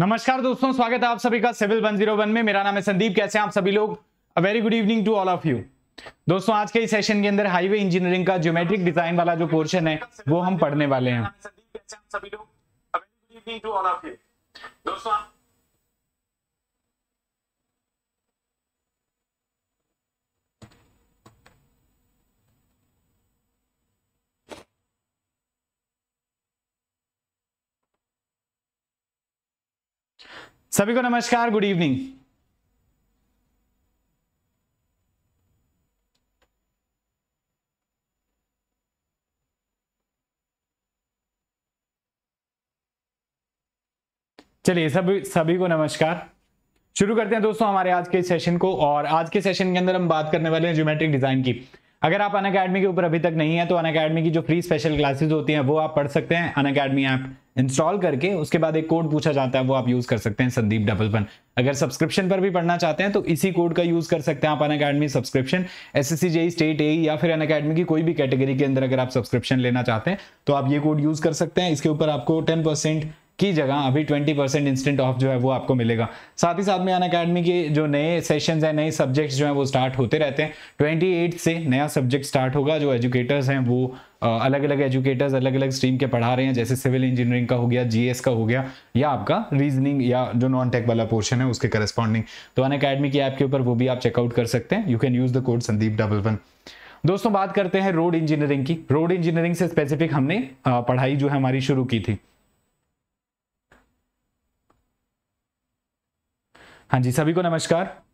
नमस्कार दोस्तों स्वागत है आप सभी का सिविल 101 में मेरा नाम है संदीप कैसे हैं आप सभी लोग a very good evening to all of you दोस्तों आज के इस सेशन के अंदर हाईवे इंजीनियरिंग का ज्योमेट्रिक डिजाइन वाला जो पोर्शन है वो हम पढ़ने वाले हैं दोस्तों सभी को नमस्कार गुड इवनिंग चलिए सभी सभी को नमस्कार शुरू करते हैं दोस्तों हमारे आज के सेशन को और आज के सेशन के अंदर हम बात करने वाले हैं ज्योमेट्रिक डिजाइन की अगर आप अन अकेडमी के ऊपर अभी तक नहीं है तो अन अकेडमी की जो फ्री स्पेशल क्लासेज होती हैं वो आप पढ़ सकते हैं अन अकेडमी ऐप इंस्टॉल करके उसके बाद एक कोड पूछा जाता है वो आप यूज कर सकते हैं संदीप डबल वन अगर सब्सक्रिप्शन पर भी पढ़ना चाहते हैं तो इसी कोड का यूज कर सकते हैं आप Unacademy subscription S S state A या फिर अन अकेडमी की कोई भी कैटेगरी के अंदर अगर आप सब्सक्रिप्शन लेना चाहते हैं तो आप ये कोड यूज कर सकते हैं इसके ऊपर आपको टेन परसेंट की जगह अभी 20 परसेंट इंस्टेंट ऑफ जो है वो आपको मिलेगा साथ ही साथ में अन अकेडमी के जो नए सेशंस हैं नए सब्जेक्ट्स जो हैं वो स्टार्ट होते रहते हैं 28 से नया सब्जेक्ट स्टार्ट होगा जो एजुकेटर्स हैं वो अलग अलग एजुकेटर्स अलग अलग स्ट्रीम के पढ़ा रहे हैं जैसे सिविल इंजीनियरिंग का हो गया जीएस का हो गया या आपका रीजनिंग या जो नॉन टेक वाला पोर्शन है उसके करस्पॉन्डिंग तो अन अकेडमी की ऐप के ऊपर वो भी आप चेकआउट कर सकते हैं you can use the code Sandeep double one दोस्तों बात करते हैं रोड इंजीनियरिंग की रोड इंजीनियरिंग से स्पेसिफिक हमने पढ़ाई जो है हमारी शुरू की थी हाँ जी सभी को नमस्कार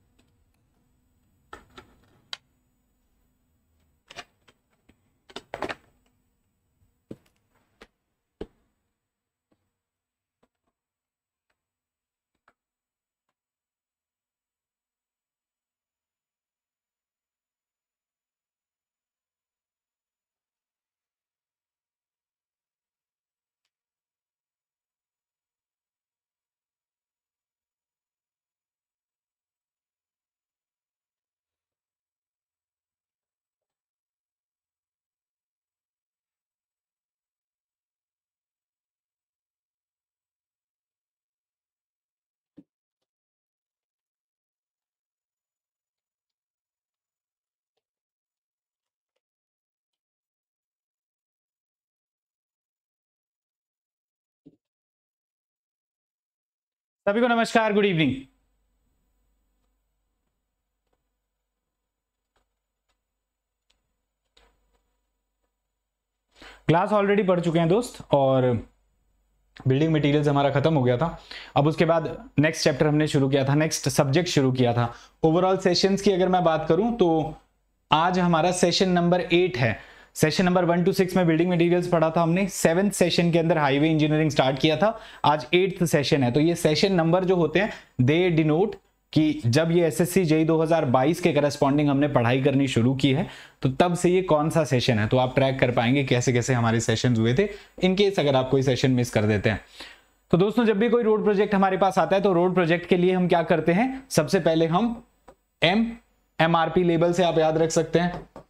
सभी को नमस्कार गुड इवनिंग क्लास ऑलरेडी पढ़ चुके हैं दोस्त और बिल्डिंग मटेरियल्स हमारा खत्म हो गया था अब उसके बाद नेक्स्ट चैप्टर हमने शुरू किया था नेक्स्ट सब्जेक्ट शुरू किया था ओवरऑल सेशंस की अगर मैं बात करूं तो आज हमारा सेशन नंबर एट है session number one two six में बिल्डिंग मटेरियल्स पढ़ा था हमने सेवन्थ सेशन के अंदर हाईवे इंजीनियरिंग स्टार्ट किया था आज एट्थ सेशन है तो ये सेशन नंबर जो होते हैं दे डिनोट कि जब ये एस एस जेई दो के करस्पॉन्डिंग हमने पढ़ाई करनी शुरू की है तो तब से ये कौन सा सेशन है तो आप ट्रैक कर पाएंगे कैसे कैसे हमारे सेशन हुए थे इनकेस अगर आप कोई सेशन मिस कर देते हैं तो दोस्तों जब भी कोई रोड प्रोजेक्ट हमारे पास आता है तो रोड प्रोजेक्ट के लिए हम क्या करते हैं सबसे पहले हम एम एम लेबल से आप याद रख सकते हैं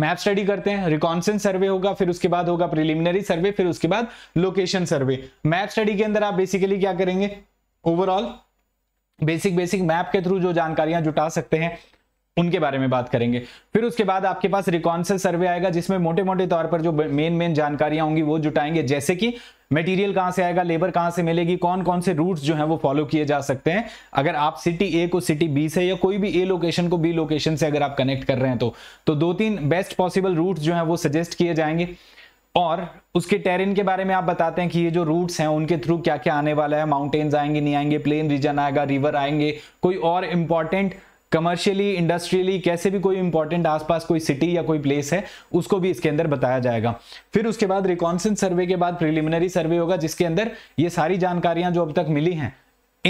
मैप स्टडी करते हैं रिकॉन्सेंस सर्वे होगा फिर उसके बाद होगा प्रिलिमिनरी सर्वे फिर उसके बाद लोकेशन सर्वे मैप स्टडी के अंदर आप बेसिकली क्या करेंगे ओवरऑल बेसिक बेसिक मैप के थ्रू जो जानकारियां जुटा सकते हैं उनके बारे में बात करेंगे फिर उसके बाद आपके पास रिकॉन्सेंस सर्वे आएगा जिसमें मोटे मोटे तौर पर जो मेन मेन जानकारियां होंगी वो जुटाएंगे जैसे कि मटेरियल कहां से आएगा लेबर कहां से मिलेगी कौन कौन से रूट्स जो हैं वो फॉलो किए जा सकते हैं अगर आप सिटी ए को सिटी बी से या कोई भी ए लोकेशन को बी लोकेशन से अगर आप कनेक्ट कर रहे हैं तो, तो दो तीन बेस्ट पॉसिबल रूट जो है वो सजेस्ट किए जाएंगे और उसके टेरिन के बारे में आप बताते हैं कि ये जो रूट्स हैं उनके थ्रू क्या क्या आने वाला है माउंटेन्स आएंगे नहीं आएंगे प्लेन रीजन आएगा रिवर आएंगे कोई और इंपॉर्टेंट कमर्शियली इंडस्ट्रियली कैसे भी कोई इंपॉर्टेंट आसपास कोई सिटी या कोई प्लेस है उसको भी इसके अंदर बताया जाएगा फिर उसके बाद रिकॉन्सेंस सर्वे के बाद प्रिलिमिनरी सर्वे होगा जिसके अंदर ये सारी जानकारियां जो अब तक मिली हैं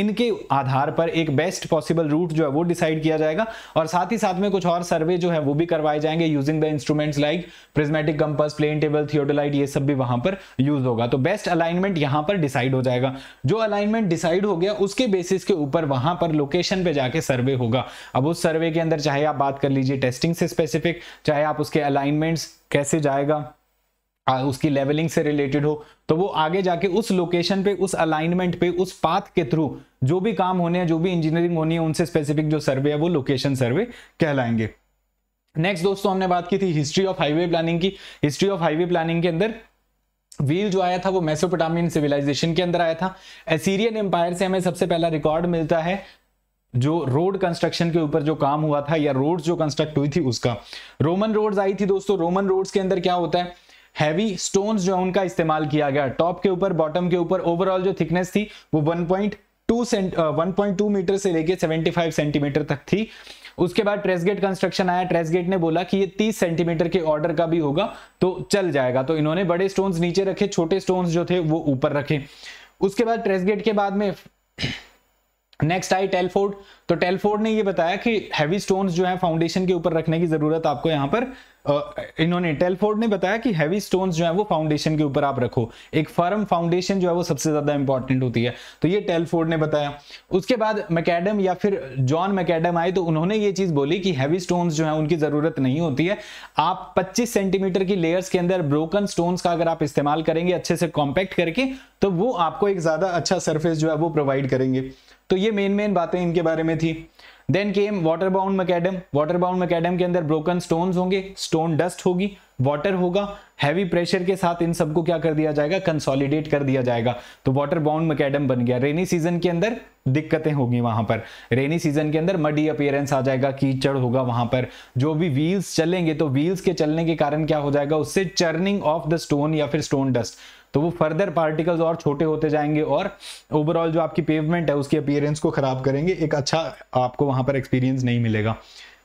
इनके आधार पर एक बेस्ट पॉसिबल रूट जो है वो डिसाइड किया जाएगा और साथ ही साथ में कुछ और सर्वे जो है वो भी करवाए जाएंगे using the instruments like prismatic compass plane table theodolite ये सब भी वहां पर यूज होगा तो बेस्ट अलाइनमेंट यहां पर डिसाइड हो जाएगा जो अलाइनमेंट डिसाइड हो गया उसके बेसिस के ऊपर वहां पर लोकेशन पे जाके सर्वे होगा अब उस सर्वे के अंदर चाहे आप बात कर लीजिए टेस्टिंग से स्पेसिफिक चाहे आप उसके अलाइनमेंट्स कैसे जाएगा उसकी लेवलिंग से रिलेटेड हो तो वो आगे जाके उस लोकेशन पे उस अलाइनमेंट पे उस पाथ के थ्रू जो भी काम होने हैं जो भी इंजीनियरिंग होनी है उनसे स्पेसिफिक जो सर्वे है वो लोकेशन सर्वे कहलाएंगे नेक्स्ट दोस्तों हमने बात की थी हिस्ट्री ऑफ हाईवे प्लानिंग की हिस्ट्री ऑफ हाईवे प्लानिंग के अंदर व्हील जो आया था वो मेसोपोटामियन सिविलाइजेशन के अंदर आया था एसीरियन एम्पायर से हमें सबसे पहला रिकॉर्ड मिलता है जो रोड कंस्ट्रक्शन के ऊपर जो काम हुआ था या रोड्स जो कंस्ट्रक्ट हुई थी उसका रोमन रोड्स आई थी दोस्तों रोमन रोड्स के अंदर क्या होता है हैवी स्टोन्स जो है उनका इस्तेमाल किया गया टॉप के ऊपर बॉटम के ऊपर ओवरऑल जो थिकनेस थी वो 1.2 सेंट मीटर से लेके 75 सेंटीमीटर तक थी उसके बाद ट्रेसगेट कंस्ट्रक्शन आया ट्रेसगेट ने बोला कि ये 30 सेंटीमीटर के ऑर्डर का भी होगा तो चल जाएगा तो इन्होंने बड़े स्टोन्स नीचे रखे छोटे स्टोन्स जो थे वो ऊपर रखे उसके बाद ट्रेसगेट के बाद में नेक्स्ट आई टेलफोर्ड तो टेलफोर्ड ने ये बताया कि हैवी स्टोन्स जो है फाउंडेशन के ऊपर रखने की जरूरत आपको यहाँ पर इन्होंने टेलफोर्ड ने बताया कि हैवी स्टोन्स जो है वो फाउंडेशन के ऊपर आप रखो एक फर्म फाउंडेशन जो है वो सबसे ज्यादा इंपॉर्टेंट होती है तो ये टेलफोर्ड ने बताया उसके बाद मैकेडम या फिर जॉन मैकेडम आए तो उन्होंने ये चीज बोली कि हैवी स्टोन्स जो है उनकी जरूरत नहीं होती है आप पच्चीस सेंटीमीटर की लेयर्स के अंदर ब्रोकन स्टोन्स का अगर आप इस्तेमाल करेंगे अच्छे से कॉम्पैक्ट करके तो वो आपको एक ज्यादा अच्छा सर्फेस जो है वो प्रोवाइड करेंगे तो ये मेन मेन बातें इनके बारे में थी then came water bound macadam water bound macadam के अंदर ब्रोकन स्टोन होंगे स्टोन डस्ट होगी वाटर होगा हैवी प्रेशर के साथ इन सबको क्या कर दिया जाएगा कंसोलिडेट कर दिया जाएगा तो वाटर बाउंड मैकेडम बन गया रेनी सीजन के अंदर दिक्कतें होगी वहां पर रेनी सीजन के अंदर मडी अपियरेंस आ जाएगा कीचड़ होगा वहां पर जो भी व्हील्स चलेंगे तो व्हील्स के चलने के कारण क्या हो जाएगा उससे चर्निंग ऑफ द स्टोन या फिर स्टोन डस्ट तो वो फर्दर पार्टिकल्स और छोटे होते जाएंगे और ओवरऑल जो आपकी पेवमेंट है उसकी अपियरेंस को खराब करेंगे एक अच्छा आपको वहां पर एक्सपीरियंस नहीं मिलेगा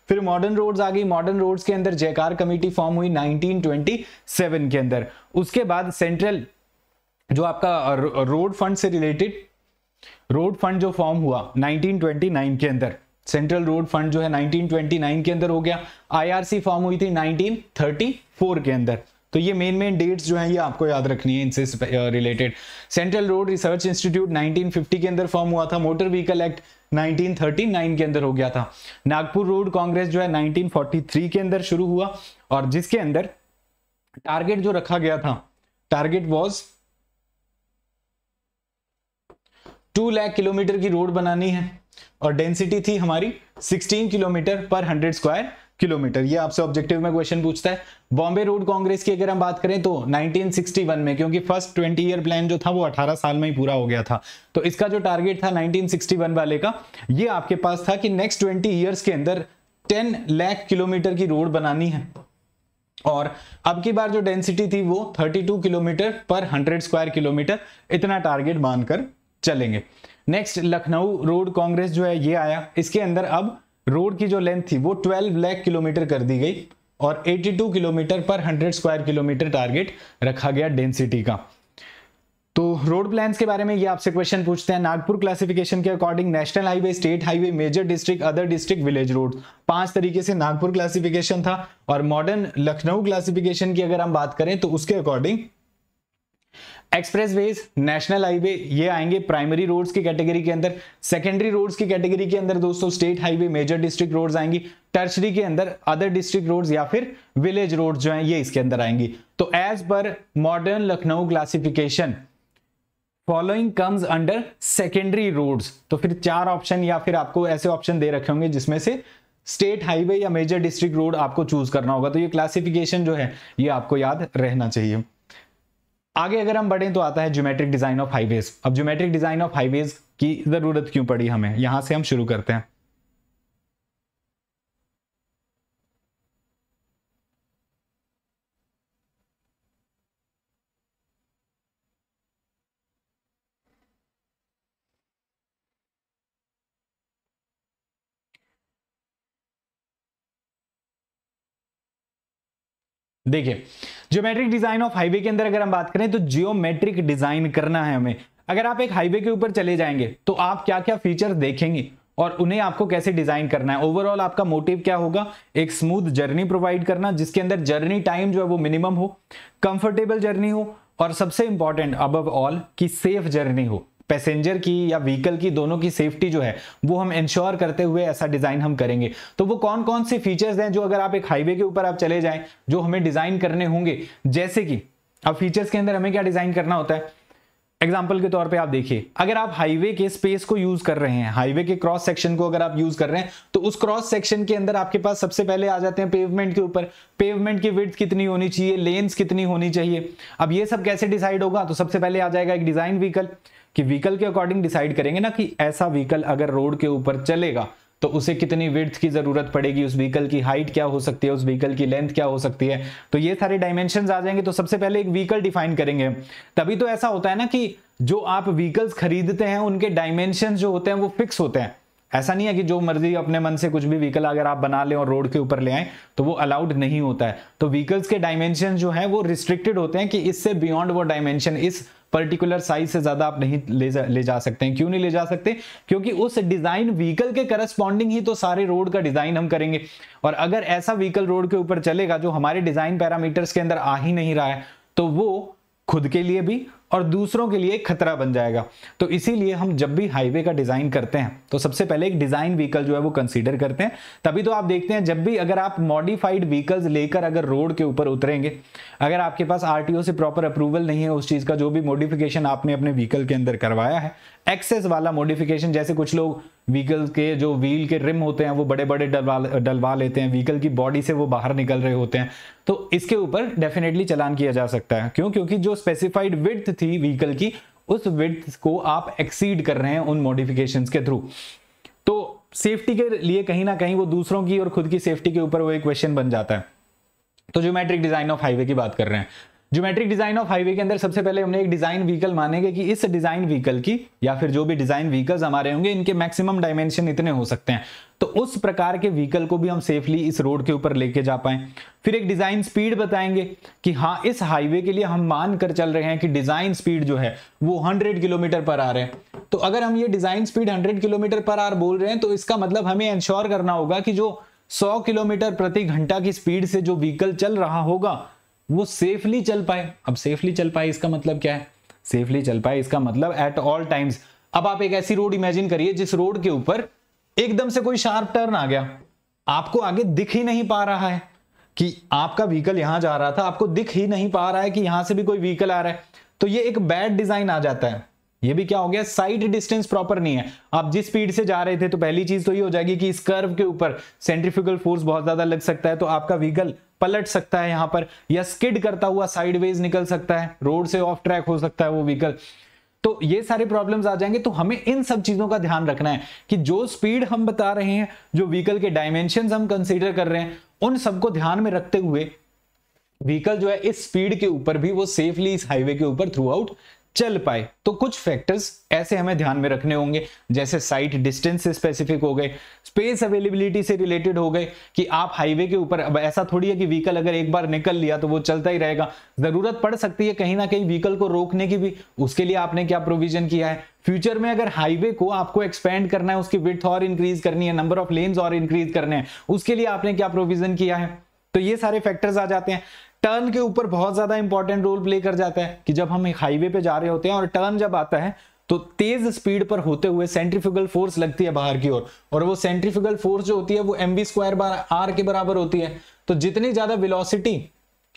फिर मॉडर्न रोड्स आ गई मॉडर्न रोड्स के अंदर जयकार कमेटी फॉर्म हुई 1927 के अंदर उसके बाद सेंट्रल जो आपका रोड फंड से रिलेटेड रोड फंड जो फॉर्म हुआ 1929 के अंदर सेंट्रल रोड फंड जो है 1929 के अंदर हो गया आईआरसी फॉर्म हुई थी 1934 के अंदर तो ये मेन मेन डेट्स जो हैं ये आपको याद रखनी है इनसे related central road research institute 1950 के अंदर फॉर्म हुआ था मोटर व्हीकल एक्ट 1939 के अंदर हो गया था नागपुर रोड कांग्रेस जो है 1943 के अंदर शुरू हुआ और जिसके अंदर टारगेट जो रखा गया था target was two lakh kilometre की रोड बनानी है और डेंसिटी थी हमारी 16 किलोमीटर पर हंड्रेड स्क्वायर किलोमीटर ये आपसे ऑब्जेक्टिव में क्वेश्चन पूछता है बॉम्बे रोड कांग्रेस की अगर हम बात करें तो 1961 में क्योंकि फर्स्ट 20 ईयर प्लान जो था वो 18 साल में ही पूरा हो गया था तो इसका जो टारगेट था 1961 वाले का ये आपके पास था कि नेक्स्ट 20 ईयर्स के अंदर 10 लाख किलोमीटर की रोड बनानी है और अब की बार जो डेंसिटी थी वो थर्टी किलोमीटर पर हंड्रेड स्क्वायर किलोमीटर इतना टारगेट मानकर चलेंगे नेक्स्ट लखनऊ रोड कांग्रेस जो है ये आया इसके अंदर अब रोड की जो लेंथ थी वो 12 लाख किलोमीटर कर दी गई और 82 किलोमीटर पर 100 स्क्वायर किलोमीटर टारगेट रखा गया डेंसिटी का तो रोड प्लान्स के बारे में ये आपसे क्वेश्चन पूछते हैं नागपुर क्लासिफिकेशन के according national highway state highway major district other district village road पांच तरीके से नागपुर क्लासिफिकेशन था और मॉडर्न लखनऊ क्लासिफिकेशन की अगर हम बात करें तो उसके अकॉर्डिंग एक्सप्रेसवेज नेशनल हाईवे ये आएंगे प्राइमरी रोड्स की कैटेगरी के अंदर सेकेंडरी रोड्स की कैटेगरी के अंदर दोस्तों state highway major district roads आएंगी टर्चरी के अंदर अदर डिस्ट्रिक्ट रोड्स या फिर विलेज रोड जो हैं ये इसके अंदर आएंगी तो as per modern Lucknow classification following comes under secondary roads तो फिर चार ऑप्शन या फिर आपको ऐसे ऑप्शन दे रखे होंगे जिसमें से स्टेट हाईवे या मेजर डिस्ट्रिक्ट रोड आपको चूज करना होगा तो ये क्लासिफिकेशन जो है ये आपको याद रहना चाहिए आगे अगर हम बढ़ें तो आता है ज्योमेट्रिक डिजाइन ऑफ हाईवेज अब ज्योमेट्रिक डिजाइन ऑफ हाईवेज की जरूरत क्यों पड़ी हमें यहां से हम शुरू करते हैं देखिए ज्योमेट्रिक डिजाइन ऑफ हाईवे के अंदर अगर हम बात करें तो जियोमेट्रिक डिजाइन करना है हमें अगर आप एक हाईवे के ऊपर चले जाएंगे तो आप क्या क्या फीचर देखेंगे और उन्हें आपको कैसे डिजाइन करना है ओवरऑल आपका मोटिव क्या होगा एक स्मूथ जर्नी प्रोवाइड करना जिसके अंदर जर्नी टाइम जो है वो मिनिमम हो कंफर्टेबल जर्नी हो और सबसे इंपॉर्टेंट अब ऑल की सेफ जर्नी हो पैसेंजर की या व्हीकल की दोनों की सेफ्टी जो है वो हम इंश्योर करते हुए ऐसा डिजाइन हम करेंगे तो वो कौन कौन से फीचर्स हैं जो अगर आप एक हाईवे के ऊपर आप चले जाएं जो हमें डिजाइन करने होंगे जैसे कि अब फीचर्स के अंदर हमें क्या डिजाइन करना होता है एग्जाम्पल के तौर पे आप देखिए अगर आप हाईवे के स्पेस को यूज कर रहे हैं हाईवे के क्रॉस सेक्शन को अगर आप यूज कर रहे हैं तो उस क्रॉस सेक्शन के अंदर आपके पास सबसे पहले आ जाते हैं पेवमेंट के ऊपर पेवमेंट की विथ कितनी होनी चाहिए लेंस कितनी होनी चाहिए अब ये सब कैसे डिसाइड होगा तो सबसे पहले आ जाएगा एक डिजाइन व्हीकल कि व्हीकल के अकॉर्डिंग डिसाइड करेंगे ना कि ऐसा व्हीकल अगर रोड के ऊपर चलेगा तो उसे कितनी विर्थ की ज़रूरत पड़ेगी उस व्हीकल की हाइट क्या हो सकती है उस व्हीकल की लेंथ क्या हो सकती है तो ये सारे डायमेंशन आ जाएंगे तो सबसे पहले एक व्हीकल डिफाइन करेंगे तभी तो ऐसा होता है ना कि जो आप व्हीकल्स खरीदते हैं उनके डायमेंशन जो होते हैं वो फिक्स होते हैं ऐसा नहीं है कि जो मर्जी अपने मन से कुछ भी व्हीकल अगर आप बना लें और रोड के ऊपर ले आए तो वो अलाउड नहीं होता है तो व्हीकल्स के डायमेंशन जो है वो रिस्ट्रिक्टेड होते हैं कि इससे बियॉन्ड वो डायमेंशन इस पर्टिकुलर साइज से ज्यादा आप नहीं ले जा, ले जा सकते हैं क्यों नहीं ले जा सकते क्योंकि उस डिजाइन व्हीकल के करस्पॉन्डिंग ही तो सारे रोड का डिजाइन हम करेंगे और अगर ऐसा व्हीकल रोड के ऊपर चलेगा जो हमारे डिजाइन पैरामीटर्स के अंदर आ ही नहीं रहा है तो वो खुद के लिए भी और दूसरों के लिए एक खतरा बन जाएगा तो इसीलिए हम जब भी हाईवे का डिज़ाइन करते हैं तो सबसे पहले एक डिज़ाइन व्हीकल जो है वो कंसीडर करते हैं तभी तो आप देखते हैं जब भी अगर आप मॉडिफाइड व्हीकल्स लेकर अगर रोड के ऊपर उतरेंगे अगर आपके पास आर से प्रॉपर अप्रूवल नहीं है उस चीज़ का जो भी मॉडिफिकेशन आपने अपने व्हीकल के अंदर करवाया है एक्सेस वाला मॉडिफिकेशन जैसे कुछ लोग व्हीकल के जो व्हील के रिम होते हैं वो बड़े बड़े डलवा डलवा लेते हैं व्हीकल की बॉडी से वो बाहर निकल रहे होते हैं तो इसके ऊपर डेफिनेटली चलान किया जा सकता है क्यों क्योंकि जो स्पेसिफाइड विथ थी व्हीकल की उस विथ को आप एक्सीड कर रहे हैं उन मॉडिफिकेशन के थ्रू तो सेफ्टी के लिए कहीं ना कहीं वो दूसरों की और खुद की सेफ्टी के ऊपर वो एक क्वेश्चन बन जाता है तो ज्योमेट्रिक डिजाइन ऑफ हाईवे की बात कर रहे हैं ज्योमेट्रिक डिजाइन ऑफ हाईवे के अंदर सबसे पहले हमने एक डिजाइन व्हीकल मानेंगे कि इस डिजाइन व्हीकल की या फिर जो भी डिजाइन व्हीकल्स हमारे होंगे इनके मैक्सिमम डायमेंशन इतने हो सकते हैं तो उस प्रकार के व्हीकल को भी हम सेफली इस रोड के ऊपर लेके जा पाए फिर एक डिजाइन स्पीड बताएंगे कि हाँ इस हाईवे के लिए हम मान कर चल रहे हैं कि डिजाइन स्पीड जो है वो 100 किलोमीटर पर आ रहे हैं तो अगर हम ये design speed 100 kilometre per hour बोल रहे हैं तो इसका मतलब हमें इंश्योर करना होगा कि जो सौ किलोमीटर प्रति घंटा की स्पीड से जो व्हीकल चल रहा होगा वो सेफली चल पाए अब सेफली चल पाए इसका मतलब क्या है सेफली चल पाए इसका मतलब एट ऑल टाइम्स अब आप एक ऐसी रोड इमेजिन करिए जिस रोड के ऊपर एकदम से कोई शार्प टर्न आ गया आपको आगे दिख ही नहीं पा रहा है कि आपका व्हीकल यहां जा रहा था आपको दिख ही नहीं पा रहा है कि यहां से भी कोई व्हीकल आ रहा है तो ये एक बैड डिजाइन आ जाता है ये भी क्या हो गया साइड डिस्टेंस प्रॉपर नहीं है आप जिस स्पीड से जा रहे थे तो पहली चीज तो ये हो जाएगी कि इस कर्व के ऊपर सेंट्रिफिकल फोर्स बहुत ज्यादा लग सकता है तो आपका व्हीकल पलट सकता है यहां पर या स्किड करता हुआ साइडवेज निकल सकता है रोड से ऑफ ट्रैक हो सकता है वो व्हीकल तो ये सारे प्रॉब्लम्स आ जाएंगे तो हमें इन सब चीजों का ध्यान रखना है कि जो स्पीड हम बता रहे हैं जो व्हीकल के डायमेंशन हम कंसिडर कर रहे हैं उन सबको ध्यान में रखते हुए व्हीकल जो है इस स्पीड के ऊपर भी वो सेफली इस हाईवे के ऊपर थ्रू आउट चल पाए तो कुछ फैक्टर्स ऐसे हमें ध्यान में रखने होंगे जैसे साइट डिस्टेंस से स्पेसिफिक हो गए स्पेस अवेलेबिलिटी से रिलेटेड हो गए कि आप हाईवे के ऊपर अब ऐसा थोड़ी है कि व्हीकल अगर एक बार निकल लिया तो वो चलता ही रहेगा जरूरत पड़ सकती है कहीं ना कहीं व्हीकल को रोकने की भी उसके लिए आपने क्या प्रोविजन किया है फ्यूचर में अगर हाईवे को आपको एक्सपेंड करना है उसकी विथ और इंक्रीज करनी है नंबर ऑफ लेन्स और इंक्रीज करने हैं उसके लिए आपने क्या प्रोविजन किया है तो ये सारे फैक्टर्स आ जाते हैं टर्न के ऊपर बहुत ज्यादा इंपॉर्टेंट रोल प्ले कर जाता है कि जब हम हाईवे पे जा रहे होते हैं और टर्न जब आता है तो तेज स्पीड पर होते हुए सेंट्रीफ्यूगल फोर्स लगती है बाहर की ओर और, और वो सेंट्रीफ्यूगल फोर्स जो होती है वो एम बी स्क्वायर बार आर के बराबर होती है तो जितनी ज्यादा विलोसिटी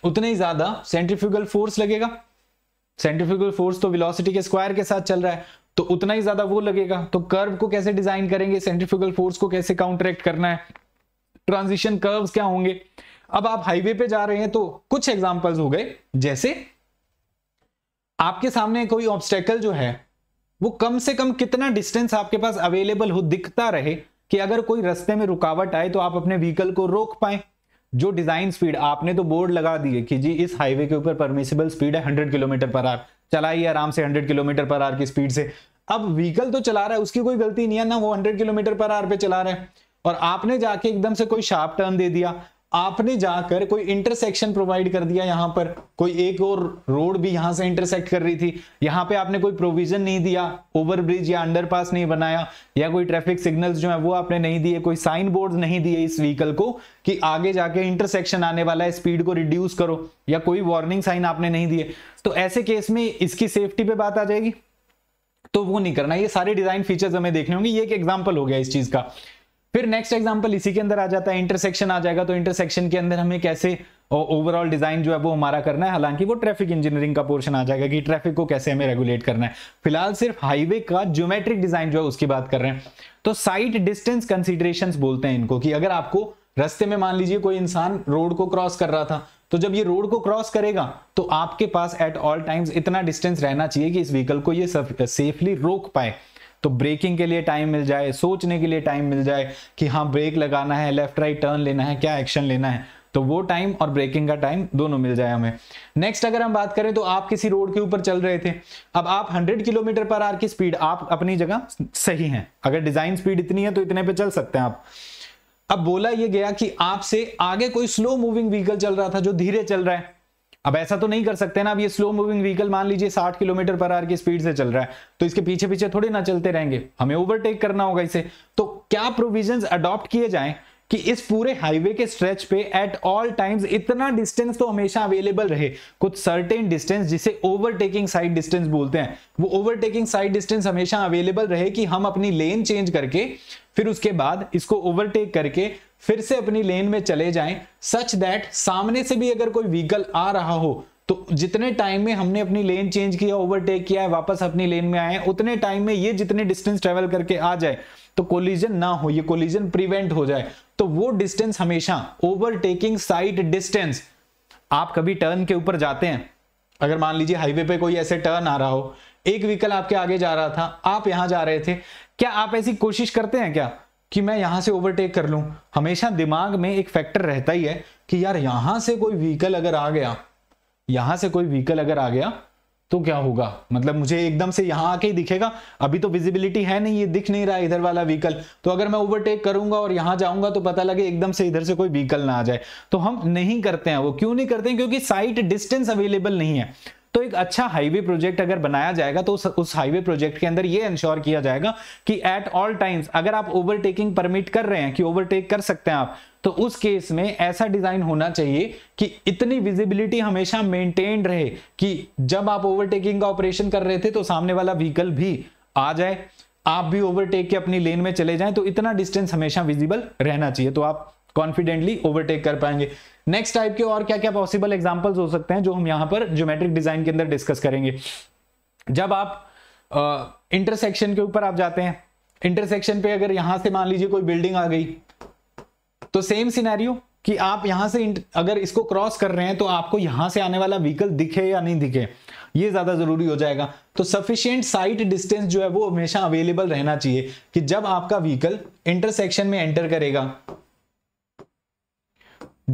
उतने ही ज्यादा सेंट्रीफ्यूगल फोर्स लगेगा सेंट्रीफ्यूगल फोर्स तो विलोसिटी के स्क्वायर के साथ चल रहा है तो उतना ही ज्यादा वो लगेगा तो कर्व को कैसे डिजाइन करेंगे सेंट्रीफ्यूगल फोर्स को कैसे काउंटरेक्ट करना है ट्रांजिशन कर्व्स क्या होंगे अब आप हाईवे पे जा रहे हैं तो कुछ एग्जाम्पल्स हो गए जैसे आपके सामने कोई ऑब्स्टेकल जो है वो कम से कम कितना डिस्टेंस आपके पास अवेलेबल हो दिखता रहे कि अगर कोई रस्ते में रुकावट आए तो आप अपने व्हीकल को रोक पाए जो डिजाइन स्पीड आपने तो बोर्ड लगा दिए कि जी इस हाईवे के ऊपर परमिसिबल स्पीड है हंड्रेड किलोमीटर पर आर चलाइए आराम से हंड्रेड किलोमीटर पर आर की स्पीड से अब व्हीकल तो चला रहा है उसकी कोई गलती नहीं है ना वो हंड्रेड किलोमीटर पर आर पे चला रहा है और आपने जाके एकदम से कोई शार्प टर्न दे दिया आपने जाकर कोई इंटरसेक्शन प्रोवाइड कर दिया यहां पर कोई एक और रोड भी यहां से इंटरसेक्ट कर रही थी यहां पे आपने कोई प्रोविजन नहीं दिया ओवरब्रिज या अंडरपास नहीं बनाया या कोई ट्रैफिक सिग्नल्स जो है वो आपने नहीं दिए कोई साइन बोर्ड नहीं दिए इस व्हीकल को कि आगे जाके इंटरसेक्शन आने वाला है स्पीड को रिड्यूस करो या कोई वार्निंग साइन आपने नहीं दिए तो ऐसे केस में इसकी सेफ्टी पे बात आ जाएगी तो वो नहीं करना ये सारे डिजाइन फीचर्स हमें देखने होंगे ये एक एग्जाम्पल हो गया इस चीज का फिर नेक्स्ट एग्जाम्पल इसी के अंदर आ जाता है इंटरसेक्शन आ जाएगा तो इंटरसेक्शन के अंदर हमें कैसे ओवरऑल डिजाइन जो है वो हमारा करना है हालांकि वो ट्रैफिक इंजीनियरिंग का पोर्शन आ जाएगा कि ट्रैफिक को कैसे हमें रेगुलेट करना है फिलहाल सिर्फ हाईवे का ज्योमेट्रिक डिजाइन जो है उसकी बात कर रहे हैं तो साइट डिस्टेंस कंसिडरेशन बोलते हैं इनको कि अगर आपको रस्ते में मान लीजिए कोई इंसान रोड को क्रॉस कर रहा था तो जब ये रोड को क्रॉस करेगा तो आपके पास एट ऑल टाइम्स इतना डिस्टेंस रहना चाहिए कि इस व्हीकल को ये सेफली रोक पाए तो ब्रेकिंग के लिए टाइम मिल जाए सोचने के लिए टाइम मिल जाए कि हाँ ब्रेक लगाना है लेफ्ट राइट टर्न लेना है क्या एक्शन लेना है तो वो टाइम और ब्रेकिंग का टाइम दोनों मिल जाए हमें नेक्स्ट अगर हम बात करें तो आप किसी रोड के ऊपर चल रहे थे अब आप 100 किलोमीटर पर आर की स्पीड आप अपनी जगह सही हैं अगर डिजाइन स्पीड इतनी है तो इतने पे चल सकते हैं आप अब बोला यह गया कि आपसे आगे कोई स्लो मूविंग व्हीकल चल रहा था जो धीरे चल रहा है अब ऐसा तो नहीं कर सकते ना अब ये स्लो मूविंग व्हीकल मान लीजिए 60 किलोमीटर पर आर की स्पीड से चल रहा है तो इसके पीछे पीछे थोड़ी ना चलते रहेंगे हमें ओवरटेक करना होगा इसे तो क्या प्रोविजन अडॉप्ट किए जाए कि इस पूरे हाईवे के स्ट्रेच पे एट ऑल टाइम्स इतना डिस्टेंस तो हमेशा अवेलेबल रहे कुछ सर्टेन डिस्टेंस जिसे ओवरटेकिंग साइड डिस्टेंस बोलते हैं वो ओवरटेकिंग साइड डिस्टेंस हमेशा अवेलेबल रहे कि हम अपनी लेन चेंज करके फिर उसके बाद इसको ओवरटेक करके फिर से अपनी लेन में चले जाएं सच दैट सामने से भी अगर कोई व्हीकल आ रहा हो तो जितने टाइम में हमने अपनी लेन चेंज किया ओवरटेक किया है वापस अपनी लेन में आए उतने टाइम में ये जितने डिस्टेंस ट्रेवल करके आ जाए तो कोलिजन ना हो ये कोलिजन प्रिवेंट हो जाए तो वो डिस्टेंस हमेशा ओवरटेकिंग साइड डिस्टेंस आप कभी टर्न के ऊपर जाते हैं अगर मान लीजिए हाईवे पे कोई ऐसे टर्न आ रहा हो एक व्हीकल आपके आगे जा रहा था आप यहां जा रहे थे क्या आप ऐसी कोशिश करते हैं क्या कि मैं यहां से ओवरटेक कर लूं हमेशा दिमाग में एक फैक्टर रहता ही है कि यार यहां से कोई व्हीकल अगर आ गया यहां से कोई व्हीकल अगर आ गया तो क्या होगा मतलब मुझे एकदम से यहां आके ही दिखेगा अभी तो विजिबिलिटी है नहीं ये दिख नहीं रहा इधर वाला व्हीकल तो अगर मैं ओवरटेक करूंगा और यहां जाऊंगा तो पता लगे एकदम से इधर से कोई व्हीकल ना आ जाए तो हम नहीं करते हैं वो क्यों नहीं करते हैं क्योंकि साइट डिस्टेंस अवेलेबल नहीं है तो एक अच्छा हाईवे प्रोजेक्ट अगर बनाया जाएगा तो उस, हाईवे प्रोजेक्ट के अंदर ये इंश्योर किया जाएगा कि एट ऑल टाइम्स अगर आप ओवरटेकिंग परमिट कर रहे हैं कि ओवरटेक कर सकते हैं आप तो उस केस में ऐसा डिजाइन होना चाहिए कि इतनी विजिबिलिटी हमेशा मेंटेन रहे कि जब आप ओवरटेकिंग का ऑपरेशन कर रहे थे तो सामने वाला व्हीकल भी आ जाए आप भी ओवरटेक के अपनी लेन में चले जाएं तो इतना डिस्टेंस हमेशा विजिबल रहना चाहिए तो आप कॉन्फिडेंटली ओवरटेक कर पाएंगे नेक्स्ट टाइप के और क्या क्या पॉसिबल एग्जाम्पल्स हो सकते हैं जो हम यहां पर ज्योमेट्रिक डिजाइन के अंदर डिस्कस करेंगे जब आप इंटरसेक्शन के ऊपर आप जाते हैं इंटरसेक्शन पे अगर यहां से मान लीजिए कोई बिल्डिंग आ गई तो सेम सिनेरियो कि आप यहां से अगर इसको क्रॉस कर रहे हैं तो आपको यहां से आने वाला व्हीकल दिखे या नहीं दिखे ये ज्यादा जरूरी हो जाएगा तो सफिशियंट साइट डिस्टेंस जो है वो हमेशा अवेलेबल रहना चाहिए कि जब आपका व्हीकल इंटरसेक्शन में एंटर करेगा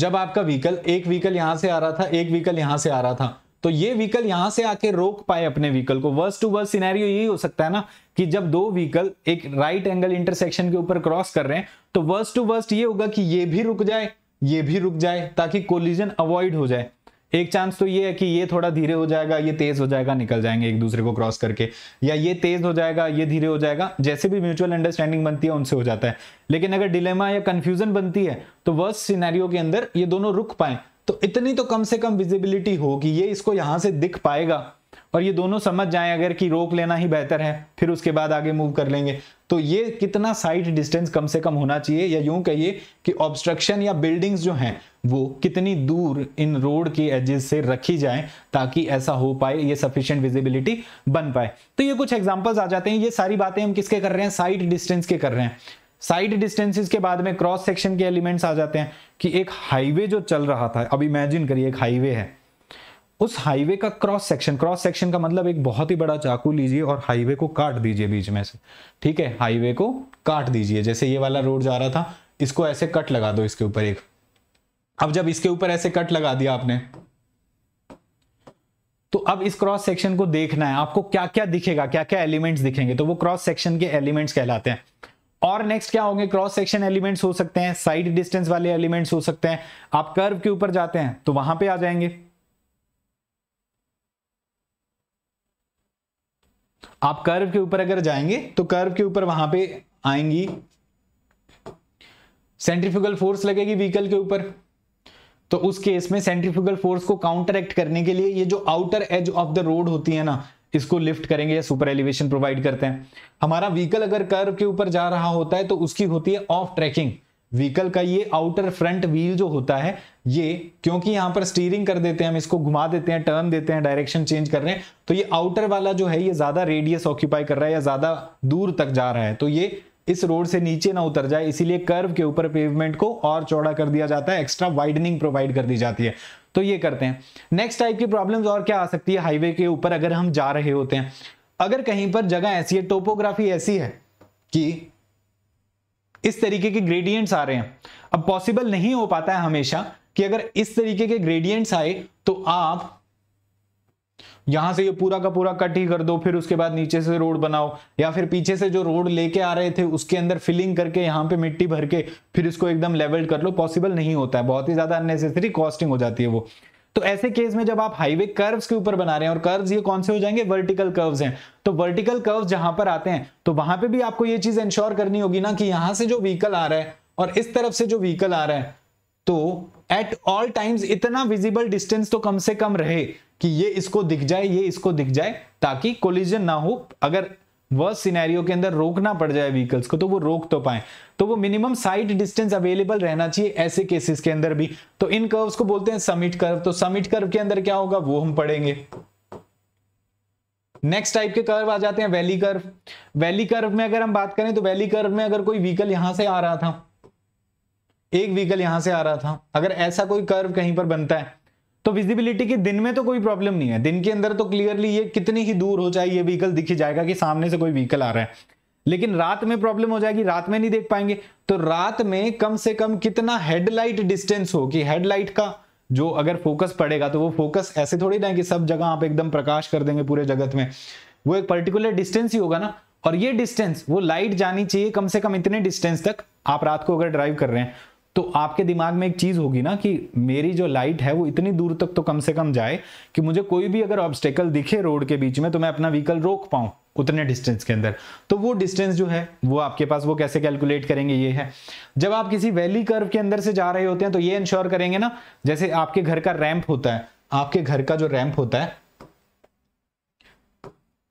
जब आपका व्हीकल एक व्हीकल यहां से आ रहा था एक व्हीकल यहां से आ रहा था तो ये व्हीकल यहां से आके रोक पाए अपने व्हीकल को वर्स टू वर्स सिनेरियो यही हो सकता है ना कि जब दो व्हीकल एक राइट एंगल इंटरसेक्शन के ऊपर क्रॉस कर रहे हैं तो वर्स टू वर्स्ट ये होगा कि ये भी रुक जाए ये भी रुक जाए ताकि कोलिजन अवॉइड हो जाए एक चांस तो ये है कि ये थोड़ा धीरे हो जाएगा ये तेज हो जाएगा निकल जाएंगे एक दूसरे को क्रॉस करके या ये तेज हो जाएगा ये धीरे हो जाएगा जैसे भी म्यूचुअल अंडरस्टैंडिंग बनती है उनसे हो जाता है लेकिन अगर डिलेमा या कंफ्यूजन बनती है तो वर्स्ट सिनेरियो के अंदर ये दोनों रुक पाए तो इतनी तो कम से कम विजिबिलिटी हो कि ये इसको यहां से दिख पाएगा और ये दोनों समझ जाए अगर कि रोक लेना ही बेहतर है फिर उसके बाद आगे मूव कर लेंगे तो ये कितना साइट डिस्टेंस कम से कम होना चाहिए या यूं कहिए कि ऑब्स्ट्रक्शन या बिल्डिंग्स जो हैं वो कितनी दूर इन रोड के एजेस से रखी जाए ताकि ऐसा हो पाए ये सफिशियंट विजिबिलिटी बन पाए तो ये कुछ एग्जांपल्स आ जाते हैं ये सारी बातें हम किसके कर रहे हैं साइड डिस्टेंस के कर रहे हैं साइड डिस्टेंसिस के बाद में क्रॉस सेक्शन के एलिमेंट्स आ जाते हैं कि एक हाईवे जो चल रहा था अब इमेजिन करिए एक हाईवे है उस हाईवे का क्रॉस सेक्शन क्रॉस सेक्शन का मतलब एक बहुत ही बड़ा चाकू लीजिए और हाईवे को काट दीजिए बीच में से ठीक है हाईवे को काट दीजिए जैसे ये वाला रोड जा रहा था इसको ऐसे कट लगा दो इसके ऊपर एक अब जब इसके ऊपर ऐसे कट लगा दिया आपने तो अब इस क्रॉस सेक्शन को देखना है आपको क्या क्या दिखेगा क्या क्या एलिमेंट्स दिखेंगे तो वो क्रॉस सेक्शन के एलिमेंट्स कहलाते हैं और नेक्स्ट क्या होंगे क्रॉस सेक्शन एलिमेंट्स हो सकते हैं साइड डिस्टेंस वाले एलिमेंट्स हो सकते हैं आप कर्व के ऊपर जाते हैं तो वहां पे आ जाएंगे आप कर्व के ऊपर अगर जाएंगे तो कर्व के ऊपर वहां पे आएंगी सेंट्रिफिकल फोर्स लगेगी व्हीकल के ऊपर तो उस केस में सेंट्रीफ्यूगल फोर्स को काउंटर एक्ट करने के लिए ये जो outer edge of the road होती है ना इसको लिफ्ट करेंगे या सुपर एलिवेशन प्रोवाइड करते हैं हमारा व्हीकल अगर कर के ऊपर जा रहा होता है तो उसकी होती है ऑफ ट्रैकिंग व्हीकल का ये आउटर फ्रंट व्हील जो होता है ये क्योंकि यहां पर स्टीयरिंग कर देते हैं हम इसको घुमा देते हैं टर्न देते हैं डायरेक्शन चेंज कर रहे हैं तो ये आउटर वाला जो है ये ज्यादा रेडियस ऑक्यूपाई कर रहा है या ज्यादा दूर तक जा रहा है तो ये इस रोड से नीचे ना उतर जाए इसीलिए कर्व के ऊपर पेवमेंट को और चौड़ा कर दिया जाता है एक्स्ट्रा वाइडनिंग प्रोवाइड कर दी जाती है तो ये करते हैं नेक्स्ट टाइप की प्रॉब्लम्स और क्या आ सकती है हाईवे के ऊपर अगर हम जा रहे होते हैं अगर कहीं पर जगह ऐसी है टोपोग्राफी ऐसी है कि इस तरीके के ग्रेडियंट्स आ रहे हैं अब पॉसिबल नहीं हो पाता है हमेशा कि अगर इस तरीके के ग्रेडियंट्स आए तो आप यहां से ये पूरा का पूरा कट ही कर दो फिर उसके बाद नीचे से रोड बनाओ या फिर पीछे से जो रोड लेके आ रहे थे उसके अंदर फिलिंग करके यहाँ पे मिट्टी भर के फिर इसको एकदम लेवल कर लो पॉसिबल नहीं होता है बहुत ही ज्यादा अननेसेसरी कॉस्टिंग हो जाती है वो तो ऐसे केस में जब आप हाईवे कर्व्स के ऊपर बना रहे हैं और कर्व्स ये कौन से हो जाएंगे वर्टिकल कर्व्स हैं तो वर्टिकल कर्व्स जहां पर आते हैं तो वहां पे भी आपको ये चीज इंश्योर करनी होगी ना कि यहां से जो व्हीकल आ रहा है और इस तरफ से जो व्हीकल आ रहा है तो एट ऑल टाइम्स इतना विजिबल डिस्टेंस तो कम से कम रहे कि ये इसको दिख जाए ये इसको दिख जाए ताकि कोलिजन ना हो अगर वर्स सिनेरियो के अंदर रोकना पड़ जाए व्हीकल्स को तो वो रोक तो पाए तो वो मिनिमम साइड डिस्टेंस अवेलेबल रहना चाहिए ऐसे केसेस के अंदर भी तो इन कर्व्स को बोलते हैं समिट कर्व तो समिट कर्व के अंदर क्या होगा वो हम पढ़ेंगे नेक्स्ट टाइप के कर्व आ जाते हैं वैली कर्व वैली कर्व में अगर हम बात करें तो वैली कर्व में अगर कोई व्हीकल यहां से आ रहा था एक व्हीकल यहां से आ रहा था अगर ऐसा कोई कर्व कहीं पर बनता है तो विजिबिलिटी की दिन में तो कोई प्रॉब्लम नहीं है दिन के अंदर तो क्लियरली ये कितनी ही दूर हो जाए ये व्हीकल दिखी जाएगा कि सामने से कोई व्हीकल आ रहा है लेकिन रात में प्रॉब्लम हो जाएगी रात में नहीं देख पाएंगे तो रात में कम से कम कितना हेडलाइट डिस्टेंस हो कि हेडलाइट का जो अगर फोकस पड़ेगा तो वो फोकस ऐसे थोड़ी ना कि सब जगह आप एकदम प्रकाश कर देंगे पूरे जगत में वो एक पर्टिकुलर डिस्टेंस ही होगा ना और ये डिस्टेंस वो लाइट जानी चाहिए कम से कम इतने डिस्टेंस तक आप रात को अगर ड्राइव कर रहे हैं तो आपके दिमाग में एक चीज़ होगी ना कि मेरी जो लाइट है वो इतनी दूर तक तो कम से कम जाए कि मुझे कोई भी अगर ऑब्स्टेकल दिखे रोड के बीच में तो मैं अपना व्हीकल रोक पाऊं उतने डिस्टेंस के अंदर तो वो डिस्टेंस जो है वो आपके पास वो कैसे कैलकुलेट करेंगे ये है जब आप किसी वैली कर्व के अंदर से जा रहे होते हैं तो ये इंश्योर करेंगे ना जैसे आपके घर का रैंप होता है आपके घर का जो रैंप होता है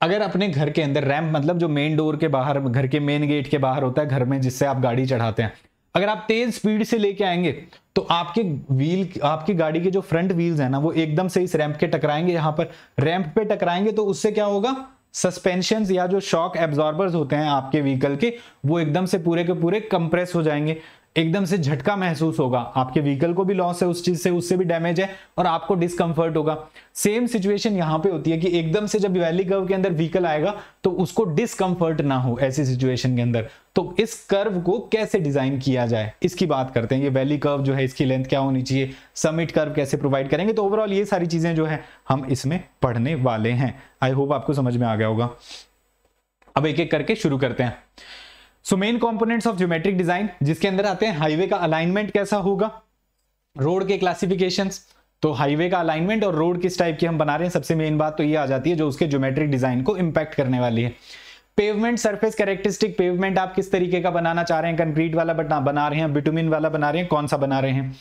अगर अपने घर के अंदर रैंप मतलब जो मेन डोर के बाहर घर के मेन गेट के बाहर होता है घर में जिससे आप गाड़ी चढ़ाते हैं अगर आप तेज स्पीड से लेके आएंगे तो आपके व्हील आपकी गाड़ी के जो फ्रंट व्हील्स हैं ना वो एकदम से इस रैंप के टकराएंगे यहां पर रैंप पे टकराएंगे तो उससे क्या होगा सस्पेंशन या जो शॉक एब्जॉर्बर्स होते हैं आपके व्हीकल के वो एकदम से पूरे के पूरे कंप्रेस हो जाएंगे एकदम से झटका महसूस होगा आपके व्हीकल को भी लॉस है उस चीज से उससे भी डैमेज है और आपको डिसकंफर्ट होगा सेम सिचुएशन यहां पे होती है कि एकदम से जब वैली कर्व के अंदर व्हीकल आएगा तो उसको डिसकंफर्ट ना हो ऐसी सिचुएशन के अंदर तो इस कर्व को कैसे डिजाइन किया जाए इसकी बात करते हैं ये वैली कर्व जो है इसकी लेंथ क्या होनी चाहिए समिट कर्व कैसे प्रोवाइड करेंगे तो ओवरऑल ये सारी चीजें जो है हम इसमें पढ़ने वाले हैं आई होप आपको समझ में आ गया होगा अब एक एक करके शुरू करते हैं so main components of geometric design जिसके अंदर आते हैं हाईवे का अलाइनमेंट कैसा होगा रोड के क्लासिफिकेशन तो हाईवे का अलाइनमेंट और रोड किस टाइप की हम बना रहे हैं सबसे मेन बात तो ये आ जाती है जो उसके ज्योमेट्रिक डिजाइन को इम्पैक्ट करने वाली है पेवमेंट सरफेस कैरेक्टरिस्टिक पेवमेंट आप किस तरीके का बनाना चाह रहे हैं कंक्रीट वाला बना रहे हैं बिटुमिन वाला बना रहे हैं कौन सा बना रहे हैं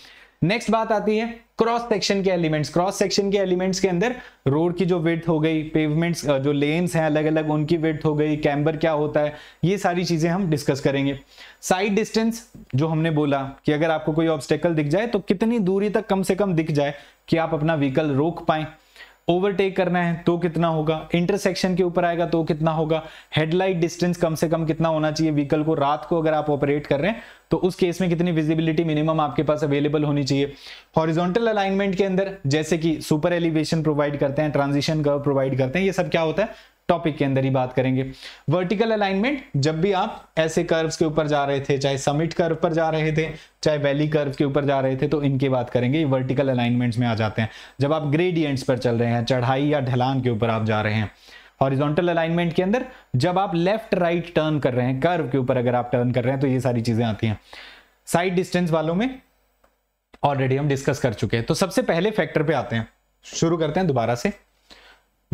नेक्स्ट बात आती है क्रॉस सेक्शन के एलिमेंट्स क्रॉस सेक्शन के एलिमेंट्स के अंदर रोड की जो विथ हो गई पेवमेंट्स जो लेन्स हैं अलग अलग उनकी विथ हो गई कैम्बर क्या होता है ये सारी चीजें हम डिस्कस करेंगे साइड डिस्टेंस जो हमने बोला कि अगर आपको कोई ऑब्स्टेकल दिख जाए तो कितनी दूरी तक कम से कम दिख जाए कि आप अपना व्हीकल रोक पाए ओवरटेक करना है तो कितना होगा इंटरसेक्शन के ऊपर आएगा तो कितना होगा हेडलाइट डिस्टेंस कम से कम कितना होना चाहिए व्हीकल को रात को अगर आप ऑपरेट कर रहे हैं तो उस केस में कितनी विजिबिलिटी मिनिमम आपके पास अवेलेबल होनी चाहिए हॉरिजॉन्टल अलाइनमेंट के अंदर जैसे कि सुपर एलिवेशन प्रोवाइड करते हैं ट्रांजिशन कर्व प्रोवाइड करते हैं ये सब क्या होता है टॉपिक के अंदर ही बात करेंगे वर्टिकल अलाइनमेंट जब भी आप ऐसे कर्व्स के ऊपर जा रहे थे चाहे समिट कर्व पर जा रहे थे चाहे वैली कर्व के ऊपर जा रहे थे तो इनकी बात करेंगे ये वर्टिकल अलाइनमेंट्स में आ जाते हैं जब आप ग्रेडियंट्स पर चल रहे हैं चढ़ाई या ढलान के ऊपर आप जा रहे हैं हॉरिजॉन्टल अलाइनमेंट के अंदर जब आप लेफ्ट राइट टर्न कर रहे हैं कर्व के ऊपर अगर आप टर्न कर रहे हैं तो ये सारी चीजें आती हैं साइड डिस्टेंस वालों में ऑलरेडी हम डिस्कस कर चुके हैं तो सबसे पहले फैक्टर पे आते हैं शुरू करते हैं दोबारा से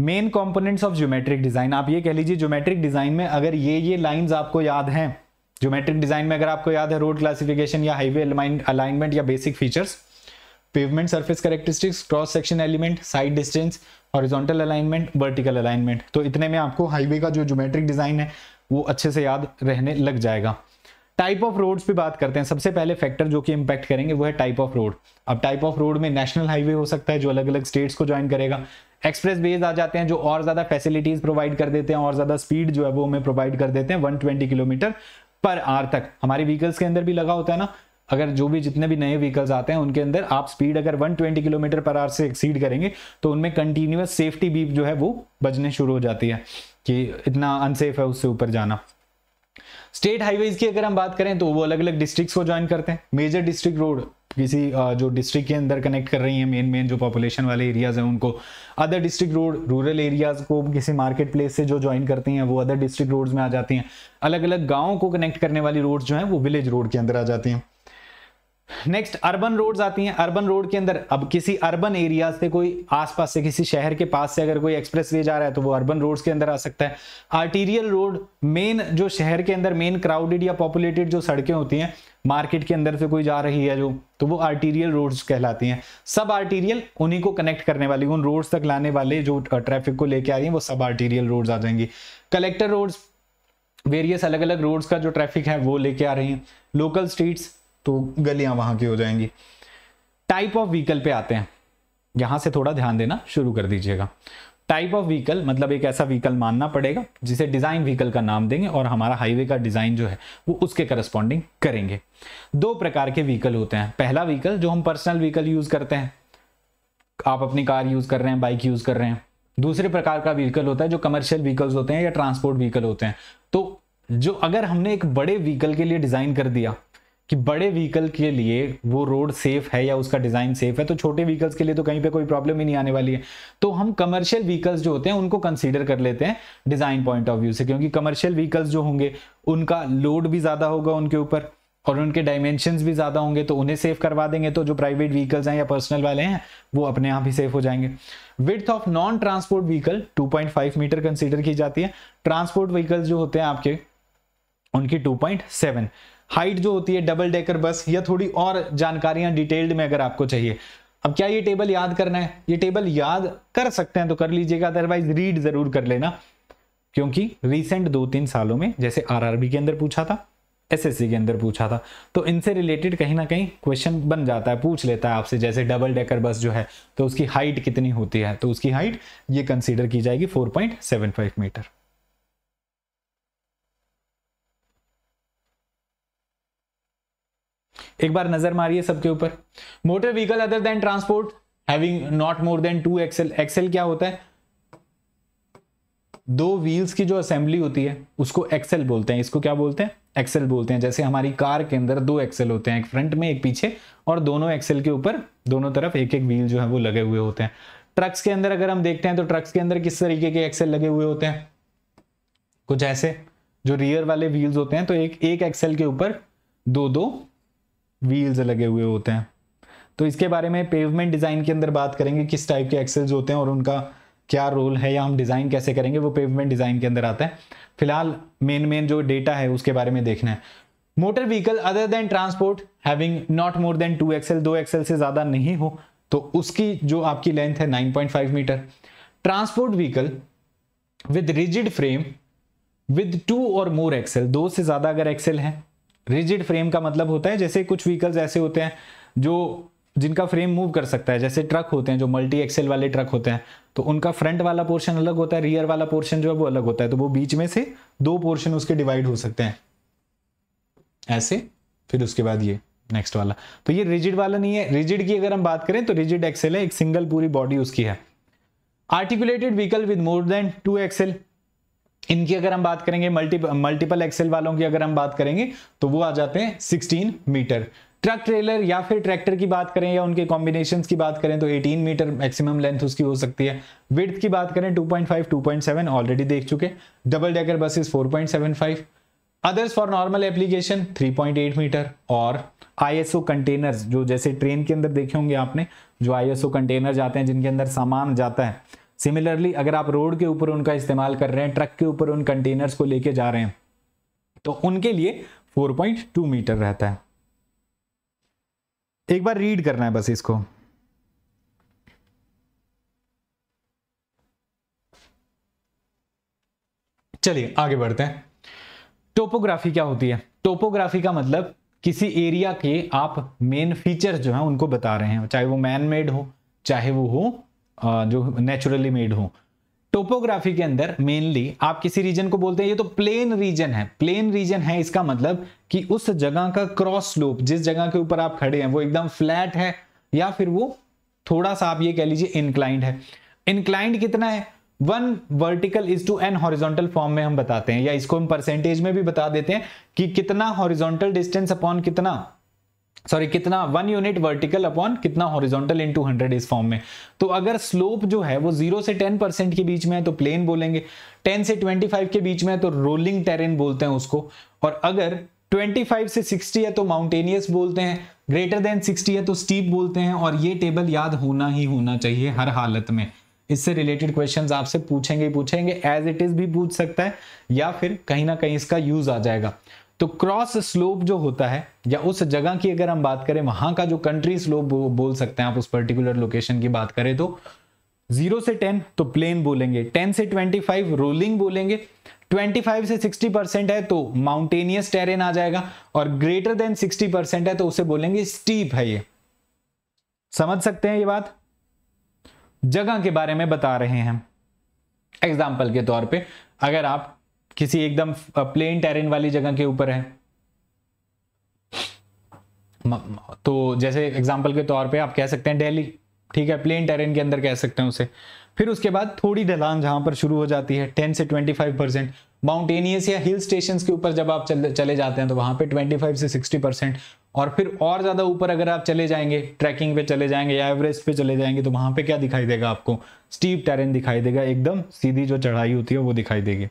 main components of geometric design आप ये कह लीजिए ज्योमेट्रिक डिजाइन में अगर ये ये लाइंस आपको याद हैं ज्योमेट्रिक डिजाइन में अगर आपको याद है रोड क्लासिफिकेशन या हाईवे अलाइनमेंट या basic features pavement surface characteristics cross section element sight distance horizontal alignment vertical alignment तो इतने में आपको हाईवे का जो ज्योमेट्रिक डिजाइन है वो अच्छे से याद रहने लग जाएगा टाइप ऑफ रोड्स पे बात करते हैं सबसे पहले फैक्टर जो कि इम्पैक्ट करेंगे वो है टाइप ऑफ रोड अब टाइप ऑफ रोड में नेशनल हाईवे हो सकता है जो अलग अलग स्टेट्स को ज्वाइन करेगा एक्सप्रेस वेज आ जाते हैं जो और ज्यादा फैसिलिटीज प्रोवाइड कर देते हैं और ज्यादा स्पीड जो है वो हमें प्रोवाइड कर देते हैं 120 किलोमीटर पर आर तक हमारे व्हीकल्स के अंदर भी लगा होता है ना अगर जो भी जितने भी नए व्हीकल्स आते हैं उनके अंदर आप स्पीड अगर 120 किलोमीटर पर आर से एक्सीड करेंगे तो उनमें कंटिन्यूस सेफ्टी बीप जो है वो बजने शुरू हो जाती है कि इतना अनसेफ है उससे ऊपर जाना स्टेट हाईवेज की अगर हम बात करें तो वो अलग अलग डिस्ट्रिक्ट को ज्वाइन करते हैं मेजर डिस्ट्रिक्ट रोड किसी जो डिस्ट्रिक्ट के अंदर कनेक्ट कर रही है मेन मेन जो पॉपुलेशन वाले एरियाज हैं उनको other district road rural areas को किसी मार्केट प्लेस से जो ज्वाइन करती हैं वो अदर डिस्ट्रिक्ट रोड्स में आ जाती हैं अलग अलग गाँव को कनेक्ट करने वाली रोड जो हैं वो विलेज रोड के अंदर आ जाती हैं नेक्स्ट अर्बन रोड्स आती हैं अर्बन रोड के अंदर अब किसी अर्बन एरिया से कोई आसपास से किसी शहर के पास से अगर कोई एक्सप्रेस वे जा रहा है तो वो अर्बन रोड्स के अंदर आ सकता है आर्टीरियल रोड मेन जो शहर के अंदर मेन क्राउडेड या पॉपुलेटेड जो सड़कें होती हैं मार्केट के अंदर से कोई जा रही है जो तो वो आर्टीरियल रोड कहलाती है सब आर्टीरियल उन्हीं को कनेक्ट करने वाली उन रोड्स तक लाने वाले जो ट्रैफिक को लेके आ रही है वो सब आर्टीरियल रोड आ जाएंगी कलेक्टर रोड्स वेरियस अलग अलग रोड्स का जो ट्रैफिक है वो लेके आ रही है लोकल स्ट्रीट्स तो गलियां वहां की हो जाएंगी टाइप ऑफ व्हीकल पे आते हैं यहां से थोड़ा ध्यान देना शुरू कर दीजिएगा टाइप ऑफ व्हीकल मतलब एक ऐसा व्हीकल मानना पड़ेगा जिसे डिजाइन व्हीकल का नाम देंगे और हमारा हाईवे का डिजाइन जो है वो उसके करस्पॉन्डिंग करेंगे दो प्रकार के व्हीकल होते हैं पहला व्हीकल जो हम पर्सनल व्हीकल यूज करते हैं आप अपनी कार यूज कर रहे हैं बाइक यूज कर रहे हैं दूसरे प्रकार का व्हीकल होता है जो कमर्शियल व्हीकल्स होते हैं या ट्रांसपोर्ट व्हीकल होते हैं तो जो अगर हमने एक बड़े व्हीकल के लिए डिजाइन कर दिया कि बड़े व्हीकल के लिए वो रोड सेफ है या उसका डिज़ाइन सेफ है तो छोटे व्हीकल्स के लिए तो कहीं पे कोई प्रॉब्लम ही नहीं आने वाली है तो हम कमर्शियल व्हीकल्स जो होते हैं उनको कंसीडर कर लेते हैं डिज़ाइन पॉइंट ऑफ व्यू से क्योंकि कमर्शियल व्हीकल्स जो होंगे उनका लोड भी ज़्यादा होगा उनके ऊपर और उनके डायमेंशन भी ज़्यादा होंगे तो उन्हें सेफ करवा देंगे तो जो प्राइवेट व्हीकल्स हैं या पर्सनल वाले हैं वो अपने आप ही सेफ हो जाएंगे width of non transport vehicle two metre consider की जाती है ट्रांसपोर्ट व्हीकल्स जो होते हैं आपके उनकी 2.7 हाइट जो होती है डबल डेकर बस या थोड़ी और जानकारियां डिटेल्ड में अगर आपको चाहिए अब क्या ये टेबल याद करना है ये टेबल याद कर सकते हैं तो कर लीजिएगा अदरवाइज रीड जरूर कर लेना क्योंकि रिसेंट दो तीन सालों में जैसे आरआरबी के अंदर पूछा था एसएससी के अंदर पूछा था तो इनसे रिलेटेड कहीं ना कहीं क्वेश्चन बन जाता है पूछ लेता है आपसे जैसे डबल डेकर बस जो है तो उसकी हाइट कितनी होती है तो उसकी हाइट ये कंसीडर की जाएगी 4.75 मीटर एक बार नजर मारिए सबके ऊपर motor vehicle other than transport having not more than two axle axle क्या होता है दो व्हील्स की जो असेंबली होती है उसको एक्सेल बोलते हैं इसको क्या बोलते हैं एक्सेल बोलते हैं जैसे हमारी कार के अंदर दो एक्सेल होते हैं एक फ्रंट में एक पीछे और दोनों एक्सेल के ऊपर दोनों तरफ एक एक व्हील जो है वो लगे हुए होते हैं ट्रक्स के अंदर अगर हम देखते हैं तो ट्रक्स के अंदर किस तरीके के एक्सेल लगे हुए होते हैं कुछ ऐसे जो रियर वाले व्हील्स होते हैं तो एक एक एक्सेल के ऊपर दो दो व्हील्स लगे हुए होते हैं तो इसके बारे में पेवमेंट डिज़ाइन के अंदर बात करेंगे किस टाइप के एक्सेल्स होते हैं और उनका क्या रोल है या हम डिज़ाइन कैसे करेंगे वो पेवमेंट डिज़ाइन के अंदर आता है फिलहाल मेन मेन जो डेटा है उसके बारे में देखना है motor vehicle other than transport having not more than two axle दो एक्सेल से ज़्यादा नहीं हो तो उसकी जो आपकी लेंथ है 9.5 metre transport vehicle with rigid frame with two और मोर एक्सेल दो से ज़्यादा अगर एक्सेल है रिजिड फ्रेम का मतलब होता है जैसे कुछ व्हीकल्स ऐसे होते हैं जो जिनका फ्रेम मूव कर सकता है जैसे ट्रक होते हैं जो मल्टी एक्सेल वाले ट्रक होते हैं तो उनका फ्रंट वाला पोर्शन अलग होता है रियर वाला पोर्शन जो है वो अलग होता है तो वो बीच में से दो पोर्शन उसके डिवाइड हो सकते हैं ऐसे फिर उसके बाद ये नेक्स्ट वाला तो ये रिजिड वाला नहीं है रिजिड की अगर हम बात करें तो रिजिड एक्सेल है एक सिंगल पूरी बॉडी उसकी है articulated vehicle with more than two axle इनकी अगर हम बात करेंगे मल्टीपल मल्टीपल एक्सेल वालों की अगर हम बात करेंगे तो वो आ जाते हैं सिक्सटीन मीटर ट्रक ट्रेलर या फिर ट्रैक्टर की बात करें या उनके कॉम्बिनेशन की बात करें तो 18 मीटर मैक्सिमम लेंथ उसकी हो सकती है विड्थ की बात करें 2.5 2.7 ऑलरेडी देख चुके double decker buses 4.75 others for normal application 3.8 metre और आईएसओ कंटेनर्स जो जैसे ट्रेन के अंदर देखे होंगे आपने जो आईएसओ कंटेनर जाते हैं जिनके अंदर सामान जाता है सिमिलरली अगर आप रोड के ऊपर उनका इस्तेमाल कर रहे हैं ट्रक के ऊपर उन कंटेनर्स को लेके जा रहे हैं तो उनके लिए 4.2 मीटर रहता है एक बार रीड करना है बस इसको चलिए आगे बढ़ते हैं टोपोग्राफी क्या होती है टोपोग्राफी का मतलब किसी एरिया के आप मेन फीचर्स जो हैं उनको बता रहे हैं चाहे वो मैन मेड हो चाहे वो हो जो नेचुरली मेड हो टोपोग्राफी के अंदर मेनली आप किसी रीजन को बोलते हैं ये तो प्लेन रीजन है प्लेन रीजन है इसका मतलब कि उस जगह का क्रॉस स्लोप जिस जगह के ऊपर आप खड़े हैं वो एकदम फ्लैट है या फिर वो थोड़ा सा आप ये कह लीजिए इंक्लाइंड है इंक्लाइंड कितना है one vertical is to N horizontal form में हम बताते हैं या इसको हम परसेंटेज में भी बता देते हैं कि कितना हॉरिजॉन्टल डिस्टेंस अपॉन कितना सॉरी कितना वन यूनिट वर्टिकल अपॉन कितना हॉरिजॉन्टल इन टू हंड्रेड इस फॉर्म में तो अगर स्लोप जो है वो जीरो से टेन परसेंट के बीच में है तो प्लेन बोलेंगे टेन से ट्वेंटी फाइव के बीच में है तो रोलिंग टेरेन बोलते हैं उसको और अगर ट्वेंटी फाइव से सिक्सटी है तो माउंटेनियस बोलते हैं ग्रेटर देन सिक्सटी है तो स्टीप बोलते हैं और ये टेबल याद होना ही होना चाहिए हर हालत में इससे रिलेटेड क्वेश्चंस आपसे पूछेंगे पूछेंगे एज इट इज भी पूछ सकता है या फिर कहीं ना कहीं इसका यूज आ जाएगा तो क्रॉस स्लोप जो होता है या उस जगह की अगर हम बात करें वहां का जो कंट्री स्लोप बोल सकते हैं आप उस पर्टिकुलर लोकेशन की बात करें तो जीरो से टेन तो प्लेन बोलेंगे टेन से ट्वेंटी फाइव रोलिंग बोलेंगे ट्वेंटी फाइव से सिक्सटी परसेंट है तो माउंटेनियस टेरेन आ जाएगा और ग्रेटर देन सिक्सटी परसेंट है तो उसे बोलेंगे स्टीप है ये समझ सकते हैं ये बात जगह के बारे में बता रहे हैं एग्जाम्पल के तौर पे अगर आप किसी एकदम प्लेन टेरेन वाली जगह के ऊपर है तो जैसे एग्जाम्पल के तौर पे आप कह सकते हैं दिल्ली ठीक है प्लेन टेरेन के अंदर कह सकते हैं उसे फिर उसके बाद थोड़ी ढलान जहां पर शुरू हो जाती है 10 से 25 परसेंट माउंटेनियस या हिल स्टेशन के ऊपर जब आप चल, चले जाते हैं तो वहां पे 25 से 60 परसेंट और फिर और ज़्यादा ऊपर अगर आप चले जाएंगे ट्रैकिंग पे चले जाएंगे या एवरेस्ट पे चले जाएंगे तो वहां पे क्या दिखाई देगा आपको स्टीप टेरेन दिखाई देगा एकदम सीधी जो चढ़ाई होती है वो दिखाई देगी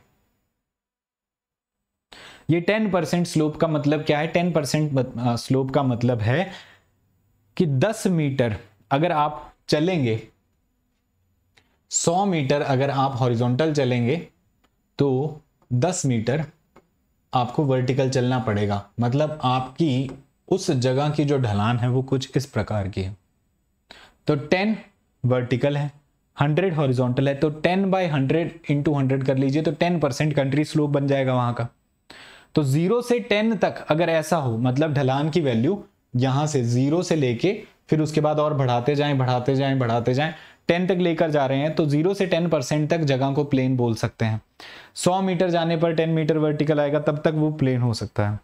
ये 10 परसेंट स्लोप का मतलब क्या है 10 परसेंट स्लोप का मतलब है कि 10 मीटर अगर आप चलेंगे 100 मीटर अगर आप हॉरिजॉन्टल चलेंगे तो 10 मीटर आपको वर्टिकल चलना पड़ेगा मतलब आपकी उस जगह की जो ढलान है वो कुछ इस प्रकार की है तो 10 वर्टिकल है 100 हॉरिजॉन्टल है तो 10 बाय 100 इंटू हंड्रेड कर लीजिए तो 10 परसेंट कंट्री स्लोप बन जाएगा वहां का तो जीरो से टेन तक अगर ऐसा हो मतलब ढलान की वैल्यू यहां से जीरो से लेके फिर उसके बाद और बढ़ाते जाएं बढ़ाते जाएं बढ़ाते जाएं टेन तक लेकर जा रहे हैं तो जीरो से टेन परसेंट तक जगह को प्लेन बोल सकते हैं सौ मीटर जाने पर टेन मीटर वर्टिकल आएगा तब तक वो प्लेन हो सकता है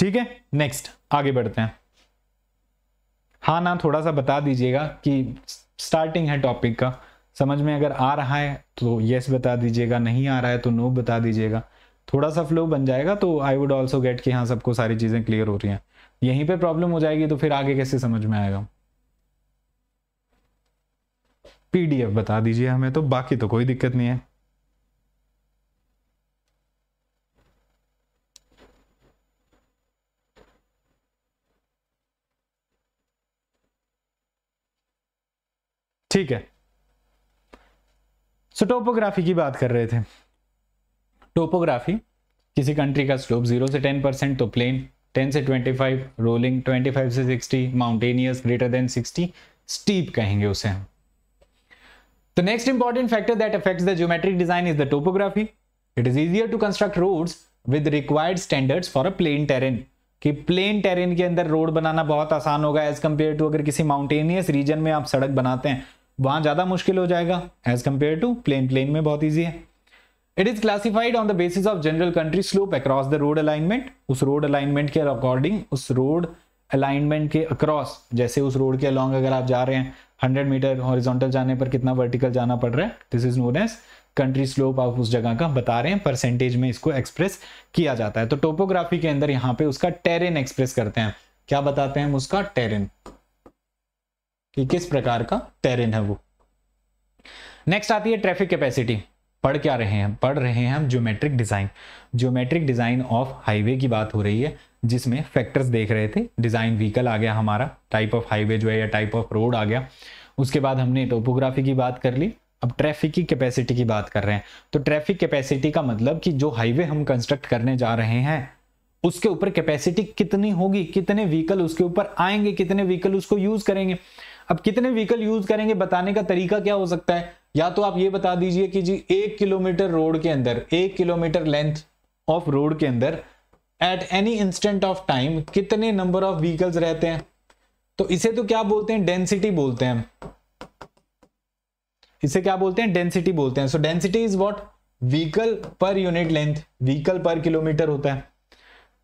ठीक है नेक्स्ट आगे बढ़ते हैं हाँ ना थोड़ा सा बता दीजिएगा कि स्टार्टिंग है टॉपिक का समझ में अगर आ रहा है तो येस बता दीजिएगा नहीं आ रहा है तो नो बता दीजिएगा थोड़ा सा फ्लो बन जाएगा तो आई वुड ऑल्सो गेट कि हाँ सबको सारी चीज़ें क्लियर हो रही हैं यहीं पे प्रॉब्लम हो जाएगी तो फिर आगे कैसे समझ में आएगा पीडीएफ बता दीजिए हमें तो बाकी तो कोई दिक्कत नहीं है ठीक है सो टोपोग्राफी की बात कर रहे थे टोपोग्राफी किसी कंट्री का स्लोप जीरो से टेन परसेंट तो प्लेन टेन से twenty five rolling twenty five से sixty mountainous greater than sixty steep कहेंगे उसे हम तो next important factor that affects the geometric design is the topography it is easier to construct roads with required standards for a plain terrain कि plain terrain के अंदर road बनाना बहुत आसान होगा एज कंपेयर टू अगर किसी माउंटेनियस रीजन में आप सड़क बनाते हैं वहां ज़्यादा मुश्किल हो जाएगा as compare to plain plain में बहुत ईजी है it is classified on the basis of general country slope across the road alignment उस रोड अलाइनमेंट के अकॉर्डिंग उस रोड अलाइनमेंट के अक्रॉस जैसे उस रोड के अलॉन्ग अगर आप जा रहे हैं 100 मीटर हॉरिजॉन्टल जाने पर कितना वर्टिकल जाना पड़ रहा है this is known as country slope आप उस जगह का बता रहे हैं परसेंटेज में इसको एक्सप्रेस किया जाता है तो टोपोग्राफी के अंदर यहाँ पे उसका टेरेन एक्सप्रेस करते हैं क्या बताते हैं हम उसका टेरेन कि किस प्रकार का टेरेन है वो नेक्स्ट आती है ट्रैफिक कैपेसिटी पढ़ क्या रहे हैं पढ़ रहे हैं हम geometric design geometric design of highway की बात हो रही है जिसमें फैक्टर्स देख रहे थे डिज़ाइन व्हीकल आ गया हमारा टाइप ऑफ हाईवे जो है या टाइप ऑफ रोड आ गया उसके बाद हमने टोपोग्राफी की बात कर ली अब ट्रैफिक की कैपेसिटी की बात कर रहे हैं तो ट्रैफिक कैपेसिटी का मतलब कि जो हाईवे हम कंस्ट्रक्ट करने जा रहे हैं उसके ऊपर कैपेसिटी कितनी होगी कितने व्हीकल उसके ऊपर आएंगे कितने व्हीकल उसको यूज करेंगे अब कितने व्हीकल यूज करेंगे बताने का तरीका क्या हो सकता है या तो आप ये बता दीजिए कि जी एक किलोमीटर रोड के अंदर एक किलोमीटर लेंथ ऑफ रोड के अंदर at any instant of time कितने नंबर ऑफ व्हीकल्स रहते हैं तो इसे तो क्या बोलते हैं डेंसिटी बोलते हैं इसे क्या बोलते हैं डेंसिटी बोलते हैं so density is what vehicle per unit length vehicle per kilometre होता है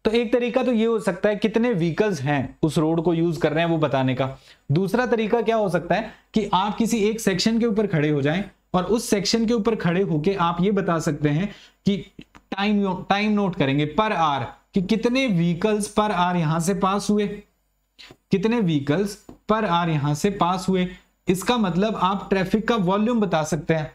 तो एक तरीका तो ये हो सकता है कितने व्हीकल्स हैं उस रोड को यूज कर रहे हैं वो बताने का दूसरा तरीका क्या हो सकता है कि आप किसी एक सेक्शन के ऊपर खड़े हो जाएं और उस सेक्शन के ऊपर खड़े होके आप ये बता सकते हैं कि टाइम टाइम नोट करेंगे पर आर कि कितने व्हीकल्स पर आर यहां से पास हुए कितने व्हीकल्स पर आर यहां से पास हुए इसका मतलब आप ट्रैफिक का वॉल्यूम बता सकते हैं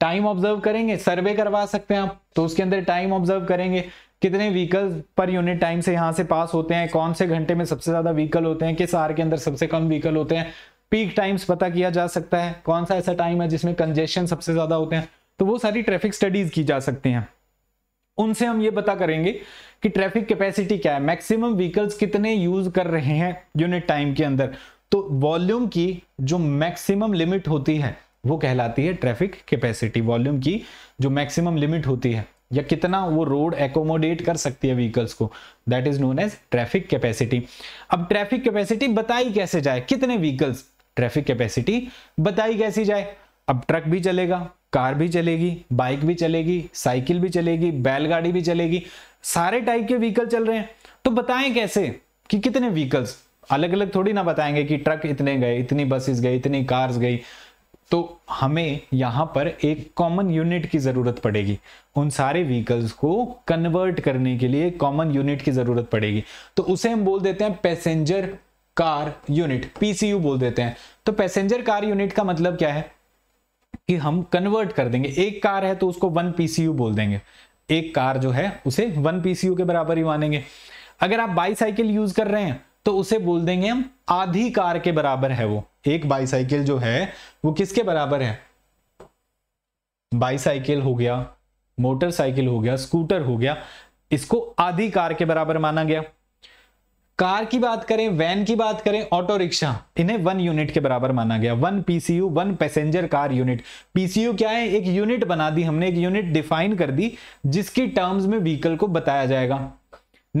टाइम ऑब्जर्व करेंगे सर्वे करवा सकते हैं आप तो उसके अंदर टाइम ऑब्जर्व करेंगे कितने व्हीकल पर यूनिट टाइम से यहाँ से पास होते हैं कौन से घंटे में सबसे ज्यादा व्हीकल होते हैं किस आर के अंदर सबसे कम व्हीकल होते हैं पीक टाइम्स पता किया जा सकता है कौन सा ऐसा टाइम है जिसमें कंजेशन सबसे ज्यादा होते हैं तो वो सारी ट्रैफिक स्टडीज की जा सकती हैं उनसे हम ये पता करेंगे कि ट्रैफिक कैपेसिटी क्या है मैक्सिमम व्हीकल्स कितने यूज कर रहे हैं यूनिट टाइम के अंदर तो वॉल्यूम की जो मैक्सिमम लिमिट होती है वो कहलाती है ट्रैफिक कैपेसिटी वॉल्यूम की जो मैक्सिमम लिमिट होती है या कितना वो रोड एकोमोडेट कर सकती है व्हीकल्स को that is known as traffic capacity अब ट्रैफिक कैपेसिटी बताई कैसे जाए कितने व्हीकल्स ट्रैफिक कैपेसिटी बताई कैसी जाए अब ट्रक भी चलेगा कार भी चलेगी बाइक भी चलेगी साइकिल भी चलेगी बैलगाड़ी भी चलेगी सारे टाइप के व्हीकल चल रहे हैं तो बताएं कैसे कि कितने व्हीकल्स अलग अलग थोड़ी ना बताएंगे कि ट्रक इतने गए इतनी बसेस गई इतनी कार्स गई तो हमें यहाँ पर एक कॉमन यूनिट की ज़रूरत पड़ेगी उन सारे व्हीकल्स को कन्वर्ट करने के लिए कॉमन यूनिट की ज़रूरत पड़ेगी तो उसे हम बोल देते हैं पैसेंजर कार यूनिट पीसीयू बोल देते हैं तो पैसेंजर कार यूनिट का मतलब क्या है कि हम कन्वर्ट कर देंगे एक कार है तो उसको वन पीसीयू बोल देंगे एक कार जो है उसे वन पीसीयू के बराबर ही मानेंगे अगर आप बाईसाइकिल यूज कर रहे हैं तो उसे बोल देंगे हम आधी कार के बराबर है वो एक बाईसाइकिल जो है वो किसके बराबर है बाईसाइकिल हो गया मोटरसाइकिल हो गया स्कूटर हो गया इसको आधी कार के बराबर माना गया कार की बात करें वैन की बात करें ऑटो रिक्शा इन्हें वन यूनिट के बराबर माना गया one PCU one passenger car unit PCU क्या है एक यूनिट बना दी हमने एक यूनिट डिफाइन कर दी जिसकी टर्म्स में व्हीकल को बताया जाएगा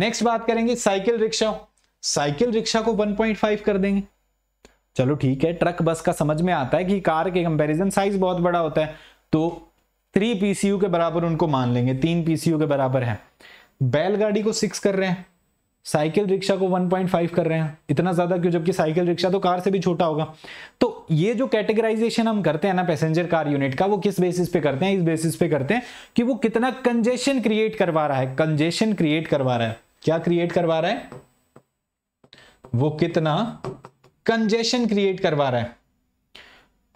नेक्स्ट बात करेंगे साइकिल रिक्शा साइकिल रिक्शा को 1.5 कर देंगे चलो ठीक है ट्रक बस का समझ में आता है कि कार के कंपैरिजन साइज बहुत बड़ा होता है तो थ्री पीसीयू के बराबर उनको मान लेंगे तीन पीसीयू के बराबर है बैलगाड़ी को सिक्स कर रहे हैं साइकिल रिक्शा को 1.5 कर रहे हैं इतना ज्यादा क्यों जबकि साइकिल रिक्शा तो कार से भी छोटा होगा तो ये जो कैटेगराइजेशन हम करते हैं ना पैसेंजर कार यूनिट का वो किस बेसिस पे करते हैं इस बेसिस पे करते हैं कि वो कितना कंजेशन क्रिएट करवा रहा है कंजेशन क्रिएट करवा रहा है क्या क्रिएट करवा रहा है वो कितना कंजेशन क्रिएट करवा रहा है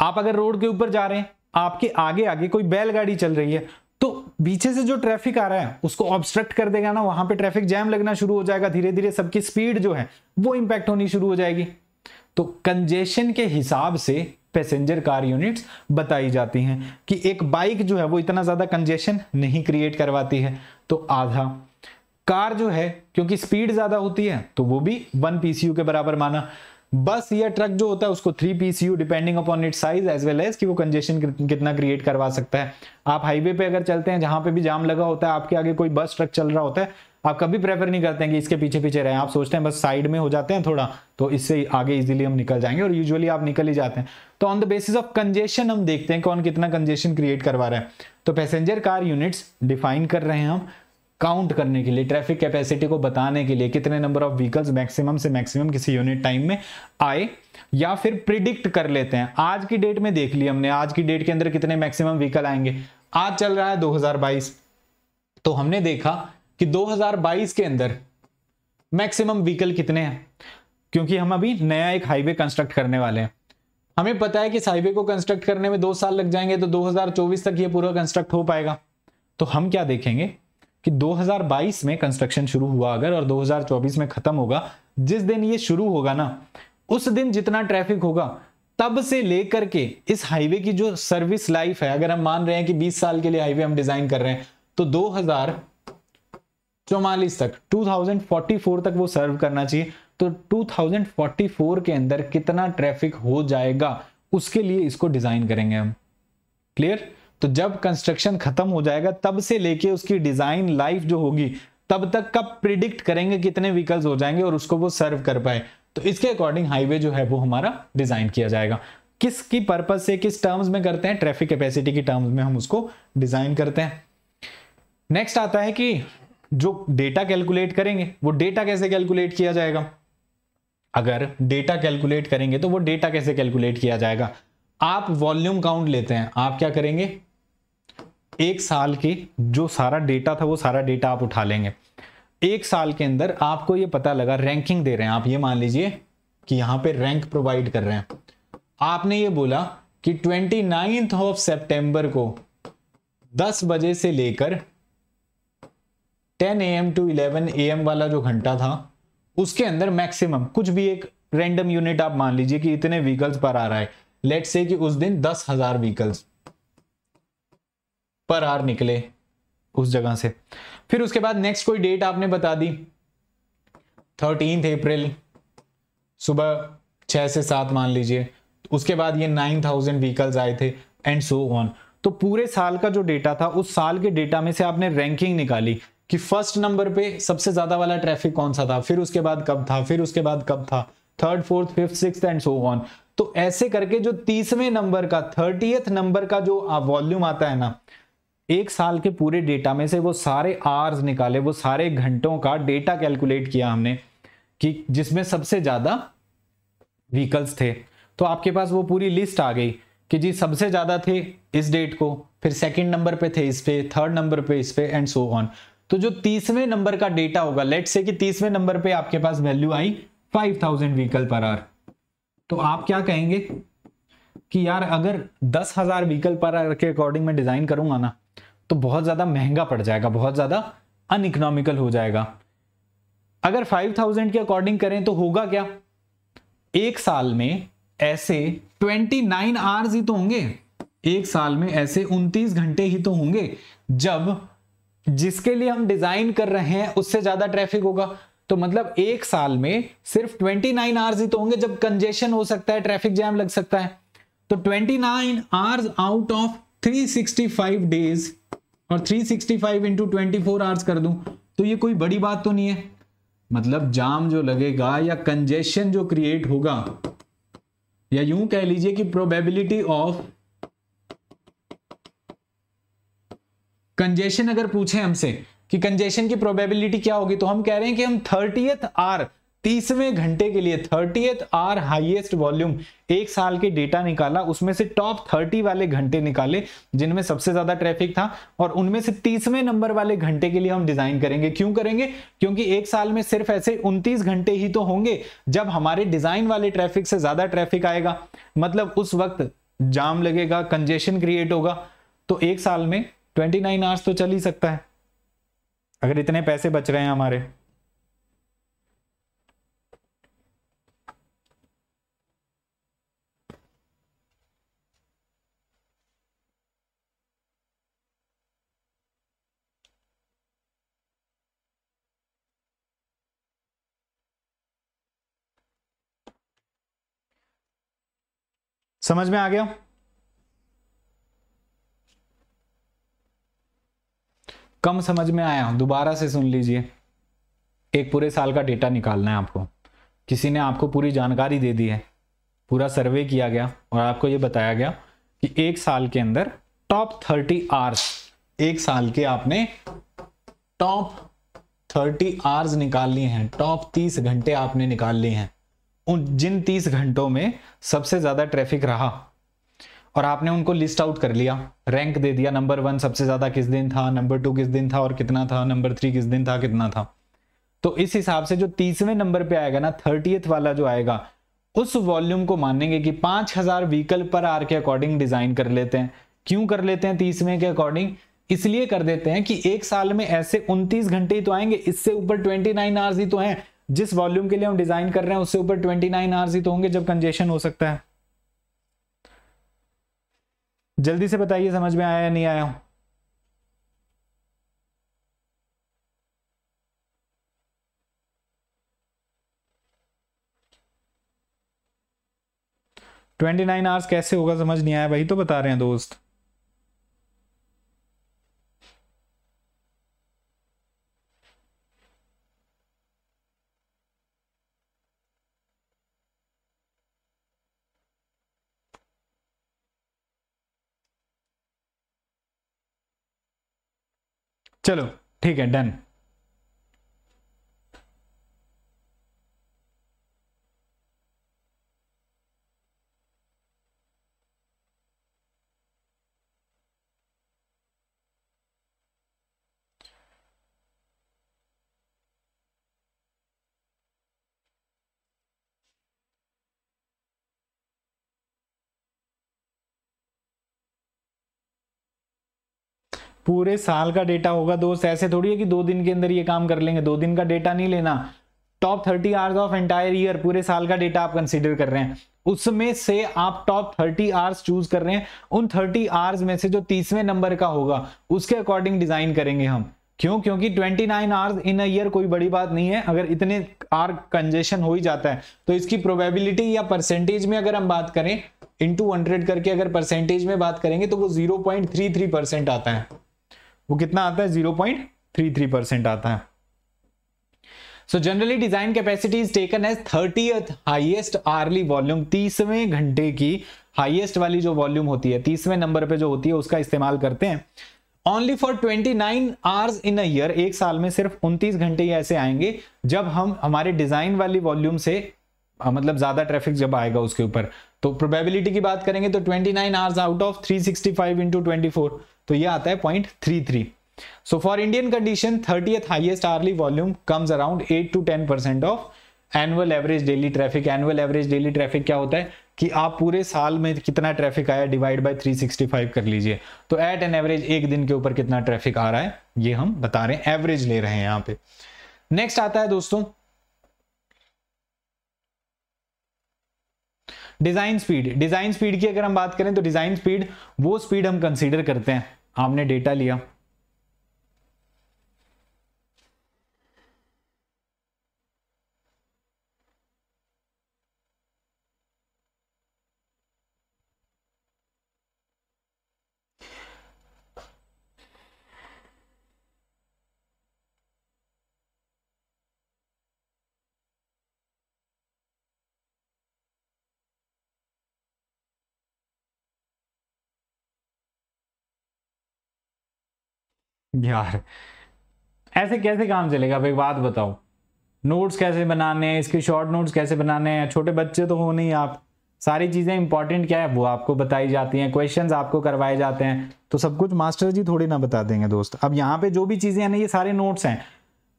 आप अगर रोड के ऊपर जा रहे हैं आपके आगे आगे कोई बैलगाड़ी चल रही है तो पीछे से जो ट्रैफिक आ रहा है उसको ऑब्स्ट्रक्ट कर देगा ना वहां पे ट्रैफिक जैम लगना शुरू हो जाएगा धीरे धीरे सबकी स्पीड जो है वो इंपैक्ट होनी शुरू हो जाएगी तो कंजेशन के हिसाब से पैसेंजर कार यूनिट्स बताई जाती हैं कि एक बाइक जो है वो इतना ज्यादा कंजेशन नहीं क्रिएट करवाती है तो आधा कार जो है क्योंकि स्पीड ज्यादा होती है तो वो भी वन पीसीयू के बराबर माना बस या ट्रक जो होता है उसको three PCU depending upon it size as well as कि वो कंजेशन कितना क्रिएट करवा सकता है आप हाईवे पे अगर चलते हैं जहां पे भी जाम लगा होता है आपके आगे कोई बस ट्रक चल रहा होता है आप कभी प्रेफर नहीं करते हैं कि इसके पीछे पीछे रहें आप सोचते हैं बस साइड में हो जाते हैं थोड़ा तो इससे आगे इजिली हम निकल जाएंगे और यूजली आप निकल ही जाते हैं तो on the basis of congestion हम देखते हैं कौन कितना कंजेशन क्रिएट करवा रहा है तो पैसेंजर कार यूनिट्स डिफाइन कर रहे हैं हम काउंट करने के लिए ट्रैफिक कैपेसिटी को बताने के लिए कितने नंबर ऑफ व्हीकल्स मैक्सिमम से मैक्सिमम किसी यूनिट टाइम में आए या फिर प्रिडिक्ट कर लेते हैं आज की डेट में देख लिया हमने आज की डेट के अंदर कितने मैक्सिमम व्हीकल आएंगे आज चल रहा है 2022 तो हमने देखा कि 2022 के अंदर मैक्सिमम व्हीकल कितने हैं क्योंकि हम अभी नया एक हाईवे कंस्ट्रक्ट करने वाले हैं हमें पता है कि इस हाईवे को कंस्ट्रक्ट करने में दो साल लग जाएंगे तो दो तक ये पूरा कंस्ट्रक्ट हो पाएगा तो हम क्या देखेंगे कि 2022 में कंस्ट्रक्शन शुरू हुआ अगर और 2024 में खत्म होगा जिस दिन ये शुरू होगा ना उस दिन जितना ट्रैफिक होगा तब से लेकर के इस हाईवे की जो सर्विस लाइफ है अगर हम मान रहे हैं कि 20 साल के लिए हाईवे हम डिजाइन कर रहे हैं तो दो चौवालीस तक 2044 तक वो सर्व करना चाहिए तो 2044 के अंदर कितना ट्रैफिक हो जाएगा उसके लिए इसको डिजाइन करेंगे हम क्लियर तो जब कंस्ट्रक्शन खत्म हो जाएगा तब से लेके उसकी डिजाइन लाइफ जो होगी तब तक कब प्रिडिक्ट करेंगे कितने व्हीकल्स हो जाएंगे और उसको वो सर्व कर पाए तो इसके अकॉर्डिंग हाईवे जो है वो हमारा डिजाइन किया जाएगा किसकी पर्पज से किस टर्म्स में करते हैं ट्रैफिक कैपेसिटी की टर्म्स में हम उसको डिजाइन करते हैं नेक्स्ट आता है कि जो डेटा कैलकुलेट करेंगे वो डेटा कैसे कैलकुलेट किया जाएगा अगर डेटा कैलकुलेट करेंगे तो वो डेटा कैसे कैलकुलेट किया जाएगा आप वॉल्यूम काउंट लेते हैं आप क्या करेंगे एक साल के जो सारा डेटा था वो सारा डेटा आप उठा लेंगे एक साल के अंदर आपको ये पता लगा रैंकिंग दे रहे हैं आप ये मान लीजिए कि यहाँ पे रैंक प्रोवाइड कर रहे हैं आपने ये बोला कि ट्वेंटी नाइन्थ ऑफ सेप्टेम्बर को दस बजे से लेकर ten A M to eleven A M वाला जो घंटा था उसके अंदर मैक्सिमम कुछ भी एक रैंडम यूनिट आप मान लीजिए कि इतने व्हीकल्स पर आ रहा है लेट से कि उस दिन दस हजार व्हीकल्स पर आर निकले उस जगह से फिर उसके बाद नेक्स्ट कोई डेट आपने बता दी थर्टीन अप्रैल सुबह छः से सात मान लीजिए उसके बाद ये नाइन थाउजेंड व्हीकल्स आए थे एंड सो ऑन तो पूरे साल का जो डेटा था उस साल के डेटा में से आपने रैंकिंग निकाली कि फर्स्ट नंबर पे सबसे ज़्यादा वाला ट्रैफिक कौन सा था फिर उसके बाद कब था फिर उसके बाद कब था third fourth fifth six and so on तो ऐसे करके जो तीसवें नंबर का थर्टीएथ नंबर का जो वॉल्यूम आता है ना एक साल के पूरे डेटा में से वो सारे आवर्स निकाले वो सारे घंटों का डेटा कैलकुलेट किया हमने कि जिसमें सबसे ज़्यादा व्हीकल्स थे तो आपके पास वो पूरी लिस्ट आ गई कि जी सबसे ज़्यादा थे इस डेट को फिर सेकंड नंबर पे थे इस पे थर्ड नंबर पे इस पे एंड सो ऑन तो जो तीसवें नंबर का डेटा होगा लेट से कि तीसवें नंबर पे आपके पास वैल्यू आई 5000 व्हीकल पर आर तो आप क्या कहेंगे कि यार अगर 10000 व्हीकल पर आर के अकॉर्डिंग में डिज़ाइन करूंगा ना तो बहुत ज़्यादा महंगा पड़ जाएगा बहुत ज़्यादा अन इकोनॉमिकल हो जाएगा अगर 5000 के अकॉर्डिंग करें तो होगा क्या एक साल में ऐसे 29 नाइन आवर्स ही तो होंगे एक साल में ऐसे 29 घंटे ही तो होंगे जब जिसके लिए हम डिजाइन कर रहे हैं उससे ज्यादा ट्रैफिक होगा तो मतलब एक साल में सिर्फ 29 नाइन आवर्स ही तो होंगे जब कंजेशन हो सकता है ट्रैफिक जैम लग सकता है तो 29 nine hours out of 365 days और 365 sixty five into twenty four hours कर दूं तो ये कोई बड़ी बात तो नहीं है मतलब जाम जो लगेगा या कंजेशन जो क्रिएट होगा या यूं कह लीजिए कि प्रोबेबिलिटी ऑफ कंजेशन अगर पूछे हमसे कि कंजेशन की प्रोबेबिलिटी क्या होगी तो हम कह रहे हैं कि हम थर्टीएथ आर तीसवें घंटे के लिए थर्टीएथ आर हाईएस्ट वॉल्यूम एक साल के डेटा निकाला उसमें से टॉप थर्टी वाले घंटे निकाले जिनमें सबसे ज्यादा ट्रैफिक था और उनमें से तीसवें नंबर वाले घंटे के लिए हम डिजाइन करेंगे क्यों करेंगे क्योंकि एक साल में सिर्फ ऐसे 29 घंटे ही तो होंगे जब हमारे डिजाइन वाले ट्रैफिक से ज्यादा ट्रैफिक आएगा मतलब उस वक्त जाम लगेगा कंजेशन क्रिएट होगा तो एक साल में ट्वेंटी आवर्स तो चल ही सकता है अगर इतने पैसे बच रहे हैं हमारे समझ में आ गया कम समझ में आया दोबारा से सुन लीजिए एक पूरे साल का डेटा निकालना है आपको किसी ने आपको पूरी जानकारी दे दी है पूरा सर्वे किया गया और आपको ये बताया गया कि एक साल के अंदर टॉप थर्टी आर्स एक साल के आपने टॉप थर्टी आर्स निकाल लिए हैं टॉप तीस घंटे आपने निकाल लिए हैं उन जिन तीस घंटों में सबसे ज़्यादा ट्रैफिक रहा और आपने उनको लिस्ट आउट कर लिया रैंक दे दिया नंबर वन सबसे ज़्यादा किस दिन था नंबर टू किस दिन था और कितना था नंबर थ्री किस दिन था कितना था तो इस हिसाब से जो तीसवें नंबर पे आएगा ना थर्टीएथ वाला जो आएगा उस वॉल्यूम को मानेंगे कि पाँच हज़ार व्हीकल पर आर के अकॉर्डिंग डिज़ाइन कर लेते हैं क्यों कर लेते हैं तीसवें के अकॉर्डिंग इसलिए कर देते हैं कि एक साल में ऐसे उनतीस घंटे ही तो आएंगे इससे ऊपर ट्वेंटी नाइन आवर्स ही तो हैं जिस वॉल्यूम के लिए हम डिजाइन कर रहे हैं उससे ऊपर 29 नाइन आवर्स ही तो होंगे जब कंजेशन हो सकता है जल्दी से बताइए समझ में आया या नहीं आया ट्वेंटी नाइन आवर्स कैसे होगा समझ नहीं आया भाई तो बता रहे हैं दोस्त चलो ठीक है डन पूरे साल का डेटा होगा दोस्त ऐसे थोड़ी है कि दो दिन के अंदर ये काम कर लेंगे दो दिन का डेटा नहीं लेना top thirty hours of entire year पूरे साल का डेटा आप कंसिडर कर रहे हैं उसमें से आप टॉप थर्टी आवर्स चूज कर रहे हैं उन थर्टी आवर्स में से जो तीसवें नंबर का होगा उसके अकॉर्डिंग डिजाइन करेंगे हम क्यों क्योंकि 29 नाइन आवर्स इन अयर कोई बड़ी बात नहीं है अगर इतने आर कंजेशन हो ही जाता है तो इसकी प्रोबेबिलिटी या परसेंटेज में अगर हम बात करें इंटू हंड्रेड करके अगर परसेंटेज में बात करेंगे तो वो 0.33 परसेंट आता है वो कितना आता है zero point three three percent आता है so generally design capacity is taken as thirty highest hourly volume तीसवें घंटे की हाइएस्ट वाली जो वॉल्यूम होती है तीसवें नंबर पे जो होती है उसका इस्तेमाल करते हैं only for 29 nine hours in year एक साल में सिर्फ 29 घंटे ही ऐसे आएंगे जब हम हमारे डिजाइन वाली वॉल्यूम से मतलब ज्यादा ट्रैफिक जब आएगा उसके ऊपर तो प्रोबेबिलिटी की बात करेंगे तो 29 nine hours out of 365 sixty five into twenty four तो ये आता है point three three so for Indian condition thirtieth highest hourly volume comes around eight to ten percent of annual average daily traffic annual average daily traffic क्या होता है कि आप पूरे साल में कितना ट्रैफिक आया डिवाइड बाय 365 कर लीजिए तो एट एन एवरेज एक दिन के ऊपर कितना ट्रैफिक आ रहा है ये हम बता रहे हैं एवरेज ले रहे हैं यहां पे नेक्स्ट आता है दोस्तों डिजाइन स्पीड डिजाइन स्पीड की अगर हम बात करें तो डिजाइन स्पीड वो स्पीड हम कंसीडर करते हैं आपने डेटा लिया यार ऐसे कैसे काम चलेगा भाई एक बात बताओ नोट्स कैसे बनाने हैं इसके शॉर्ट नोट्स कैसे बनाने हैं छोटे बच्चे तो हो नहीं आप सारी चीज़ें इंपॉर्टेंट क्या है वो आपको बताई जाती हैं क्वेश्चंस आपको करवाए जाते हैं तो सब कुछ मास्टर जी थोड़ी ना बता देंगे दोस्त अब यहाँ पे जो भी चीज़ें हैं ना ये सारे नोट्स हैं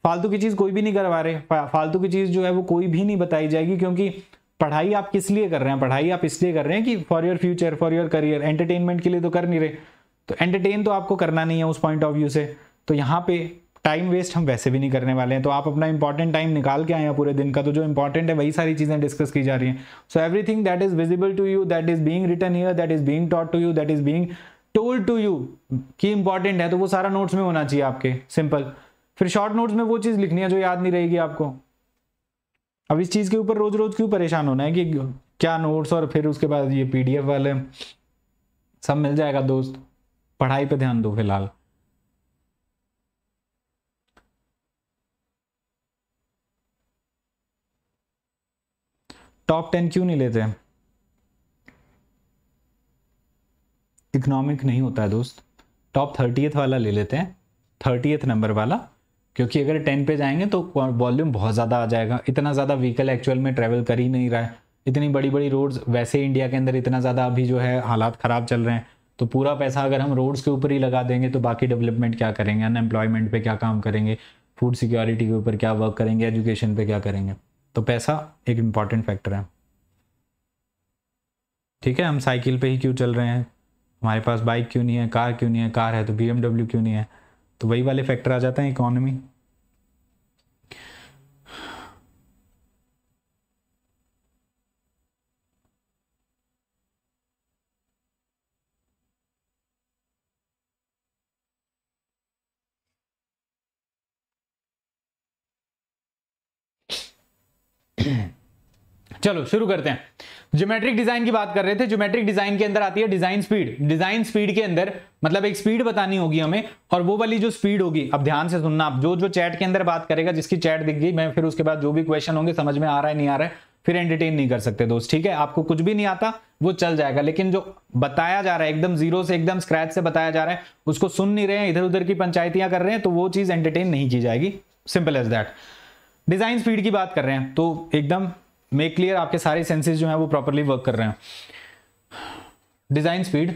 फालतू की चीज़ कोई भी नहीं करवा रहे फालतू की चीज़ जो है वो कोई भी नहीं बताई जाएगी क्योंकि पढ़ाई आप किस लिए कर रहे हैं पढ़ाई आप इसलिए कर रहे हैं कि for your future for your career entertainment के लिए तो कर नहीं रहे तो एंटरटेन तो आपको करना नहीं है उस पॉइंट ऑफ व्यू से तो यहाँ पे टाइम वेस्ट हम वैसे भी नहीं करने वाले हैं तो आप अपना इंपॉर्टेंट टाइम निकाल के आए हैं पूरे दिन का तो जो इंपॉर्टेंट है वही सारी चीज़ें डिस्कस की जा रही हैं so everything that is visible to you that is being written here that is being taught to you that is being told to you की इंपॉर्टेंट है तो वो सारा नोट्स में होना चाहिए आपके सिंपल फिर शॉर्ट नोट्स में वो चीज़ लिखनी है जो याद नहीं रहेगी आपको अब इस चीज़ के ऊपर रोज रोज क्यों परेशान होना है कि क्या नोट्स और फिर उसके बाद ये पीडीएफ वाले सब मिल जाएगा दोस्त पढ़ाई पे ध्यान दो फिलहाल टॉप टेन क्यों नहीं लेते इकोनॉमिक नहीं होता है दोस्त टॉप थर्टीएथ वाला ले लेते हैं थर्टीथ नंबर वाला क्योंकि अगर टेन पे जाएंगे तो वॉल्यूम बहुत ज़्यादा आ जाएगा इतना ज़्यादा व्हीकल एक्चुअल में ट्रेवल कर ही नहीं रहा है इतनी बड़ी बड़ी रोड्स वैसे इंडिया के अंदर इतना ज़्यादा अभी जो है हालात ख़राब चल रहे हैं तो पूरा पैसा अगर हम रोड्स के ऊपर ही लगा देंगे तो बाकी डेवलपमेंट क्या करेंगे अनएम्प्लॉयमेंट पे क्या काम करेंगे फूड सिक्योरिटी के ऊपर क्या वर्क करेंगे एजुकेशन पे क्या करेंगे तो पैसा एक इम्पॉर्टेंट फैक्टर है ठीक है हम साइकिल पे ही क्यों चल रहे हैं हमारे पास बाइक क्यों नहीं है कार क्यों नहीं है कार है तो बी क्यों नहीं है तो वही वाले फैक्टर आ जाते हैं इकोनॉमी चलो शुरू करते हैं ज्योमेट्रिक डिजाइन की बात कर रहे थे ज्योमेट्रिक डिजाइन के अंदर आती है डिजाइन स्पीड डिजाइन स्पीड के अंदर मतलब एक स्पीड बतानी होगी हमें और वो वाली जो स्पीड होगी अब ध्यान से सुनना आप जो जो चैट के अंदर बात करेगा जिसकी चैट दिख गई मैं फिर उसके बाद जो भी क्वेश्चन होंगे समझ में आ रहा है नहीं आ रहा है फिर एंटरटेन नहीं कर सकते दोस्त ठीक है आपको कुछ भी नहीं आता वो चल जाएगा लेकिन जो बताया जा रहा है एकदम जीरो से एकदम स्क्रैच से बताया जा रहा है उसको सुन नहीं रहे हैं इधर उधर की पंचायतियां कर रहे हैं तो वो चीज एंटरटेन नहीं की जाएगी simple as that design speed की बात कर रहे हैं तो एकदम మే క్లియర్ ఆప్కే సారీ సెన్సెస్ జోహే వో ప్రాపర్లీ వర్క్ కర్ రహే హే డిజైన్ స్పీడ్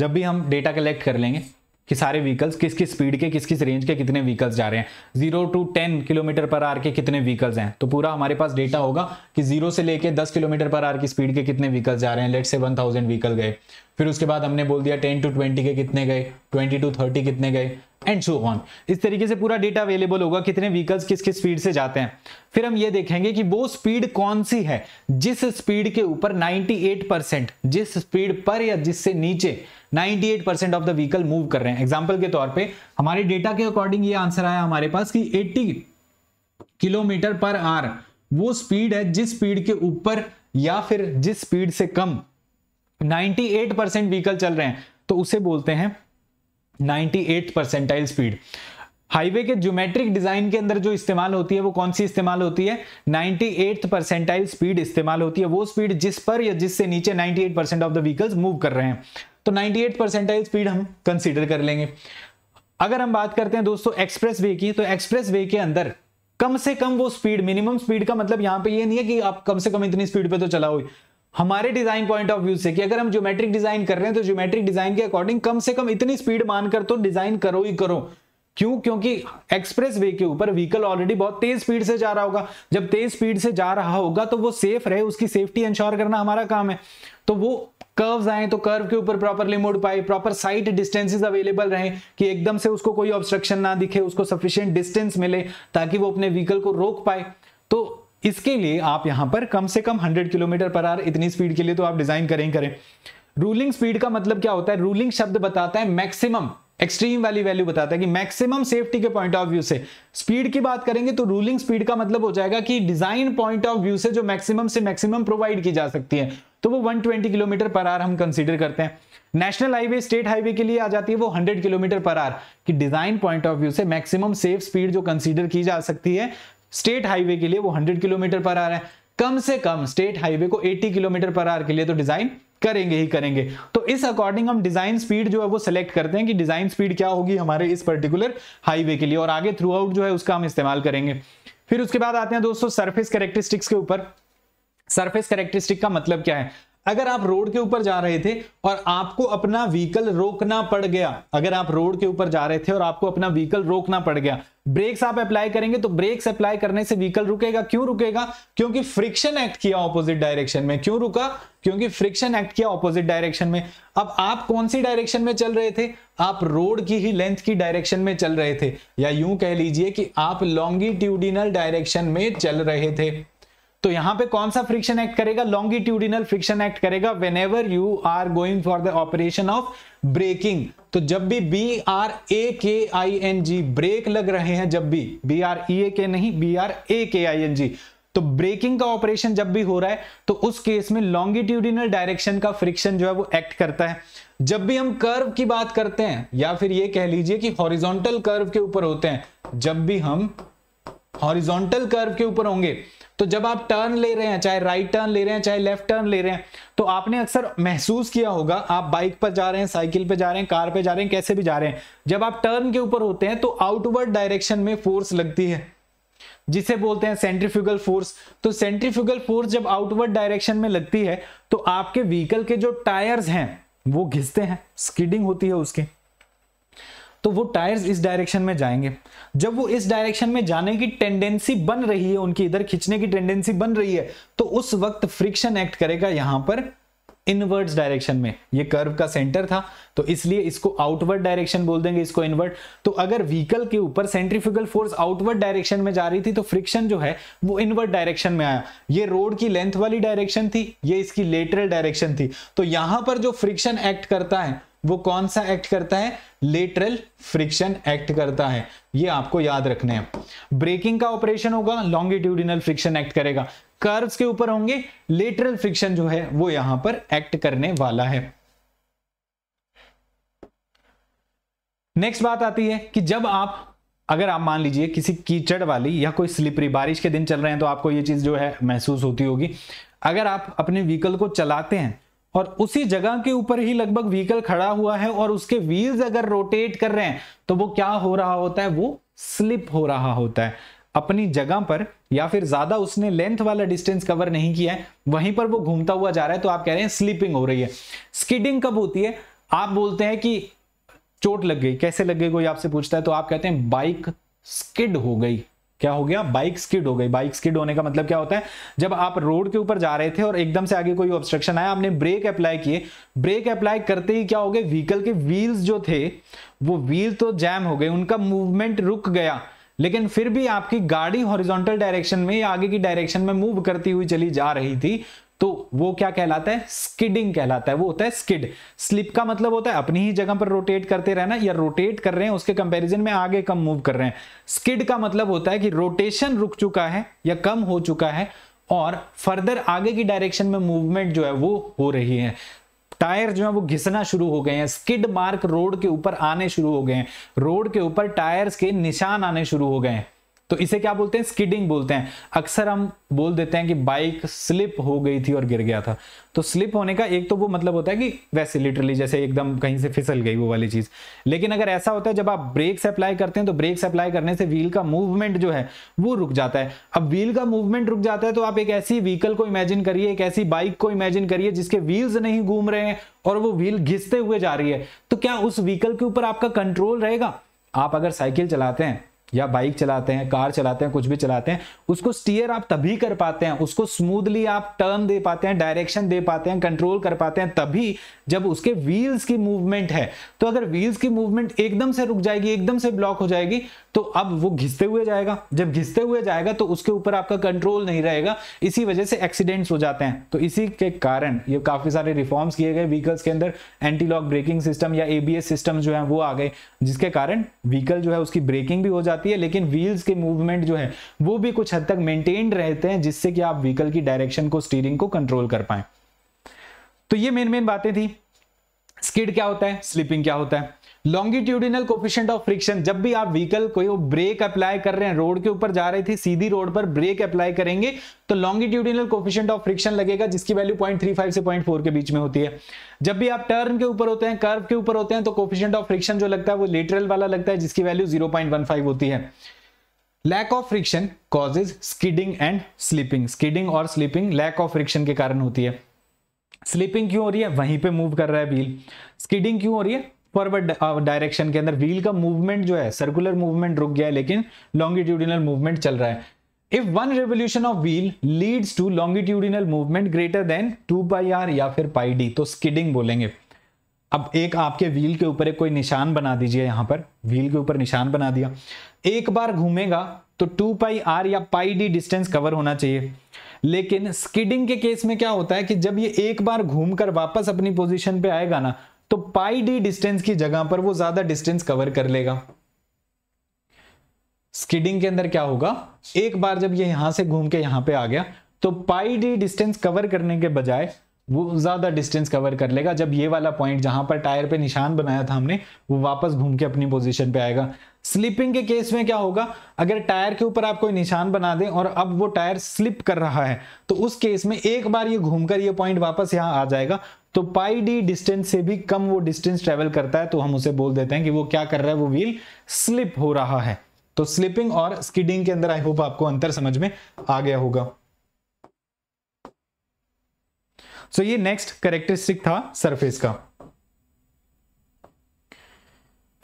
జబ్ బి హమ్ డేటా కలెక్ట్ కర్ లెంగే कि सारे व्हीकल्स किस किस स्पीड के किस किस रेंज के कितने व्हीकल्स जा रहे हैं zero to ten kilometre per hour के कितने व्हीकल्स हैं तो पूरा हमारे पास डेटा होगा कि जीरो से लेके दस किलोमीटर पर आर की स्पीड के कितने व्हीकल्स जा रहे हैं लेट से वन थाउजेंड व्हीकल गए फिर उसके बाद हमने बोल दिया टेन टू ट्वेंटी के कितने गए ट्वेंटी टू थर्टी कितने गए एंड शो ऑन इस तरीके से पूरा डेटा अवेलेबल होगा कितने व्हीकल्स किस किस स्पीड से जाते हैं फिर हम ये देखेंगे कि वो स्पीड कौन सी है जिस स्पीड के ऊपर 98 परसेंट जिस स्पीड पर या जिससे नीचे 98 percent of the vehicle move कर रहे हैं एग्जाम्पल के तौर पे हमारे डेटा के अकॉर्डिंग ये आंसर आया हमारे पास कि 80 किलोमीटर पर आर वो स्पीड है जिस स्पीड के ऊपर या फिर जिस स्पीड से कम 98 परसेंट व्हीकल चल रहे हैं तो उसे बोलते हैं 98 परसेंटाइल स्पीड हाईवे के ज्योमेट्रिक डिजाइन के अंदर जो इस्तेमाल होती है वो कौन सी इस्तेमाल होती है 98 परसेंटाइल स्पीड इस्तेमाल होती है वो स्पीड जिस पर या जिससे नीचे 98 percent of the vehicles move कर रहे हैं तो 98 परसेंटाइल स्पीड हम कंसीडर कर लेंगे अगर हम बात करते हैं दोस्तों एक्सप्रेस वे की तो एक्सप्रेस वे के अंदर कम से कम वो स्पीड मिनिमम स्पीड का मतलब यहां पे ये नहीं है कि आप कम से कम इतनी स्पीड पे तो चला हुई हमारे डिजाइन पॉइंट ऑफ व्यू से कि अगर हम ज्योमेट्रिक डिजाइन कर रहे हैं तो ज्योमेट्रिक डिजाइन के अकॉर्डिंग कम से कम इतनी स्पीड मानकर तो डिजाइन करो ही करो क्यों क्योंकि एक्सप्रेस वे के ऊपर व्हीकल ऑलरेडी बहुत तेज स्पीड से जा रहा होगा जब तेज स्पीड से जा रहा होगा तो वो सेफ रहे उसकी सेफ्टी इंश्योर करना हमारा काम है तो वो कर्व्स आए तो कर्व के ऊपर प्रॉपरली मुड़ पाए प्रॉपर साइट डिस्टेंसिस अवेलेबल रहे कि एकदम से उसको कोई ऑब्स्ट्रक्शन ना दिखे उसको सफिशियंट डिस्टेंस मिले ताकि वो अपने व्हीकल को रोक पाए तो इसके लिए आप यहां पर कम से कम 100 किलोमीटर पर आर इतनी स्पीड के लिए तो आप डिजाइन करें ही करें रूलिंग स्पीड का मतलब क्या होता है रूलिंग शब्द बताता है मैक्सिमम एक्सट्रीम वाली वैल्यू बताता है कि मैक्सिमम सेफ्टी के पॉइंट ऑफ व्यू से स्पीड की बात करेंगे तो रूलिंग स्पीड का मतलब हो जाएगा कि डिजाइन पॉइंट ऑफ व्यू से जो मैक्सिमम से मैक्सिमम प्रोवाइड की जा सकती है तो वो 120 किलोमीटर पर आर हम कंसीडर करते हैं नेशनल हाईवे स्टेट हाईवे के लिए आ जाती है वो 100 किलोमीटर पर आर की डिजाइन पॉइंट ऑफ व्यू से मैक्सिमम सेफ स्पीड जो कंसीडर की जा सकती है स्टेट हाईवे के लिए वो 100 किलोमीटर पर आर है कम से कम स्टेट हाईवे को 80 किलोमीटर पर आर के लिए तो डिजाइन करेंगे ही करेंगे तो इस अकॉर्डिंग हम डिजाइन स्पीड जो है वो सिलेक्ट करते हैं कि डिजाइन स्पीड क्या होगी हमारे इस पर्टिकुलर हाईवे के लिए और आगे थ्रू आउट जो है उसका हम इस्तेमाल करेंगे फिर उसके बाद आते हैं दोस्तों सरफेस कैरेक्टरिस्टिक्स के ऊपर सरफेस कैरेक्टरिस्टिक का मतलब क्या है अगर आप रोड के ऊपर जा रहे थे और आपको अपना व्हीकल रोकना पड़ गया अगर आप रोड के ऊपर जा रहे थे और आपको अपना व्हीकल रोकना पड़ गया ब्रेक्स आप अप्लाई करेंगे तो ब्रेक्स अप्लाई करने से व्हीकल रुकेगा क्यों रुकेगा क्योंकि फ्रिक्शन एक्ट किया ऑपोजिट डायरेक्शन में क्यों रुका क्योंकि फ्रिक्शन एक्ट किया ऑपोजिट डायरेक्शन में अब आप कौन सी डायरेक्शन में चल रहे थे आप रोड की ही लेंथ की डायरेक्शन में चल रहे थे या यूं कह लीजिए कि आप लॉन्गिट्यूडिनल डायरेक्शन में चल रहे थे तो यहां पे कौन सा फ्रिक्शन एक्ट करेगा लॉन्गिट्यूडिनल फ्रिक्शन एक्ट करेगा whenever you are going for the operation of braking तो जब भी बी आर ए के आई एन जी ब्रेक लग रहे हैं जब भी बी आर ई ए के नहीं बी आर ए के आई एन जी तो ब्रेकिंग का ऑपरेशन जब भी हो रहा है तो उस केस में लॉन्गिट्यूडिनल डायरेक्शन का फ्रिक्शन जो है वो एक्ट करता है जब भी हम कर्व की बात करते हैं या फिर ये कह लीजिए कि हॉरिजॉन्टल कर्व के ऊपर होते हैं जब भी हम हॉरिजॉन्टल कर्व के ऊपर होंगे तो जब आप टर्न ले रहे हैं चाहे राइट टर्न ले रहे हैं चाहे लेफ्ट टर्न ले रहे हैं तो आपने अक्सर महसूस किया होगा आप बाइक पर जा रहे हैं साइकिल पर जा रहे हैं कार पर जा रहे हैं कैसे भी जा रहे हैं जब आप टर्न के ऊपर होते हैं तो आउटवर्ड डायरेक्शन में फोर्स लगती है जिसे बोलते हैं सेंट्रीफ्यूगल फोर्स तो सेंट्रीफ्यूगल फोर्स जब आउटवर्ड डायरेक्शन में लगती है तो आपके व्हीकल के जो टायर्स हैं वो घिसते हैं स्कीडिंग होती है उसके तो वो टायर्स इस डायरेक्शन में जाएंगे जब वो इस डायरेक्शन में जाने की टेंडेंसी बन रही है उनकी इधर खींचने की टेंडेंसी बन रही है तो उस वक्त फ्रिक्शन एक्ट करेगा यहां पर इनवर्ड्स डायरेक्शन में ये कर्व का सेंटर था तो इसलिए इसको आउटवर्ड डायरेक्शन बोल देंगे इसको इनवर्ड तो अगर व्हीकल के ऊपर सेंट्रीफ्यूगल फोर्स आउटवर्ड डायरेक्शन में जा रही थी तो फ्रिक्शन जो है वो इनवर्ड डायरेक्शन में आया ये रोड की लेंथ वाली डायरेक्शन थी ये इसकी लेटरल डायरेक्शन थी तो यहां पर जो फ्रिक्शन एक्ट करता है वो कौन सा एक्ट करता है लेटरल फ्रिक्शन एक्ट करता है ये आपको याद रखने हैं ब्रेकिंग का ऑपरेशन होगा लॉन्गिट्यूडिनल फ्रिक्शन एक्ट करेगा कर्व्स के ऊपर होंगे लेटरल फ्रिक्शन जो है वो यहां पर एक्ट करने वाला है नेक्स्ट बात आती है कि जब आप अगर आप मान लीजिए किसी कीचड़ वाली या कोई स्लिपरी बारिश के दिन चल रहे हैं तो आपको ये चीज जो है महसूस होती होगी अगर आप अपने व्हीकल को चलाते हैं और उसी जगह के ऊपर ही लगभग व्हीकल खड़ा हुआ है और उसके व्हील्स अगर रोटेट कर रहे हैं तो वो क्या हो रहा होता है वो स्लिप हो रहा होता है अपनी जगह पर या फिर ज्यादा उसने लेंथ वाला डिस्टेंस कवर नहीं किया है वहीं पर वो घूमता हुआ जा रहा है तो आप कह रहे हैं स्लिपिंग हो रही है स्किडिंग कब होती है आप बोलते हैं कि चोट लग गई कैसे लग गई कोई आपसे पूछता है तो आप कहते हैं बाइक स्किड हो गई क्या हो गया बाइक स्किड हो गई बाइक स्किड होने का मतलब क्या होता है जब आप रोड के ऊपर जा रहे थे और एकदम से आगे कोई ऑब्स्ट्रक्शन आया आपने ब्रेक अप्लाई किए ब्रेक अप्लाई करते ही क्या हो गए व्हीकल के व्हील्स जो थे वो व्हील तो जैम हो गए उनका मूवमेंट रुक गया लेकिन फिर भी आपकी गाड़ी हॉरिजॉन्टल डायरेक्शन में या आगे की डायरेक्शन में मूव करती हुई चली जा रही थी तो वो क्या कहलाता है स्किडिंग कहलाता है वो होता है स्किड स्लिप का मतलब होता है अपनी ही जगह पर रोटेट करते रहना या रोटेट कर रहे हैं उसके कंपैरिजन में आगे कम मूव कर रहे हैं स्किड का मतलब होता है कि रोटेशन रुक चुका है या कम हो चुका है और फर्दर आगे की डायरेक्शन में मूवमेंट जो है वो हो रही है टायर जो है वो घिसना शुरू हो गए हैं स्किड मार्क रोड के ऊपर आने शुरू हो गए हैं रोड के ऊपर टायर्स के निशान आने शुरू हो गए हैं तो इसे क्या बोलते हैं स्किडिंग बोलते हैं अक्सर हम बोल देते हैं कि बाइक स्लिप हो गई थी और गिर गया था तो स्लिप होने का एक तो वो मतलब होता है कि वैसे लिटरली जैसे एकदम कहीं से फिसल गई वो वाली चीज़ लेकिन अगर ऐसा होता है जब आप ब्रेक्स अप्लाई करते हैं तो ब्रेक्स अप्लाई करने से व्हील का मूवमेंट जो है वो रुक जाता है अब व्हील का मूवमेंट रुक जाता है तो आप एक ऐसी व्हीकल को इमेजिन करिए एक ऐसी बाइक को इमेजिन करिए जिसके व्हील्स नहीं घूम रहे हैं और वो व्हील घिसते हुए जा रही है तो क्या उस व्हीकल के ऊपर आपका कंट्रोल रहेगा आप अगर साइकिल चलाते हैं या बाइक चलाते हैं कार चलाते हैं कुछ भी चलाते हैं उसको स्टीयर आप तभी कर पाते हैं उसको स्मूथली आप टर्न दे पाते हैं डायरेक्शन दे पाते हैं कंट्रोल कर पाते हैं तभी जब उसके व्हील्स की मूवमेंट है तो अगर व्हील्स की मूवमेंट एकदम से रुक जाएगी एकदम से ब्लॉक हो जाएगी तो अब वो घिसते हुए जाएगा जब घिसते हुए जाएगा तो उसके ऊपर आपका कंट्रोल नहीं रहेगा इसी वजह से एक्सीडेंट्स हो जाते हैं तो इसी के कारण ये काफी सारे रिफॉर्म्स किए गए व्हीकल्स के अंदर एंटी लॉक ब्रेकिंग सिस्टम या एबीएस सिस्टम जो है वो आ गए जिसके कारण व्हीकल जो है उसकी ब्रेकिंग भी हो जाती है लेकिन व्हील्स के मूवमेंट जो है वो भी कुछ हद तक मेंटेन्ड रहते हैं जिससे कि आप व्हीकल की डायरेक्शन को स्टीयरिंग को कंट्रोल कर पाए तो ये मेन मेन बातें थी स्किड क्या होता है स्लिपिंग क्या होता है लॉन्गिट्यूडिनल कोफिशियंट ऑफ फ्रिक्शन जब भी आप व्हीकल कोई ब्रेक अप्लाई कर रहे हैं रोड के ऊपर जा रही थी सीधी रोड पर ब्रेक अप्लाई करेंगे तो लॉन्गिट्यूडिनल कोफिशियंट ऑफ फ्रिक्शन लगेगा जिसकी वैल्यू पॉइंट से पॉइंट के बीच में होती है जब भी आप टर्न के ऊपर होते हैं कर्व के ऊपर होते हैं तो कोफिशियंट ऑफ फ्रिक्शन जो लगता है वो लेटरल वाला लगता है जिसकी वैल्यू जीरो होती है lack of friction causes skidding and slipping skidding और स्लीपिंग लैक ऑफ फ्रिक्शन के कारण होती है स्लीपिंग क्यों हो रही है वहीं पे मूव कर रहा है व्हील स्कीडिंग क्यों हो रही है फॉरवर्ड डायरेक्शन uh, के अंदर व्हील का मूवमेंट जो है सर्कुलर मूवमेंट रुक गया है लेकिन लॉन्गिट्यूडिनल मूवमेंट चल रहा है if one revolution of wheel leads to longitudinal movement greater than two pi r या फिर पाई डी तो स्किडिंग बोलेंगे अब एक आपके व्हील के ऊपर कोई निशान बना दीजिए यहां पर व्हील के ऊपर निशान बना दिया एक बार घूमेगा तो टू पाई आर या पाई डी डिस्टेंस कवर होना चाहिए लेकिन स्किडिंग के केस में क्या होता है कि जब ये एक बार घूमकर वापस अपनी पोजीशन पे आएगा ना तो पाई डी डिस्टेंस की जगह पर वो ज्यादा डिस्टेंस कवर कर लेगा स्किडिंग के अंदर क्या होगा एक बार जब ये यहां से घूम के यहां पे आ गया तो पाई डी डिस्टेंस कवर करने के बजाय वो ज़्यादा डिस्टेंस कवर कर लेगा जब ये वाला पॉइंट जहां पर टायर पे निशान बनाया था हमने वो वापस घूम के अपनी पोजीशन पे आएगा स्लिपिंग के केस में क्या होगा अगर टायर के ऊपर आप कोई निशान बना दें और अब वो टायर स्लिप कर रहा है तो उस केस में एक बार ये घूमकर ये पॉइंट वापस यहां आ जाएगा तो पाई डी डिस्टेंस से भी कम वो डिस्टेंस ट्रेवल करता है तो हम उसे बोल देते हैं कि वो क्या कर रहा है वो व्हील स्लिप हो रहा है तो स्लिपिंग और स्किडिंग के अंदर आई होप आपको अंतर समझ में आ गया होगा सो so ये नेक्स्ट करेक्टरिस्टिक था सरफेस का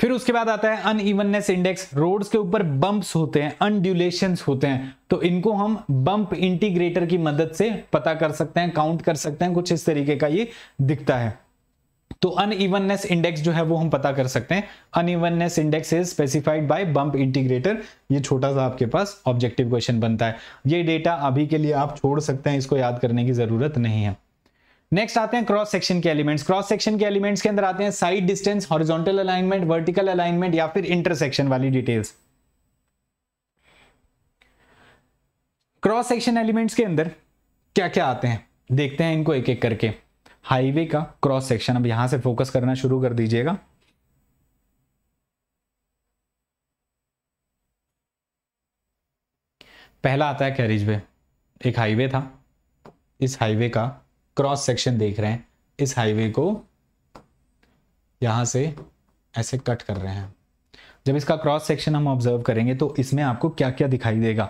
फिर उसके बाद आता है अनइवननेस इंडेक्स रोड्स के ऊपर बम्प्स होते हैं अनड्यूलेशन होते हैं तो इनको हम बम्प इंटीग्रेटर की मदद से पता कर सकते हैं काउंट कर सकते हैं कुछ इस तरीके का ये दिखता है तो अनइवननेस इंडेक्स जो है वो हम पता कर सकते हैं unevenness index is specified by bump integrator ये छोटा सा आपके पास ऑब्जेक्टिव क्वेश्चन बनता है ये डेटा अभी के लिए आप छोड़ सकते हैं इसको याद करने की जरूरत नहीं है नेक्स्ट आते हैं क्रॉस सेक्शन के एलिमेंट्स क्रॉस सेक्शन के एलिमेंट्स के अंदर आते हैं sight distance horizontal alignment vertical alignment या फिर इंटरसेक्शन वाली डिटेल्स क्रॉस सेक्शन एलिमेंट्स के अंदर क्या क्या आते हैं देखते हैं इनको एक एक करके हाईवे का क्रॉस सेक्शन अब यहां से फोकस करना शुरू कर दीजिएगा पहला आता है कैरिज वे एक हाईवे था इस हाईवे का क्रॉस सेक्शन देख रहे हैं इस हाईवे को यहां से ऐसे कट कर रहे हैं जब इसका क्रॉस सेक्शन हम ऑब्जर्व करेंगे तो इसमें आपको क्या क्या दिखाई देगा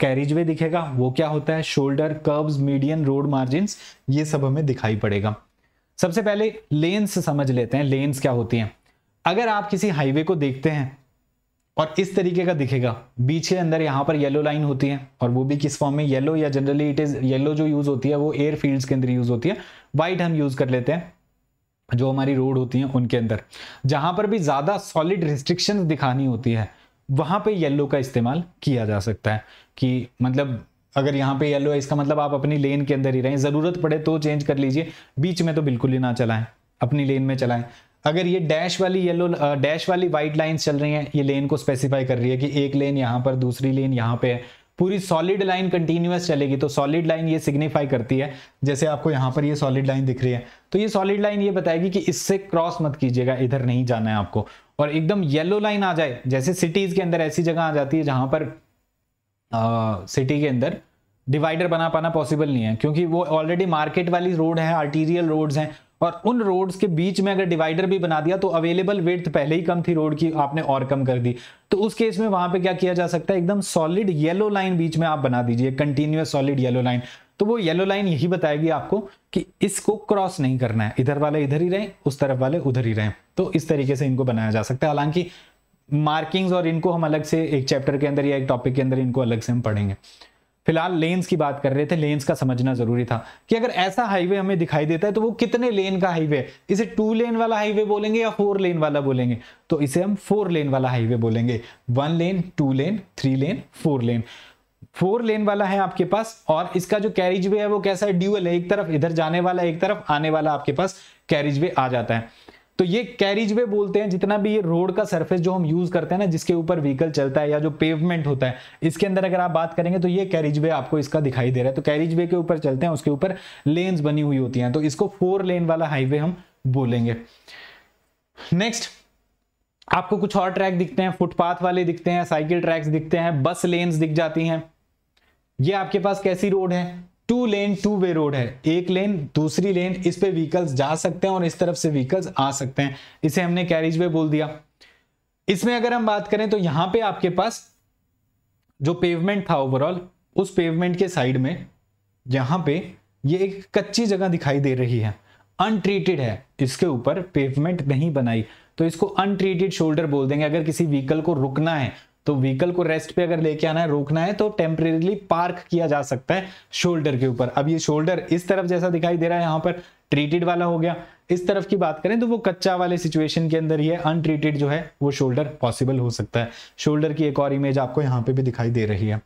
कैरिज वे दिखेगा वो क्या होता है shoulder kerbs median road margin ये सब हमें दिखाई पड़ेगा सबसे पहले लेन्स समझ लेते हैं लेन्स क्या होती हैं अगर आप किसी हाईवे को देखते हैं और इस तरीके का दिखेगा बीच के अंदर यहाँ पर येलो लाइन होती है और वो भी किस फॉर्म में येलो या जनरली इट इज येलो जो यूज होती है वो एयर फील्ड्स के अंदर यूज होती है वाइट हम यूज कर लेते हैं जो हमारी रोड होती हैं उनके अंदर जहां पर भी ज्यादा सॉलिड रिस्ट्रिक्शन दिखानी होती है वहां पे येलो का इस्तेमाल किया जा सकता है कि मतलब अगर यहाँ पे येलो है इसका मतलब आप अपनी लेन के अंदर ही रहें ज़रूरत पड़े तो चेंज कर लीजिए बीच में तो बिल्कुल ही ना चलाएं अपनी लेन में चलाएं अगर ये डैश वाली येलो डैश वाली वाइट लाइंस चल रही हैं ये लेन को स्पेसिफाई कर रही है कि एक लेन यहाँ पर दूसरी लेन यहाँ पे है पूरी सॉलिड लाइन कंटिन्यूस चलेगी तो सॉलिड लाइन ये सिग्निफाई करती है जैसे आपको यहाँ पर ये सॉलिड लाइन दिख रही है तो ये सॉलिड लाइन ये बताएगी कि इससे क्रॉस मत कीजिएगा इधर नहीं जाना है आपको और एकदम येलो लाइन आ जाए जैसे सिटीज के अंदर ऐसी जगह आ जाती है जहां पर सिटी के अंदर डिवाइडर बना पाना पॉसिबल नहीं है क्योंकि वो ऑलरेडी मार्केट वाली रोड है आर्टीरियल रोड्स हैं और उन रोड्स के बीच में अगर डिवाइडर भी बना दिया तो अवेलेबल वेट पहले ही कम थी रोड की आपने और कम कर दी तो उस केस में वहां पे क्या किया जा सकता है एकदम सॉलिड येलो लाइन बीच में आप बना दीजिए कंटिन्यूस सॉलिड येलो लाइन तो वो येलो लाइन यही बताएगी आपको कि इसको क्रॉस नहीं करना है इधर वाले इधर ही रहे उस तरफ वाले उधर ही रहे तो इस तरीके से इनको बनाया जा सकता है हालांकि मार्किंग्स और इनको हम अलग से एक चैप्टर के अंदर या एक टॉपिक के अंदर इनको अलग से हम पढ़ेंगे फिलहाल लेन्स की बात कर रहे थे लेन्स का समझना जरूरी था कि अगर ऐसा हाईवे हमें दिखाई देता है तो वो कितने लेन का हाईवे है इसे टू लेन वाला हाईवे बोलेंगे या फोर लेन वाला बोलेंगे तो इसे हम फोर लेन वाला हाईवे बोलेंगे one lane two lane three lane four lane four lane वाला है आपके पास और इसका जो कैरिज वे है वो कैसा है ड्यूएल है एक तरफ इधर जाने वाला एक तरफ आने वाला आपके पास कैरिज वे आ जाता है तो ये कैरिज वे बोलते हैं जितना भी ये रोड का सरफेस जो हम यूज करते हैं ना जिसके ऊपर व्हीकल चलता है या जो पेवमेंट होता है इसके अंदर अगर आप बात करेंगे तो ये कैरिज वे आपको इसका दिखाई दे रहा है तो कैरिज वे के ऊपर चलते हैं उसके ऊपर लेन्स बनी हुई होती हैं तो इसको फोर लेन वाला हाईवे हम बोलेंगे नेक्स्ट आपको कुछ और ट्रैक दिखते हैं फुटपाथ वाले दिखते हैं साइकिल ट्रैक्स दिखते हैं बस लेन्स दिख जाती हैं ये आपके पास कैसी रोड है two lane two way road है एक लेन दूसरी लेन इस पे व्हीकल्स जा सकते हैं और इस तरफ से व्हीकल्स आ सकते हैं इसे हमने कैरिज वे बोल दिया इसमें अगर हम बात करें तो यहां पे आपके पास जो पेवमेंट था ओवरऑल उस पेवमेंट के साइड में यहां पे ये एक कच्ची जगह दिखाई दे रही है अनट्रीटेड है इसके ऊपर पेवमेंट नहीं बनाई तो इसको अनट्रीटेड शोल्डर बोल देंगे अगर किसी व्हीकल को रुकना है तो व्हीकल को रेस्ट पे अगर लेके आना है रोकना है तो टेम्परेली पार्क किया जा सकता है शोल्डर के ऊपर अब ये शोल्डर इस तरफ जैसा दिखाई दे रहा है यहां पर ट्रीटेड वाला हो गया इस तरफ की बात करें तो वो कच्चा वाले सिचुएशन के अंदर ही है अनट्रीटेड जो है वो शोल्डर पॉसिबल हो सकता है शोल्डर की एक और इमेज आपको यहाँ पे भी दिखाई दे रही है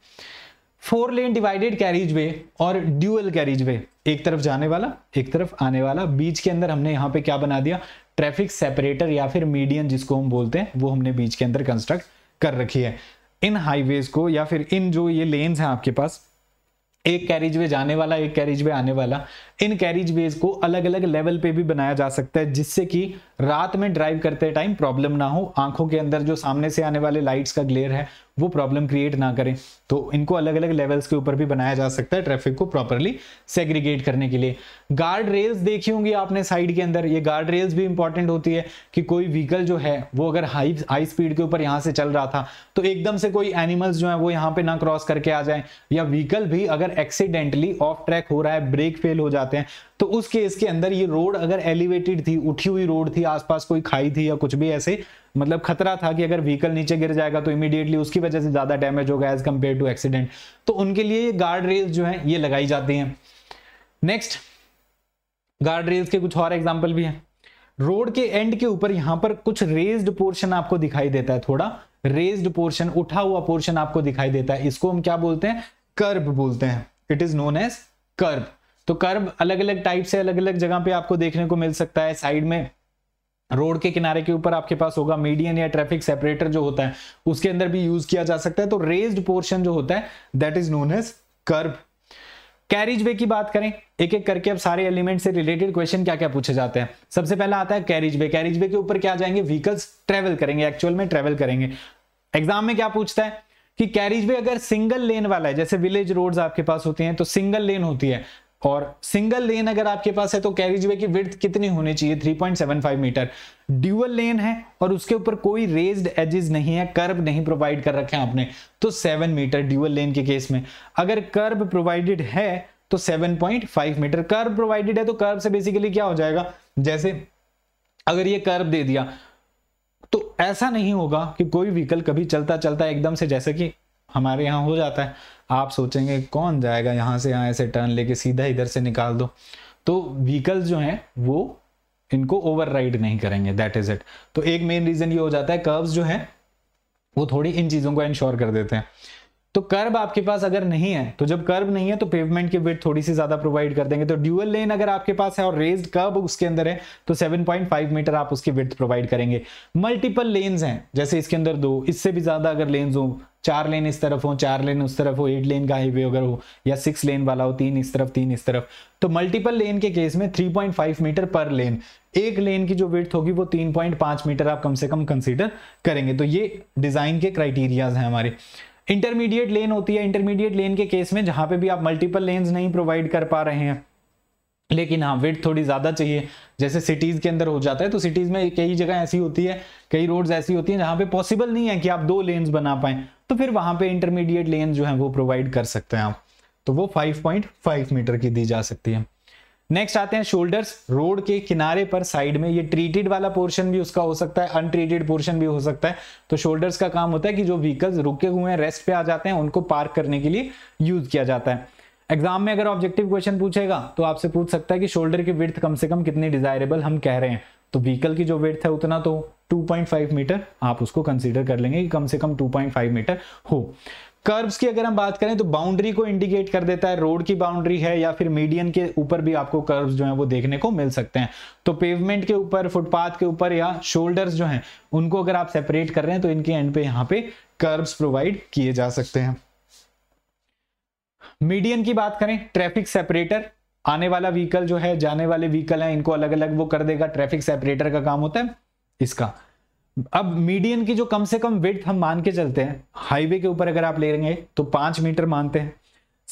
four lane divided carriageway और ड्यूअल कैरिज वे एक तरफ जाने वाला एक तरफ आने वाला बीच के अंदर हमने यहाँ पे क्या बना दिया ट्रैफिक सेपरेटर या फिर मीडियम जिसको हम बोलते हैं वो हमने बीच के अंदर कंस्ट्रक्ट कर रखी है इन हाईवेज को या फिर इन जो ये लेन्स हैं आपके पास एक कैरेज वे जाने वाला एक कैरेज वे आने वाला इन कैरिज वेज को अलग अलग लेवल पे भी बनाया जा सकता है जिससे कि रात में ड्राइव करते टाइम प्रॉब्लम ना हो आंखों के अंदर जो सामने से आने वाले लाइट्स का ग्लेयर है वो प्रॉब्लम क्रिएट ना करें तो इनको अलग अलग लेवल्स के ऊपर भी बनाया जा सकता है ट्रैफिक को प्रॉपरली सेग्रीगेट करने के लिए गार्ड रेल्स देखी होंगी आपने साइड के अंदर ये गार्ड रेल्स भी इंपॉर्टेंट होती है कि कोई व्हीकल जो है वो अगर हाई हाई स्पीड के ऊपर यहाँ से चल रहा था तो एकदम से कोई एनिमल्स जो है वो यहाँ पे ना क्रॉस करके आ जाए या व्हीकल भी अगर एक्सीडेंटली ऑफ ट्रैक हो रहा है ब्रेक फेल हो जाए जाते हैं तो उस केस के अंदर ये रोड अगर एलिवेटेड थी उठी हुई रोड थी आसपास कोई खाई थी या कुछ भी ऐसे मतलब खतरा था कि अगर व्हीकल नीचे गिर जाएगा तो इमीडिएटली उसकी वजह से ज्यादा डैमेज होगा एज कंपेयर टू एक्सीडेंट तो उनके लिए गार्ड रेल जो है ये लगाई जाती है नेक्स्ट गार्ड रेल्स के कुछ और एग्जाम्पल भी हैं रोड के एंड के ऊपर यहां पर कुछ रेज्ड पोर्शन आपको दिखाई देता है थोड़ा रेज्ड पोर्शन उठा हुआ पोर्शन आपको दिखाई देता है इसको हम क्या बोलते हैं कर्ब बोलते हैं it is known as kerb तो कर्व अलग अलग टाइप से अलग अलग जगह पे आपको देखने को मिल सकता है साइड में रोड के किनारे के ऊपर आपके पास होगा मीडियन या ट्रैफिक सेपरेटर जो होता है उसके अंदर भी यूज किया जा सकता है तो रेज्ड पोर्शन जो होता है that is known as kerb carriageway की बात करें एक एक करके अब सारे एलिमेंट से रिलेटेड क्वेश्चन क्या क्या पूछे जाते हैं सबसे पहला आता है कैरिज वे कैरिज वे के ऊपर क्या जाएंगे व्हीकल्स ट्रेवल करेंगे एक्चुअल में ट्रेवल करेंगे एग्जाम में क्या पूछता है कि कैरिज वे अगर सिंगल लेन वाला है जैसे विलेज रोड्स आपके पास होते हैं तो सिंगल लेन होती है और सिंगल लेन अगर आपके पास है तो कैरिज वे की विर्थ कितनी होनी चाहिए 3.75 मीटर ड्यूअल लेन है और उसके ऊपर कोई रेज्ड एजेस नहीं है कर्ब नहीं प्रोवाइड कर रखे हैं आपने तो 7 मीटर ड्यूअल लेन के केस में अगर कर्ब प्रोवाइडेड है तो 7.5 मीटर कर्ब प्रोवाइडेड है तो कर्ब से बेसिकली क्या हो जाएगा जैसे अगर ये कर्ब दे दिया तो ऐसा नहीं होगा कि कोई व्हीकल कभी चलता चलता एकदम से जैसे कि हमारे यहां हो जाता है आप सोचेंगे कौन जाएगा यहाँ से यहाँ ऐसे टर्न लेके सीधा इधर से निकाल दो तो व्हीकल्स जो हैं वो इनको ओवरराइड नहीं करेंगे दैट इज इट तो एक मेन रीजन ये हो जाता है कर्व्स जो है वो थोड़ी इन चीज़ों को इंश्योर कर देते हैं तो कर्ब आपके पास अगर नहीं है तो जब कर्ब नहीं है तो पेवमेंट की वेट थोड़ी सी ज्यादा प्रोवाइड कर देंगे तो ड्यूअल लेन अगर आपके पास है और रेज्ड कर्ब उसके अंदर है तो 7.5 मीटर आप उसकी वेट प्रोवाइड करेंगे मल्टीपल लेन्स हैं जैसे इसके अंदर दो इससे भी ज्यादा अगर लेन्स हो चार लेन इस तरफ हो चार लेन उस तरफ हो एट लेन का हाईवे अगर हो या सिक्स लेन वाला हो तीन इस तरफ तीन इस तरफ तो मल्टीपल लेन के केस में 3.5 मीटर पर लेन एक लेन की जो विर्थ होगी वो 3.5 मीटर आप कम से कम कंसीडर करेंगे तो ये डिजाइन के क्राइटेरियाज हैं हमारे इंटरमीडिएट लेन होती है इंटरमीडिएट लेन के केस में जहां पे भी आप मल्टीपल लेन्स नहीं प्रोवाइड कर पा रहे हैं लेकिन हाँ वेट थोड़ी ज़्यादा चाहिए जैसे सिटीज़ के अंदर हो जाता है तो सिटीज़ में कई जगह ऐसी होती है कई रोड्स ऐसी होती हैं जहाँ पे पॉसिबल नहीं है कि आप दो लेन्स बना पाए तो फिर वहाँ पे इंटरमीडिएट लेन जो है वो प्रोवाइड कर सकते हैं आप तो वो 5.5 मीटर की दी जा सकती है नेक्स्ट आते हैं शोल्डर्स रोड के किनारे पर साइड में ये ट्रीटेड वाला पोर्शन भी उसका हो सकता है अनट्रीटेड पोर्शन भी हो सकता है तो शोल्डर्स का काम होता है कि जो व्हीकल्स रुके हुए हैं रेस्ट पे आ जाते हैं उनको पार्क करने के लिए यूज किया जाता है एग्जाम में अगर ऑब्जेक्टिव क्वेश्चन पूछेगा तो आपसे पूछ सकता है कि शोल्डर की विर्थ कम से कम कितनी डिजायरेबल हम कह रहे हैं तो व्हीकल की जो विर्थ है उतना तो 2.5 मीटर आप उसको कंसीडर कर लेंगे कि कम से कम 2.5 मीटर हो कर्व्स की अगर हम बात करें तो बाउंड्री को इंडिकेट कर देता है रोड की बाउंड्री है या फिर मीडियन के ऊपर भी आपको कर्व्स जो है वो देखने को मिल सकते हैं तो पेवमेंट के ऊपर फुटपाथ के ऊपर या शोल्डर्स जो हैं उनको अगर आप सेपरेट कर रहे हैं तो इनके एंड पे यहाँ पे कर्व्स प्रोवाइड किए जा सकते हैं मीडियन की बात करें ट्रैफिक सेपरेटर आने वाला व्हीकल जो है जाने वाले व्हीकल है इनको अलग अलग वो कर देगा ट्रैफिक सेपरेटर का काम होता है इसका अब मीडियन की जो कम से कम विथ हम मान के चलते हैं हाईवे के ऊपर अगर आप ले लेंगे तो पांच मीटर मानते हैं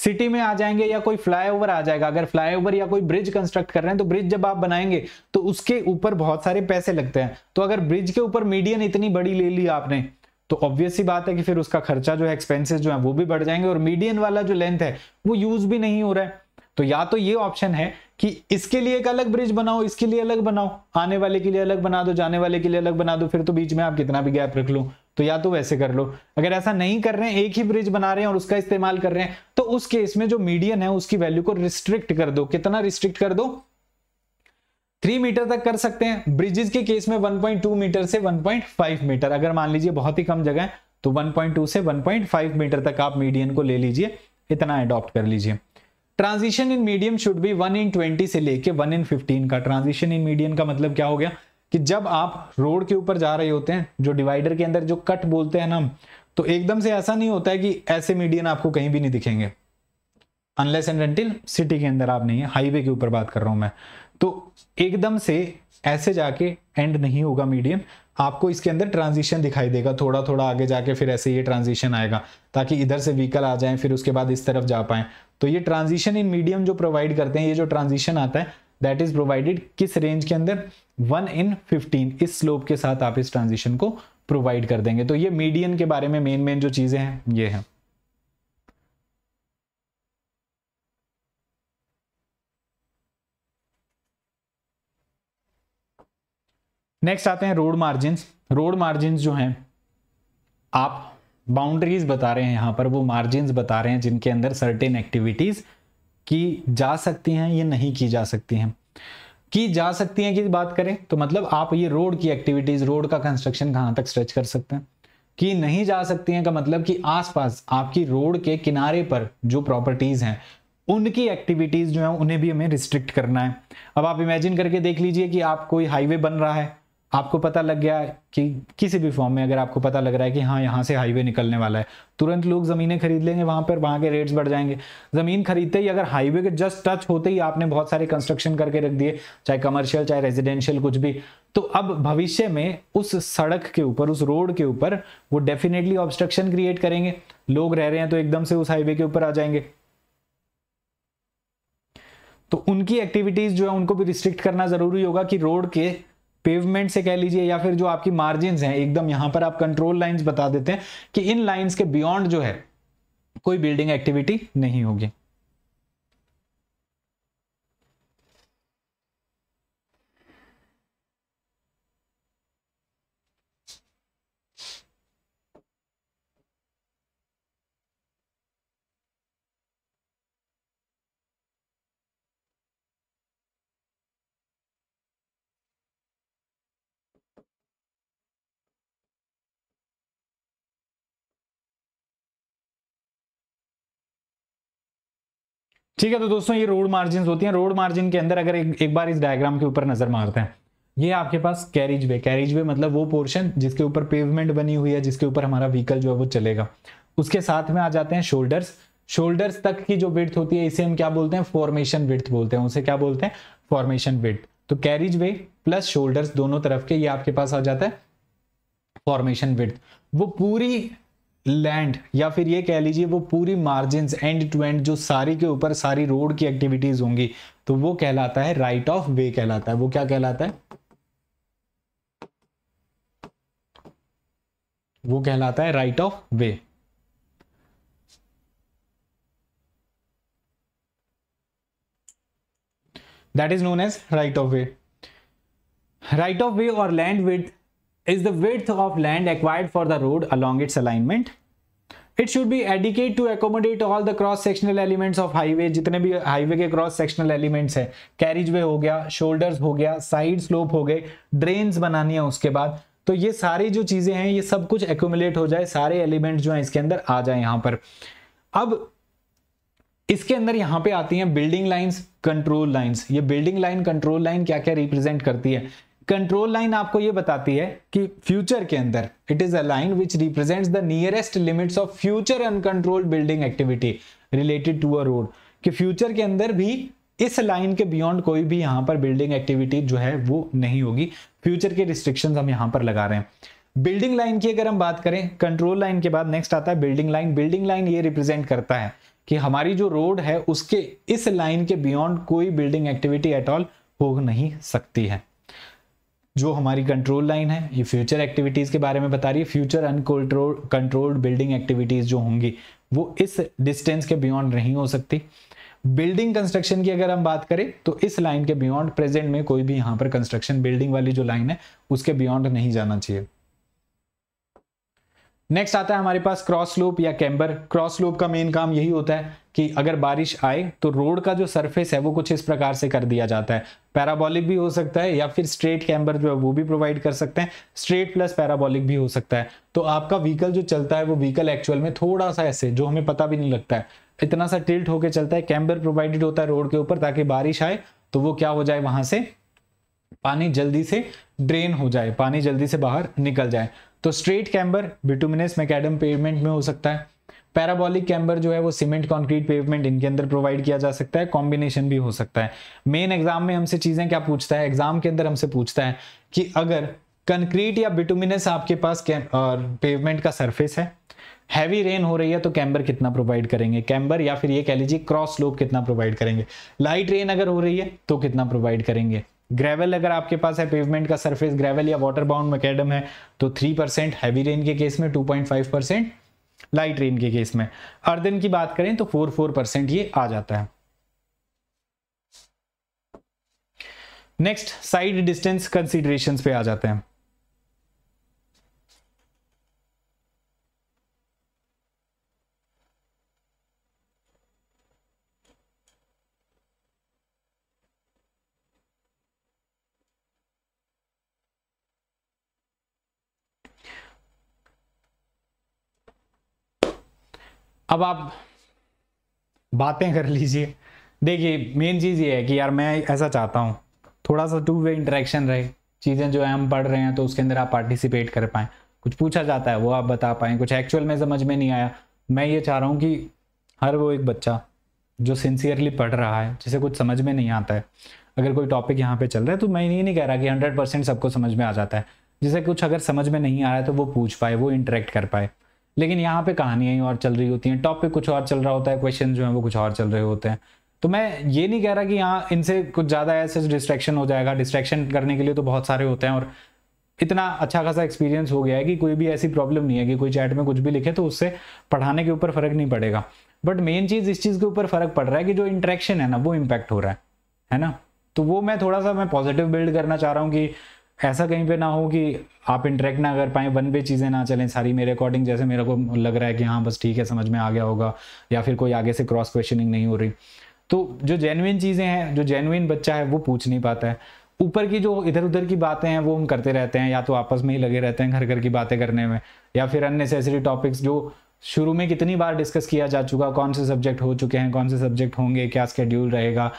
सिटी में आ जाएंगे या कोई फ्लाईओवर आ जाएगा अगर फ्लाईओवर या कोई ब्रिज कंस्ट्रक्ट कर रहे हैं तो ब्रिज जब आप बनाएंगे तो उसके ऊपर बहुत सारे पैसे लगते हैं तो अगर ब्रिज के ऊपर मीडियन इतनी बड़ी ले ली आपने तो ऑब्वियस ही बात है कि फिर उसका खर्चा जो है एक्सपेंसिस जो है वो भी बढ़ जाएंगे और मीडियन वाला जो लेंथ है वो यूज भी नहीं हो रहा है तो या तो ये ऑप्शन है कि इसके लिए एक अलग ब्रिज बनाओ इसके लिए अलग बनाओ आने वाले के लिए अलग बना दो जाने वाले के लिए अलग बना दो फिर तो बीच में आप कितना भी गैप रख लो तो या तो वैसे कर लो अगर ऐसा नहीं कर रहे हैं एक ही ब्रिज बना रहे हैं और उसका इस्तेमाल कर रहे हैं तो उस केस में जो मीडियन है उसकी वैल्यू को रिस्ट्रिक्ट कर दो कितना रिस्ट्रिक्ट कर दो थ्री मीटर तक कर सकते हैं ब्रिजेस के केस में 1.2 मीटर से 1.5 मीटर अगर मान लीजिए बहुत ही कम जगह है तो 1.2 से 1.5 मीटर तक आप मीडियन को ले लीजिए इतना अडॉप्ट कर लीजिए transition in medium should be one in twenty से लेके वन इन फिफ्टीन का ट्रांजिशन इन मीडियम का मतलब क्या हो गया कि जब आप रोड के ऊपर जा रहे होते हैं जो डिवाइडर के अंदर जो कट बोलते हैं ना तो एकदम से ऐसा नहीं होता है कि ऐसे मीडियन आपको कहीं भी नहीं दिखेंगे अनलेस एंड रेंटिल सिटी के अंदर आप नहीं है हाईवे के ऊपर बात कर रहा हूं मैं तो एकदम से ऐसे जाके एंड नहीं होगा मीडियम आपको इसके अंदर ट्रांजिशन दिखाई देगा थोड़ा थोड़ा आगे जाके फिर ऐसे ये ट्रांजिशन आएगा ताकि इधर से व्हीकल आ जाए फिर उसके बाद इस तरफ जा पाए तो ये ट्रांजिशन इन मीडियम जो प्रोवाइड करते हैं ये जो ट्रांजिशन आता है दैट इज प्रोवाइडेड किस रेंज के अंदर वन इन फिफ्टीन इस स्लोप के साथ आप इस ट्रांजिशन को प्रोवाइड कर देंगे तो ये मीडियम के बारे में मेन मेन जो चीजें हैं ये है नेक्स्ट आते हैं रोड मार्जिन रोड मार्जिन जो हैं आप बाउंड्रीज बता रहे हैं यहाँ पर वो मार्जिन बता रहे हैं जिनके अंदर सर्टेन एक्टिविटीज़ की जा सकती हैं ये नहीं की जा सकती हैं की जा सकती हैं की बात करें तो मतलब आप ये रोड की एक्टिविटीज़ रोड का कंस्ट्रक्शन कहाँ तक स्ट्रेच कर सकते हैं कि नहीं जा सकती हैं का मतलब कि आसपास आपकी रोड के किनारे पर जो प्रॉपर्टीज़ हैं उनकी एक्टिविटीज़ जो है उन्हें भी हमें रिस्ट्रिक्ट करना है अब आप इमेजिन करके देख लीजिए कि आप कोई हाईवे बन रहा है आपको पता लग गया कि किसी भी फॉर्म में अगर आपको पता लग रहा है कि हाँ यहाँ से हाईवे निकलने वाला है तुरंत लोग ज़मीनें खरीद लेंगे वहाँ पर वहाँ के रेट्स बढ़ जाएंगे ज़मीन खरीदते ही अगर हाईवे के जस्ट टच होते ही आपने बहुत सारे कंस्ट्रक्शन करके रख दिए चाहे कमर्शियल चाहे रेजिडेंशियल कुछ भी तो अब भविष्य में उस सड़क के ऊपर उस रोड के ऊपर वो डेफिनेटली ऑब्स्ट्रक्शन क्रिएट करेंगे लोग रह रहे हैं तो एकदम से उस हाईवे के ऊपर आ जाएंगे तो उनकी एक्टिविटीज़ जो है उनको भी रिस्ट्रिक्ट करना ज़रूरी होगा कि रोड के पेवमेंट से कह लीजिए या फिर जो आपकी मार्जिन हैं एकदम यहां पर आप कंट्रोल लाइंस बता देते हैं कि इन लाइंस के बियॉन्ड जो है कोई बिल्डिंग एक्टिविटी नहीं होगी ठीक है तो दोस्तों ये रोड मार्जिन होती है रोड मार्जिन के अंदर अगर एक, एक बार इस डायग्राम के ऊपर नजर मारते हैं ये आपके पास कैरिज वे कैरिज वे मतलब वो पोर्शन जिसके ऊपर पेवमेंट बनी हुई है जिसके ऊपर हमारा व्हीकल जो है वो चलेगा उसके साथ में आ जाते हैं शोल्डर्स शोल्डर्स तक की जो विथ होती है इसे हम क्या बोलते हैं फॉर्मेशन विथ बोलते हैं उसे क्या बोलते हैं फॉर्मेशन विथ तो कैरिज वे प्लस शोल्डर्स दोनों तरफ के ये आपके पास आ जाता है फॉर्मेशन विथ वो पूरी लैंड या फिर ये कह लीजिए वो पूरी मार्जिन एंड टू एंड जो सारी के ऊपर सारी रोड की एक्टिविटीज होंगी तो वो कहलाता है राइट ऑफ वे कहलाता है वो क्या कहलाता है वो कहलाता है right of way that is known as right of way right of way और land width is the width of land acquired for the road along its alignment it should be adequate to accommodate all the cross sectional elements of highway जितने भी highway के cross sectional elements हैं carriageway हो गया shoulders हो गया side slope हो गए ड्रेन्स बनानी है उसके बाद तो ये सारी जो चीज़ें हैं ये सब कुछ एकोमुलेट हो जाए सारे एलिमेंट जो हैं इसके अंदर आ जाए यहाँ पर अब इसके अंदर यहाँ पे आती हैं बिल्डिंग लाइंस कंट्रोल लाइंस ये बिल्डिंग लाइन कंट्रोल लाइन क्या क्या रिप्रेजेंट करती है कंट्रोल लाइन आपको ये बताती है कि फ्यूचर के अंदर it is a line which represents the nearest limits of future uncontrolled building activity related to a road कि फ्यूचर के अंदर भी इस लाइन के बियॉन्ड कोई भी यहां पर बिल्डिंग एक्टिविटी जो है वो नहीं होगी फ्यूचर के रिस्ट्रिक्शंस हम यहां पर लगा रहे हैं बिल्डिंग लाइन की अगर हम बात करें कंट्रोल लाइन के बाद नेक्स्ट आता है बिल्डिंग लाइन बिल्डिंग लाइन ये रिप्रेजेंट करता है कि हमारी जो रोड है उसके इस लाइन के बियॉन्ड कोई बिल्डिंग एक्टिविटी एट ऑल हो नहीं सकती है जो हमारी कंट्रोल लाइन है ये फ्यूचर एक्टिविटीज़ के बारे में बता रही है future uncontrol controlled building activities जो होंगी वो इस डिस्टेंस के बियॉन्ड नहीं हो सकती बिल्डिंग कंस्ट्रक्शन की अगर हम बात करें तो इस लाइन के बियॉन्ड प्रेजेंट में कोई भी यहाँ पर कंस्ट्रक्शन बिल्डिंग वाली जो लाइन है उसके बियॉन्ड नहीं जाना चाहिए नेक्स्ट आता है हमारे पास क्रॉस लूप या कैम्बर क्रॉस लूप का मेन काम यही होता है कि अगर बारिश आए तो रोड का जो सरफेस है वो कुछ इस प्रकार से कर दिया जाता है पैराबॉलिक भी हो सकता है या फिर स्ट्रेट कैम्बर जो है वो भी प्रोवाइड कर सकते हैं स्ट्रेट प्लस पैराबॉलिक भी हो सकता है तो आपका व्हीकल जो चलता है वो व्हीकल एक्चुअल में थोड़ा सा ऐसे जो हमें पता भी नहीं लगता है इतना सा टिल्ट होकर चलता है कैम्बर प्रोवाइडेड होता है रोड के ऊपर ताकि बारिश आए तो वो क्या हो जाए वहां से पानी जल्दी से ड्रेन हो जाए पानी जल्दी से बाहर निकल जाए तो straight camber bituminous macadam pavement में हो सकता है पैराबॉलिक कैम्बर जो है वो सीमेंट कंक्रीट पेवमेंट इनके अंदर प्रोवाइड किया जा सकता है कॉम्बिनेशन भी हो सकता है मेन एग्जाम में हमसे चीजें क्या पूछता है एग्जाम के अंदर हमसे पूछता है कि अगर कंक्रीट या बिटुमिनस आपके पास पेवमेंट का सरफेस है हैवी रेन हो रही है तो कैम्बर कितना प्रोवाइड करेंगे कैम्बर या फिर ये कह लीजिए क्रॉस स्लोप कितना प्रोवाइड करेंगे लाइट रेन अगर हो रही है तो कितना प्रोवाइड करेंगे ग्रेवल अगर आपके पास है पेवमेंट का सरफेस ग्रेवल या वाटर बाउंड मैकेडम है तो थ्री परसेंट हैवी रेन के केस में two point five percent light rain के केस में अर्दन की बात करें तो फोर फोर परसेंट ये आ जाता है नेक्स्ट साइड डिस्टेंस कंसिडरेशन पे आ जाते हैं अब आप बातें कर लीजिए देखिए मेन चीज़ ये है कि यार मैं ऐसा चाहता हूँ थोड़ा सा टू वे इंटरेक्शन रहे चीज़ें जो है हम पढ़ रहे हैं तो उसके अंदर आप पार्टिसिपेट कर पाए कुछ पूछा जाता है वो आप बता पाए कुछ एक्चुअल में समझ में नहीं आया मैं ये चाह रहा हूँ कि हर वो एक बच्चा जो सिंसियरली पढ़ रहा है जिसे कुछ समझ में नहीं आता है अगर कोई टॉपिक यहाँ पे चल रहा है तो मैं ये नहीं कह रहा कि हंड्रेड परसेंट सबको समझ में आ जाता है जिसे कुछ अगर समझ में नहीं आ रहा है तो वो पूछ पाए वो इंटरेक्ट कर पाए लेकिन यहाँ पे कहानियाँ ही और चल रही होती हैं टॉपिक कुछ और चल रहा होता है क्वेश्चन जो है वो कुछ और चल रहे होते हैं तो मैं ये नहीं कह रहा कि यहाँ इनसे कुछ ज़्यादा ऐसे डिस्ट्रैक्शन हो जाएगा डिस्ट्रैक्शन करने के लिए तो बहुत सारे होते हैं और इतना अच्छा खासा एक्सपीरियंस हो गया है कि कोई भी ऐसी प्रॉब्लम नहीं है कि कोई चैट में कुछ भी लिखे तो उससे पढ़ाने के ऊपर फर्क नहीं पड़ेगा बट मेन चीज़ इस चीज़ के ऊपर फर्क पड़ रहा है कि जो इंट्रैक्शन है ना वो इम्पैक्ट हो रहा है है ना तो वो मैं थोड़ा सा मैं पॉजिटिव बिल्ड करना चाह रहा हूँ कि ऐसा कहीं पे ना हो कि आप इंटरेक्ट ना कर पाए वन वे चीज़ें ना चलें सारी मेरे अकॉर्डिंग जैसे मेरे को लग रहा है कि हाँ बस ठीक है समझ में आ गया होगा या फिर कोई आगे से क्रॉस क्वेश्चनिंग नहीं हो रही तो जो जेनुइन चीज़ें हैं जो जेनुइन बच्चा है वो पूछ नहीं पाता है ऊपर की जो इधर उधर की बातें हैं वो हम करते रहते हैं या तो आपस में ही लगे रहते हैं घर घर की बातें करने में या फिर अननेसेसरी टॉपिक्स जो शुरू में कितनी बार डिस्कस किया जा चुका कौन से सब्जेक्ट हो चुके हैं कौन से सब्जेक्ट होंगे क्या स्केड्यूल रहेगा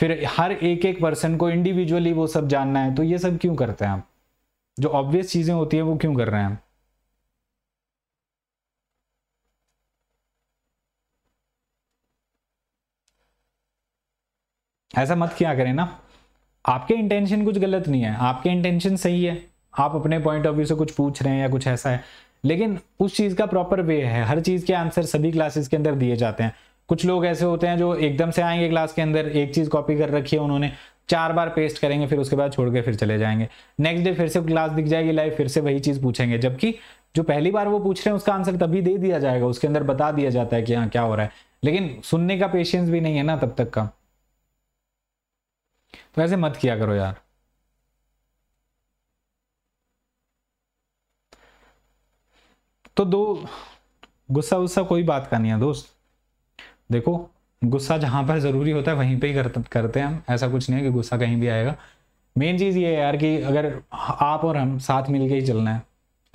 फिर हर एक एक पर्सन को इंडिविजुअली वो सब जानना है तो ये सब क्यों करते हैं आप जो ऑब्वियस चीज़ें होती है वो क्यों कर रहे हैं ऐसा मत किया करें ना आपके इंटेंशन कुछ गलत नहीं है आपके इंटेंशन सही है आप अपने पॉइंट ऑफ व्यू से कुछ पूछ रहे हैं या कुछ ऐसा है लेकिन उस चीज़ का प्रॉपर वे है हर चीज़ के आंसर सभी क्लासेस के अंदर दिए जाते हैं कुछ लोग ऐसे होते हैं जो एकदम से आएंगे क्लास के अंदर एक चीज़ कॉपी कर रखी है उन्होंने चार बार पेस्ट करेंगे फिर उसके बाद छोड़ के फिर चले जाएंगे नेक्स्ट डे फिर से क्लास दिख जाएगी लाइव फिर से वही चीज़ पूछेंगे जबकि जो पहली बार वो पूछ रहे हैं उसका आंसर तभी दे दिया जाएगा उसके अंदर बता दिया जाता है कि हाँ क्या हो रहा है लेकिन सुनने का पेशेंस भी नहीं है ना तब तक का तो ऐसे मत किया करो यार तो दो गुस्सा गुस्सा कोई बात का नहीं है दोस्त देखो गुस्सा जहाँ पर ज़रूरी होता है वहीं पे ही कर, करते हैं हम ऐसा कुछ नहीं है कि गुस्सा कहीं भी आएगा मेन चीज़ ये है यार कि अगर आप और हम साथ मिल के ही चलना है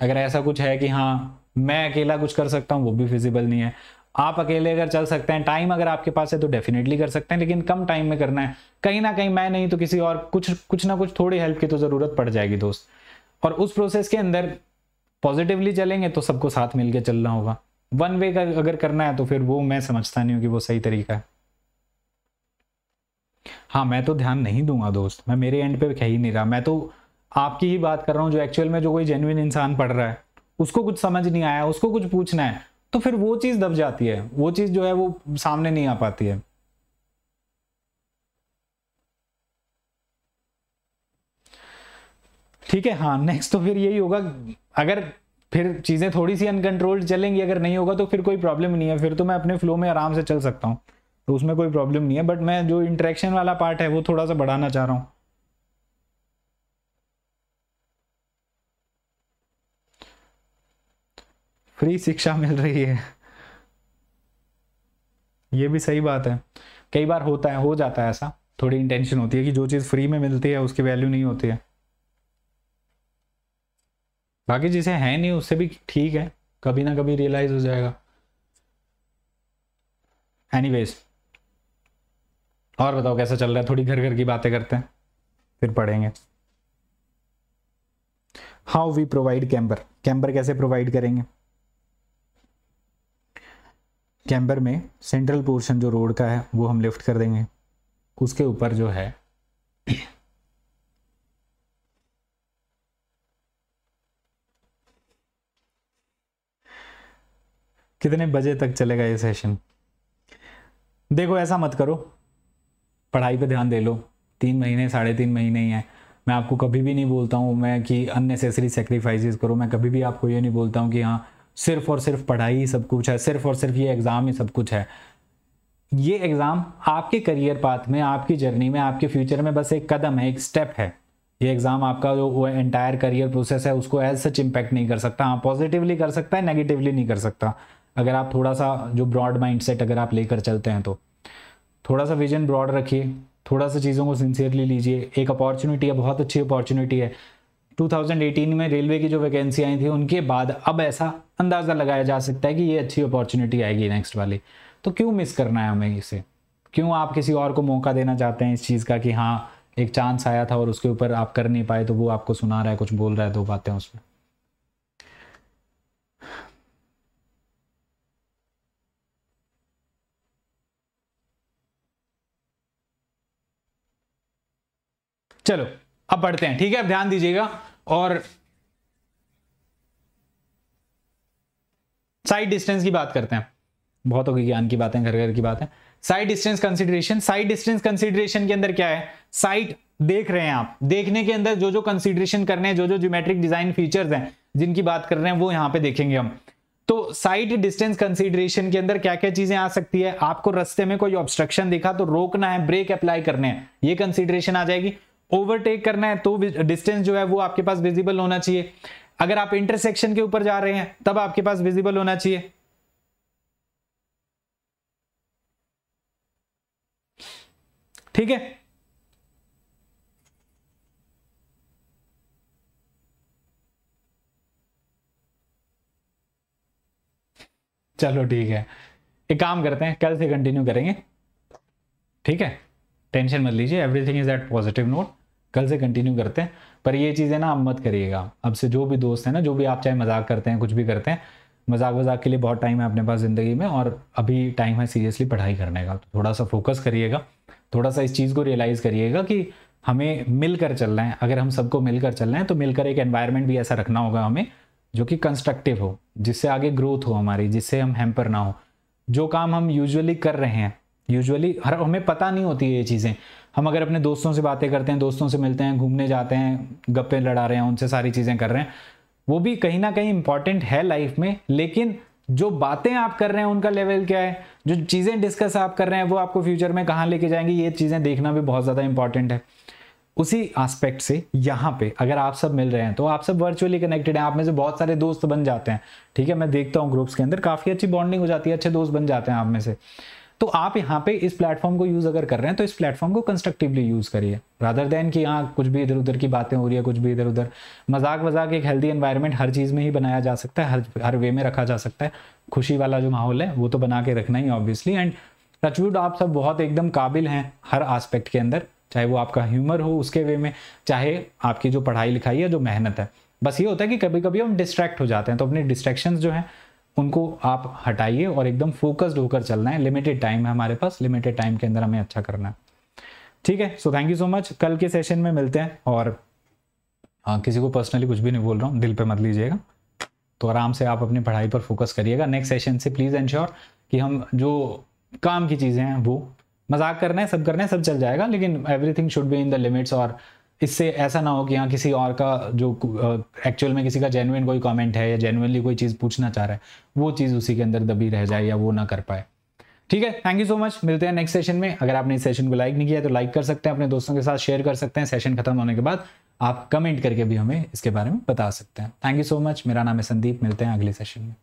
अगर ऐसा कुछ है कि हाँ मैं अकेला कुछ कर सकता हूँ वो भी फिजिबल नहीं है आप अकेले अगर चल सकते हैं टाइम अगर आपके पास है तो डेफिनेटली कर सकते हैं लेकिन कम टाइम में करना है कहीं ना कहीं मैं नहीं तो किसी और कुछ कुछ ना कुछ थोड़ी हेल्प की तो ज़रूरत पड़ जाएगी दोस्त और उस प्रोसेस के अंदर पॉजिटिवली चलेंगे तो सबको साथ मिलकर चलना होगा वन वे का अगर करना है तो फिर वो मैं समझता नहीं हूँ कि वो सही तरीका है हाँ मैं तो ध्यान नहीं दूंगा दोस्त मैं मेरे एंड पे कह ही नहीं रहा मैं तो आपकी ही बात कर रहा हूं जो एक्चुअल में जो कोई जेन्युन इंसान पढ़ रहा है उसको कुछ समझ नहीं आया उसको कुछ पूछना है तो फिर वो चीज़ दब जाती है वो चीज़ जो है वो सामने नहीं आ पाती है ठीक है हाँ नेक्स्ट तो फिर यही होगा अगर फिर चीज़ें थोड़ी सी अनकंट्रोल्ड चलेंगी अगर नहीं होगा तो फिर कोई प्रॉब्लम नहीं है फिर तो मैं अपने फ्लो में आराम से चल सकता हूँ तो उसमें कोई प्रॉब्लम नहीं है बट मैं जो इंट्रैक्शन वाला पार्ट है वो थोड़ा सा बढ़ाना चाह रहा हूँ फ्री शिक्षा मिल रही है ये भी सही बात है कई बार होता है हो जाता है ऐसा थोड़ी इंटेंशन होती है कि जो चीज़ फ्री में मिलती है उसकी वैल्यू नहीं होती है बाकी जिसे है नहीं उससे भी ठीक है कभी ना कभी रियलाइज हो जाएगा एनीवेज और बताओ कैसा चल रहा है थोड़ी घर घर की बातें करते हैं फिर पढ़ेंगे how we provide camber camber कैसे प्रोवाइड करेंगे कैंबर में सेंट्रल पोर्शन जो रोड का है वो हम लिफ्ट कर देंगे उसके ऊपर जो है कितने बजे तक चलेगा ये सेशन देखो ऐसा मत करो पढ़ाई पे ध्यान दे लो तीन महीने साढ़े तीन महीने ही हैं मैं आपको कभी भी नहीं बोलता हूँ मैं कि अननेसेसरी सेक्रीफाइसेस करो मैं कभी भी आपको ये नहीं बोलता हूँ कि हाँ सिर्फ और सिर्फ पढ़ाई ही सब कुछ है सिर्फ और सिर्फ ये एग्ज़ाम ही सब कुछ है ये एग्ज़ाम आपके करियर पाथ में आपकी जर्नी में आपके फ्यूचर में बस एक कदम है एक स्टेप है ये एग्ज़ाम आपका जो एंटायर करियर प्रोसेस है उसको एज सच इम्पैक्ट नहीं कर सकता हाँ पॉजिटिवली कर सकता है नेगेटिवली नहीं कर सकता अगर आप थोड़ा सा जो ब्रॉड माइंडसेट अगर आप लेकर चलते हैं तो थोड़ा सा विजन ब्रॉड रखिए थोड़ा सा चीज़ों को सिंसियरली लीजिए एक अपॉर्चुनिटी है बहुत अच्छी अपॉर्चुनिटी है 2018 में रेलवे की जो वैकेंसी आई थी उनके बाद अब ऐसा अंदाज़ा लगाया जा सकता है कि ये अच्छी अपॉर्चुनिटी आएगी नेक्स्ट वाली तो क्यों मिस करना है हमें इसे क्यों आप किसी और को मौका देना चाहते हैं इस चीज़ का कि हाँ एक चांस आया था और उसके ऊपर आप कर नहीं पाए तो वो आपको सुना रहा है कुछ बोल रहा है दो बातें उसमें चलो अब बढ़ते हैं ठीक है अब ध्यान दीजिएगा और साइड डिस्टेंस की बात करते हैं बहुत होगी ज्ञान की बातें घर घर की बातें sight distance consideration sight distance consideration के अंदर क्या है साइट देख रहे हैं आप देखने के अंदर जो जो कंसिडरेशन कर रहे हैं जो जो ज्योमेट्रिक डिजाइन फीचर्स हैं जिनकी बात कर रहे हैं वो यहाँ पे देखेंगे हम तो साइट डिस्टेंस कंसिडरेशन के अंदर क्या क्या चीजें आ सकती है आपको रस्ते में कोई ऑब्स्ट्रक्शन देखा तो रोकना है ब्रेक अप्लाई करने हैं ये कंसिडरेशन आ जाएगी ओवरटेक करना है तो डिस्टेंस जो है वो आपके पास विजिबल होना चाहिए अगर आप इंटरसेक्शन के ऊपर जा रहे हैं तब आपके पास विजिबल होना चाहिए ठीक है चलो ठीक है एक काम करते हैं कल से कंटिन्यू करेंगे ठीक है टेंशन मत लीजिए everything is at positive note कल से कंटिन्यू करते हैं पर ये चीज़ें ना आप मत करिएगा अब से जो भी दोस्त हैं ना जो भी आप चाहे मजाक करते हैं कुछ भी करते हैं मजाक वजाक के लिए बहुत टाइम है अपने पास ज़िंदगी में और अभी टाइम है सीरियसली पढ़ाई करने का तो थोड़ा सा फोकस करिएगा थोड़ा सा इस चीज़ को रियलाइज़ करिएगा कि हमें मिलकर चलना है अगर हम सबको मिलकर चलना है तो मिलकर एक एनवायरनमेंट भी ऐसा रखना होगा हमें जो कि कंस्ट्रक्टिव हो जिससे आगे ग्रोथ हो हमारी जिससे हम हैम्पर ना हो जो काम हम यूजुअली कर रहे हैं यूजुअली हर हमें पता नहीं होती है ये चीज़ें हम अगर अपने दोस्तों से बातें करते हैं दोस्तों से मिलते हैं घूमने जाते हैं गप्पे लड़ा रहे हैं उनसे सारी चीज़ें कर रहे हैं वो भी कहीं ना कहीं इंपॉर्टेंट है लाइफ में लेकिन जो बातें आप कर रहे हैं उनका लेवल क्या है जो चीज़ें डिस्कस आप कर रहे हैं वो आपको फ्यूचर में कहाँ लेके जाएंगी ये चीज़ें देखना भी बहुत ज़्यादा इंपॉर्टेंट है उसी आस्पेक्ट से यहाँ पे अगर आप सब मिल रहे हैं तो आप सब वर्चुअली कनेक्टेड हैं आप में से बहुत सारे दोस्त बन जाते हैं ठीक है मैं देखता हूँ ग्रुप्स के अंदर काफ़ी अच्छी बॉन्डिंग हो जाती है अच्छे दोस्त बन जाते हैं आप में से तो आप यहाँ पे इस प्लेटफॉर्म को यूज अगर कर रहे हैं तो इस प्लेटफॉर्म को कंस्ट्रक्टिवली यूज करिए रादर देन कि यहाँ कुछ भी इधर उधर की बातें हो रही है कुछ भी इधर उधर मजाक वजाक एक हेल्दी एन्वायरमेंट हर चीज़ में ही बनाया जा सकता है हर हर वे में रखा जा सकता है खुशी वाला जो माहौल है वो तो बना के रखना ही ऑब्वियसली एंड टचवुड आप सब बहुत एकदम काबिल हैं हर आस्पेक्ट के अंदर चाहे वो आपका ह्यूमर हो उसके वे में चाहे आपकी जो पढ़ाई लिखाई है जो मेहनत है बस ये होता है कि कभी कभी हम डिस्ट्रैक्ट हो जाते हैं तो अपने डिस्ट्रैक्शन जो हैं उनको आप हटाइए और एकदम फोकस्ड होकर चलना है लिमिटेड टाइम है हमारे पास लिमिटेड टाइम के अंदर हमें अच्छा करना है ठीक है so thank you so much कल के सेशन में मिलते हैं और हाँ किसी को पर्सनली कुछ भी नहीं बोल रहा हूँ दिल पे मत लीजिएगा तो आराम से आप अपनी पढ़ाई पर फोकस करिएगा नेक्स्ट सेशन से प्लीज़ इंश्योर कि हम जो काम की चीज़ें हैं वो मजाक करना है सब करना है सब चल जाएगा लेकिन everything should be in the limits और इससे ऐसा ना हो कि यहाँ किसी और का जो एक्चुअल में किसी का जेनुइन कोई कमेंट है या जेनुअनली कोई चीज़ पूछना चाह रहा है वो चीज़ उसी के अंदर दबी रह जाए या वो ना कर पाए ठीक है थैंक यू सो मच मिलते हैं नेक्स्ट सेशन में अगर आपने इस सेशन को लाइक नहीं किया तो लाइक कर सकते हैं अपने दोस्तों के साथ शेयर कर सकते हैं सेशन खत्म होने के बाद आप कमेंट करके भी हमें इसके बारे में बता सकते हैं थैंक यू सो मच मेरा नाम है संदीप मिलते हैं अगले सेशन में